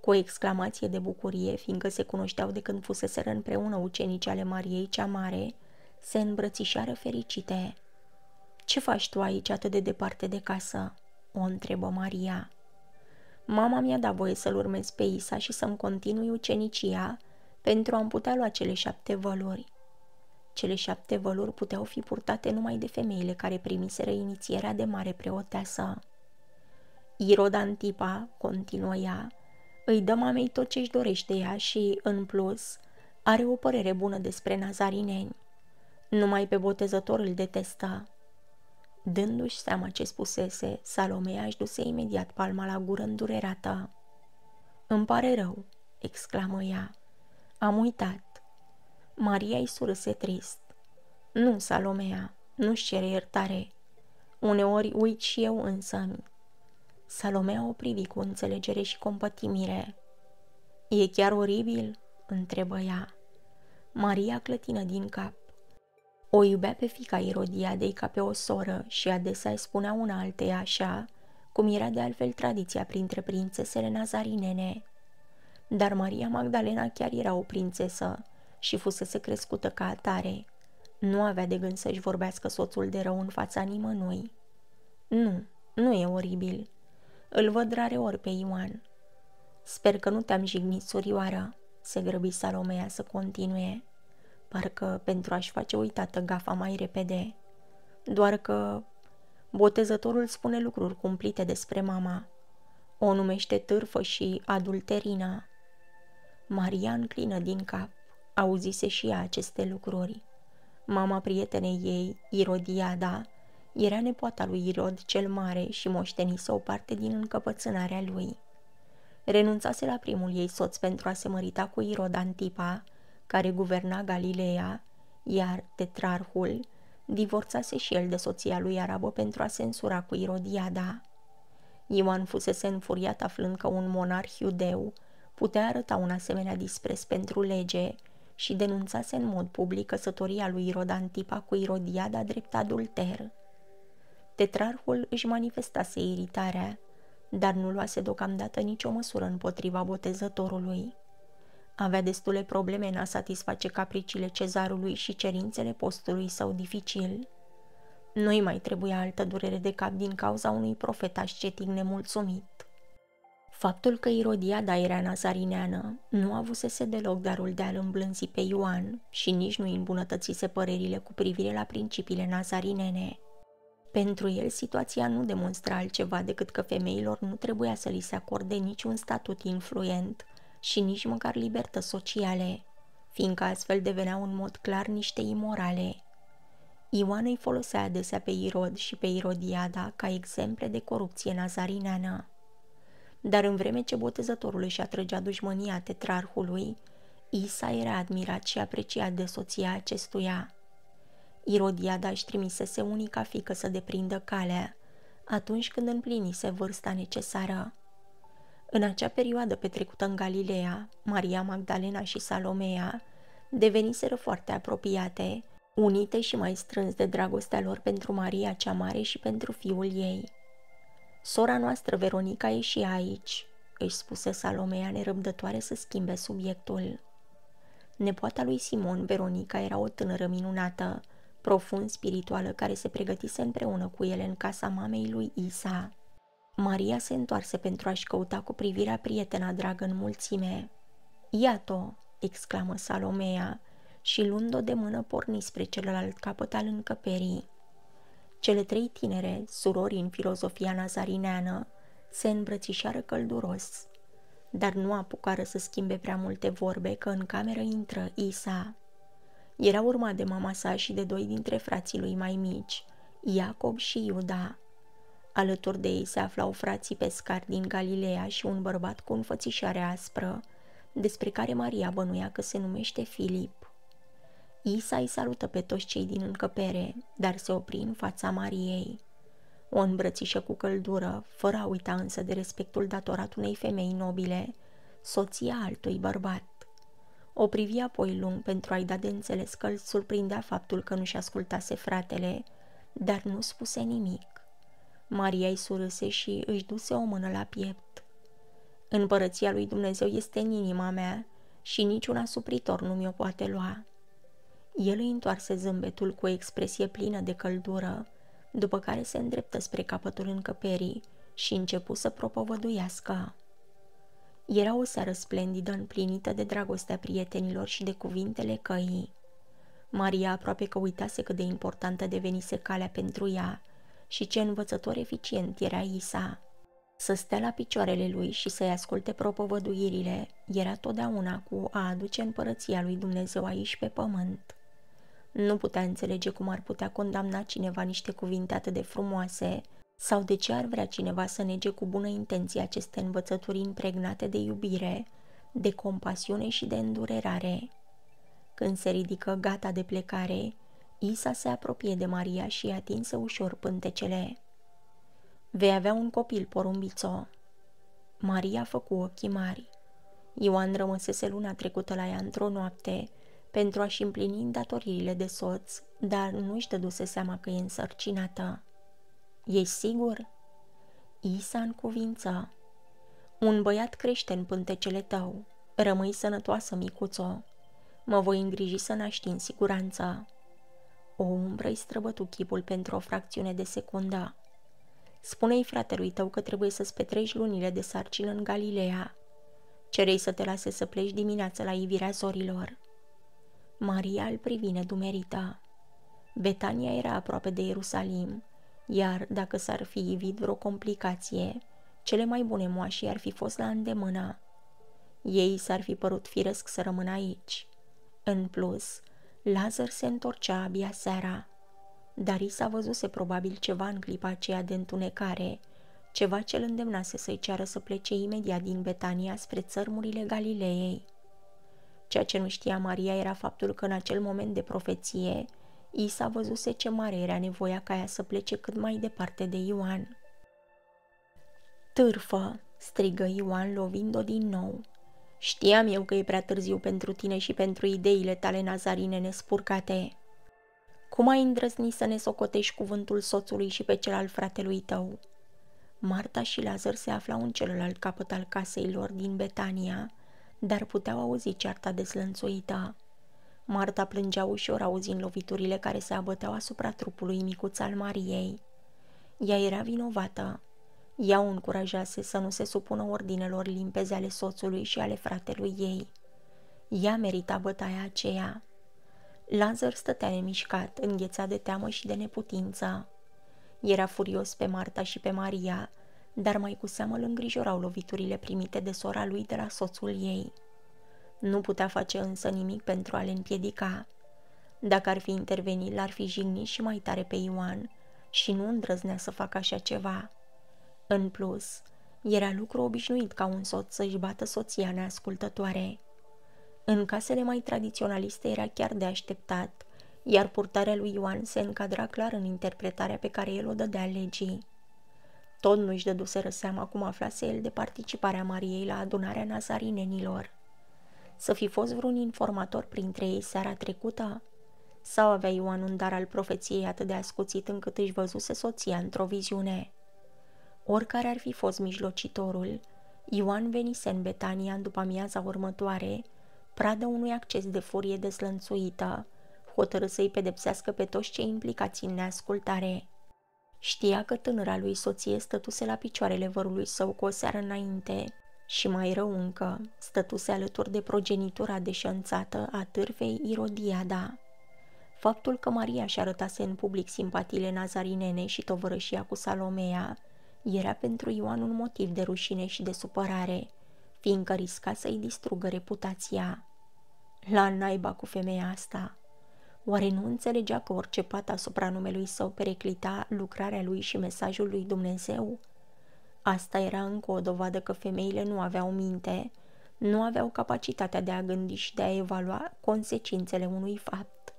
S1: Cu o exclamație de bucurie, fiindcă se cunoșteau de când fuseseră împreună ucenici ale Mariei cea Mare, se îmbrățișară fericite. Ce faci tu aici atât de departe de casă?" o întrebă Maria. Mama mi-a dat voie să-l urmez pe Isa și să-mi continui ucenicia pentru a-mi putea lua cele șapte valori. Cele șapte valori puteau fi purtate numai de femeile care primiseră inițierea de mare preoteasă. Irod Antipa, continuă ea, îi dă mamei tot ce-și dorește ea și, în plus, are o părere bună despre nazarineni. Numai pe botezător îl detestă. Dându-și seama ce spusese, Salomea își duse imediat palma la gură îndurerată. Îmi pare rău, exclamă ea. Am uitat. Maria îi surâse trist. Nu, Salomea, nu-și cere iertare. Uneori uit și eu însămi. Salomea o privi cu înțelegere și compătimire. E chiar oribil? întrebă ea. Maria clătină din cap. O iubea pe fica Irodiadei ca pe o soră și adesea îi spunea una alteia așa, cum era de altfel tradiția printre prințesele nazarinene. Dar Maria Magdalena chiar era o prințesă și fusese crescută ca atare. Nu avea de gând să-și vorbească soțul de rău în fața nimănui. Nu, nu e oribil. Îl văd rare ori pe Ioan. Sper că nu te-am jignit, surioară, se grăbi Salomea să continue parcă pentru a-și face uitată gafa mai repede. Doar că botezătorul spune lucruri cumplite despre mama. O numește târfă și adulterina. Maria înclină din cap, auzise și ea aceste lucruri. Mama prietenei ei, Irodiada, era nepoata lui Irod cel Mare și moștenise o parte din încăpățânarea lui. Renunțase la primul ei soț pentru a se mărita cu Irod Antipa, care guverna Galileea, iar tetrarhul divorțase și el de soția lui Arabă pentru a se însura cu Irodiada. Ioan fusese înfuriat aflând că un monarh iudeu putea arăta un asemenea dispreț pentru lege și denunțase în mod public căsătoria lui Irod Antipa cu Irodiada drept adulter. Tetrarhul își manifestase iritarea, dar nu luase deocamdată nicio măsură împotriva botezătorului. Avea destule probleme în a satisface capriciile cezarului și cerințele postului său dificil. Nu-i mai trebuia altă durere de cap din cauza unui profet ascetic nemulțumit. Faptul că Irodiada era nazarineană nu avusese deloc darul de a-l îmblânzi pe Ioan și nici nu îi îmbunătățise părerile cu privire la principiile nazarinene. Pentru el, situația nu demonstra altceva decât că femeilor nu trebuia să li se acorde niciun statut influent și nici măcar libertăți sociale, fiindcă astfel deveneau în mod clar niște imorale. Ioan îi folosea adesea pe Irod și pe Irodiada ca exemple de corupție nazarineană. Dar în vreme ce botezătorul își atrăgea dușmânia tetrarhului, Isa era admirat și apreciat de soția acestuia. Irodiada își trimisese unica fică să deprindă calea, atunci când împlinise vârsta necesară. În acea perioadă petrecută în Galileea, Maria Magdalena și Salomea deveniseră foarte apropiate, unite și mai strâns de dragostea lor pentru Maria cea Mare și pentru fiul ei. Sora noastră Veronica e și aici, își spuse Salomea nerăbdătoare să schimbe subiectul. Nepoata lui Simon, Veronica, era o tânără minunată, profund spirituală, care se pregătise împreună cu ele în casa mamei lui Isa. Maria se întoarse pentru a-și căuta cu privirea prietena dragă în mulțime. Iată, exclamă Salomea și luând-o de mână porni spre celălalt capăt al încăperii. Cele trei tinere, surori în filozofia nazarineană, se îmbrățișară călduros, dar nu apucară să schimbe prea multe vorbe că în cameră intră Isa. Era urma de mama sa și de doi dintre frații lui mai mici, Iacob și Iuda. Alături de ei se aflau frații pescari din Galileea și un bărbat cu înfățișare aspră, despre care Maria bănuia că se numește Filip. Isa îi salută pe toți cei din încăpere, dar se opri în fața Mariei. O îmbrățișă cu căldură, fără a uita însă de respectul datorat unei femei nobile, soția altui bărbat. O privi apoi lung pentru a-i da de înțeles că îl surprindea faptul că nu-și ascultase fratele, dar nu spuse nimic. Maria îi surâse și își duse o mână la piept. Împărăția lui Dumnezeu este în inima mea și niciun asupritor nu mi-o poate lua. El îi întoarse zâmbetul cu o expresie plină de căldură, după care se îndreptă spre capătul încăperii și începu să propovăduiască. Era o seară splendidă împlinită de dragostea prietenilor și de cuvintele căii. Maria aproape că uitase cât de importantă devenise calea pentru ea și ce învățător eficient era Isa. Să stea la picioarele lui și să-i asculte propovăduirile era totdeauna cu a aduce împărăția lui Dumnezeu aici pe pământ. Nu putea înțelege cum ar putea condamna cineva niște cuvinte atât de frumoase sau de ce ar vrea cineva să nege cu bună intenție aceste învățături impregnate de iubire, de compasiune și de îndurerare. Când se ridică gata de plecare, Isa se apropie de Maria și îi atinse ușor pântecele. Vei avea un copil, porumbițo. Maria făcu ochii mari. Ioan rămăsese luna trecută la ea într-o noapte pentru a-și împlini datoririle de soț, dar nu-și dăduse seama că e însărcinată. Ești sigur? Isa în cuvință. Un băiat crește în pântecele tău. Rămâi sănătoasă, micuțo. Mă voi îngriji să naști în siguranță. O umbră îi străbătu chipul pentru o fracțiune de secundă. Spune-i fratelui tău că trebuie să-ți petreci lunile de sarcină în Galileea. Cerei să te lase să pleci dimineața la ivirea zorilor. Maria îl privine dumerită. Betania era aproape de Ierusalim, iar dacă s-ar fi ivit vreo complicație, cele mai bune moașii ar fi fost la îndemână. Ei s-ar fi părut firesc să rămână aici. În plus, Lazar se întorcea abia seara. Darisa văzuse probabil ceva în clipa aceea de întunecare, ceva ce îl îndemnase să-i ceară să plece imediat din Betania spre țărmurile Galileei. Ceea ce nu știa Maria era faptul că în acel moment de profeție, Isa văzuse ce mare era nevoia ca ea să plece cât mai departe de Ioan. Târfă, strigă Ioan lovind-o din nou. Știam eu că e prea târziu pentru tine și pentru ideile tale nazarine nespurcate. Cum ai îndrăznit să ne socotești cuvântul soțului și pe cel al fratelui tău? Marta și Lazar se aflau în celălalt capăt al casei lor din Betania, dar puteau auzi cearta deslănțuită. Marta plângea ușor auzind loviturile care se abăteau asupra trupului micuț al Mariei. Ea era vinovată, ea o încurajase să nu se supună ordinelor limpeze ale soțului și ale fratelui ei. Ea merita bătaia aceea. Lazar stătea nemișcat, înghețat de teamă și de neputință. Era furios pe Marta și pe Maria, dar mai cu seamă îl îngrijorau loviturile primite de sora lui de la soțul ei. Nu putea face însă nimic pentru a le împiedica. Dacă ar fi intervenit, l-ar fi jignit și mai tare pe Ioan și nu îndrăznea să facă așa ceva. În plus, era lucru obișnuit ca un soț să-și bată soția neascultătoare. În casele mai tradiționaliste era chiar de așteptat, iar purtarea lui Ioan se încadra clar în interpretarea pe care el o dădea legii. Tot nu-și dăduseră seama cum aflase el de participarea Mariei la adunarea nazarinenilor. Să fi fost vreun informator printre ei seara trecută? Sau avea Ioan un dar al profeției atât de ascuțit încât își văzuse soția într-o viziune? Oricare ar fi fost mijlocitorul, Ioan venise în Betania în după amiaza următoare, pradă unui acces de furie deslănțuită, hotărât să-i pedepsească pe toți cei implicați în neascultare. Știa că tânăra lui soție stătuse la picioarele vărului său cu o seară înainte și mai rău încă, stătuse alături de progenitura deșănțată a târfei Irodiada. Faptul că Maria și arătase în public simpatiile nazarinene și tovărășia cu Salomea, era pentru Ioan un motiv de rușine și de supărare, fiindcă risca să-i distrugă reputația. La naiba cu femeia asta! Oare nu înțelegea că orice pat asupra numelui său pereclita lucrarea lui și mesajul lui Dumnezeu? Asta era încă o dovadă că femeile nu aveau minte, nu aveau capacitatea de a gândi și de a evalua consecințele unui fapt.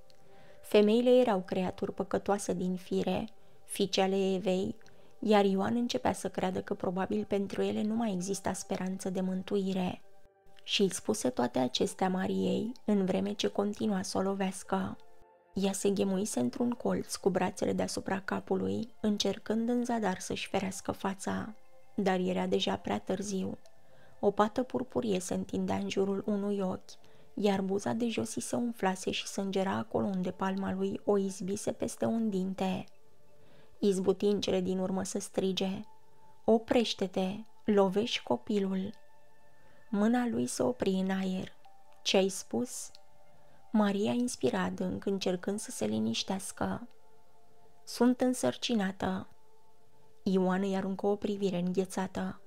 S1: Femeile erau creaturi păcătoase din fire, fiice ale Evei, iar Ioan începea să creadă că probabil pentru ele nu mai exista speranță de mântuire. Și îi spuse toate acestea Mariei, în vreme ce continua să o lovească. Ea se ghemuise într-un colț cu brațele deasupra capului, încercând în zadar să-și ferească fața, dar era deja prea târziu. O pată purpurie se întindea în jurul unui ochi, iar buza de jos îi se umflase și sângera acolo unde palma lui o izbise peste un dinte izbutind cele din urmă să strige, Oprește-te, lovești copilul. Mâna lui se opri în aer. Ce ai spus? Maria inspira dânc încercând să se liniștească. Sunt însărcinată. Ioan îi aruncă o privire înghețată.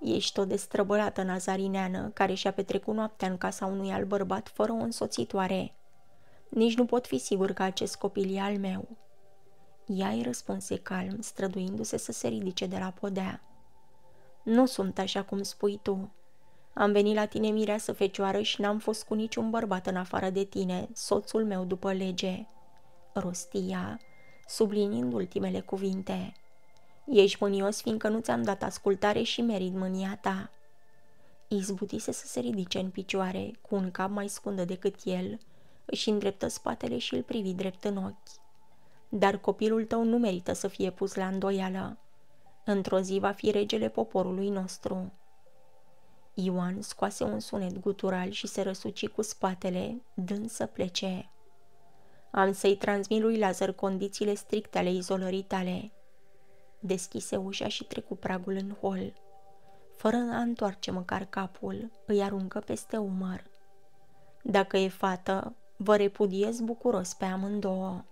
S1: Ești o destrăbălată nazarineană care și-a petrecut noaptea în casa unui alt bărbat fără o însoțitoare. Nici nu pot fi sigur că acest copil e al meu. Ea îi răspunse calm, străduindu-se să se ridice de la podea. Nu sunt așa cum spui tu. Am venit la tine mireasă fecioară și n-am fost cu niciun bărbat în afară de tine, soțul meu după lege. Rostia, sublinind ultimele cuvinte. Ești mânios fiindcă nu ți-am dat ascultare și merit mânia ta. Izbutise să se ridice în picioare, cu un cap mai scundă decât el, își îndreptă spatele și îl privi drept în ochi dar copilul tău nu merită să fie pus la îndoială. Într-o zi va fi regele poporului nostru. Ioan scoase un sunet gutural și se răsuci cu spatele, dând să plece. Am să-i transmit lui Lazar condițiile stricte ale izolării tale. Deschise ușa și trecu pragul în hol. Fără a întoarce măcar capul, îi aruncă peste umăr. Dacă e fată, vă repudiez bucuros pe amândouă.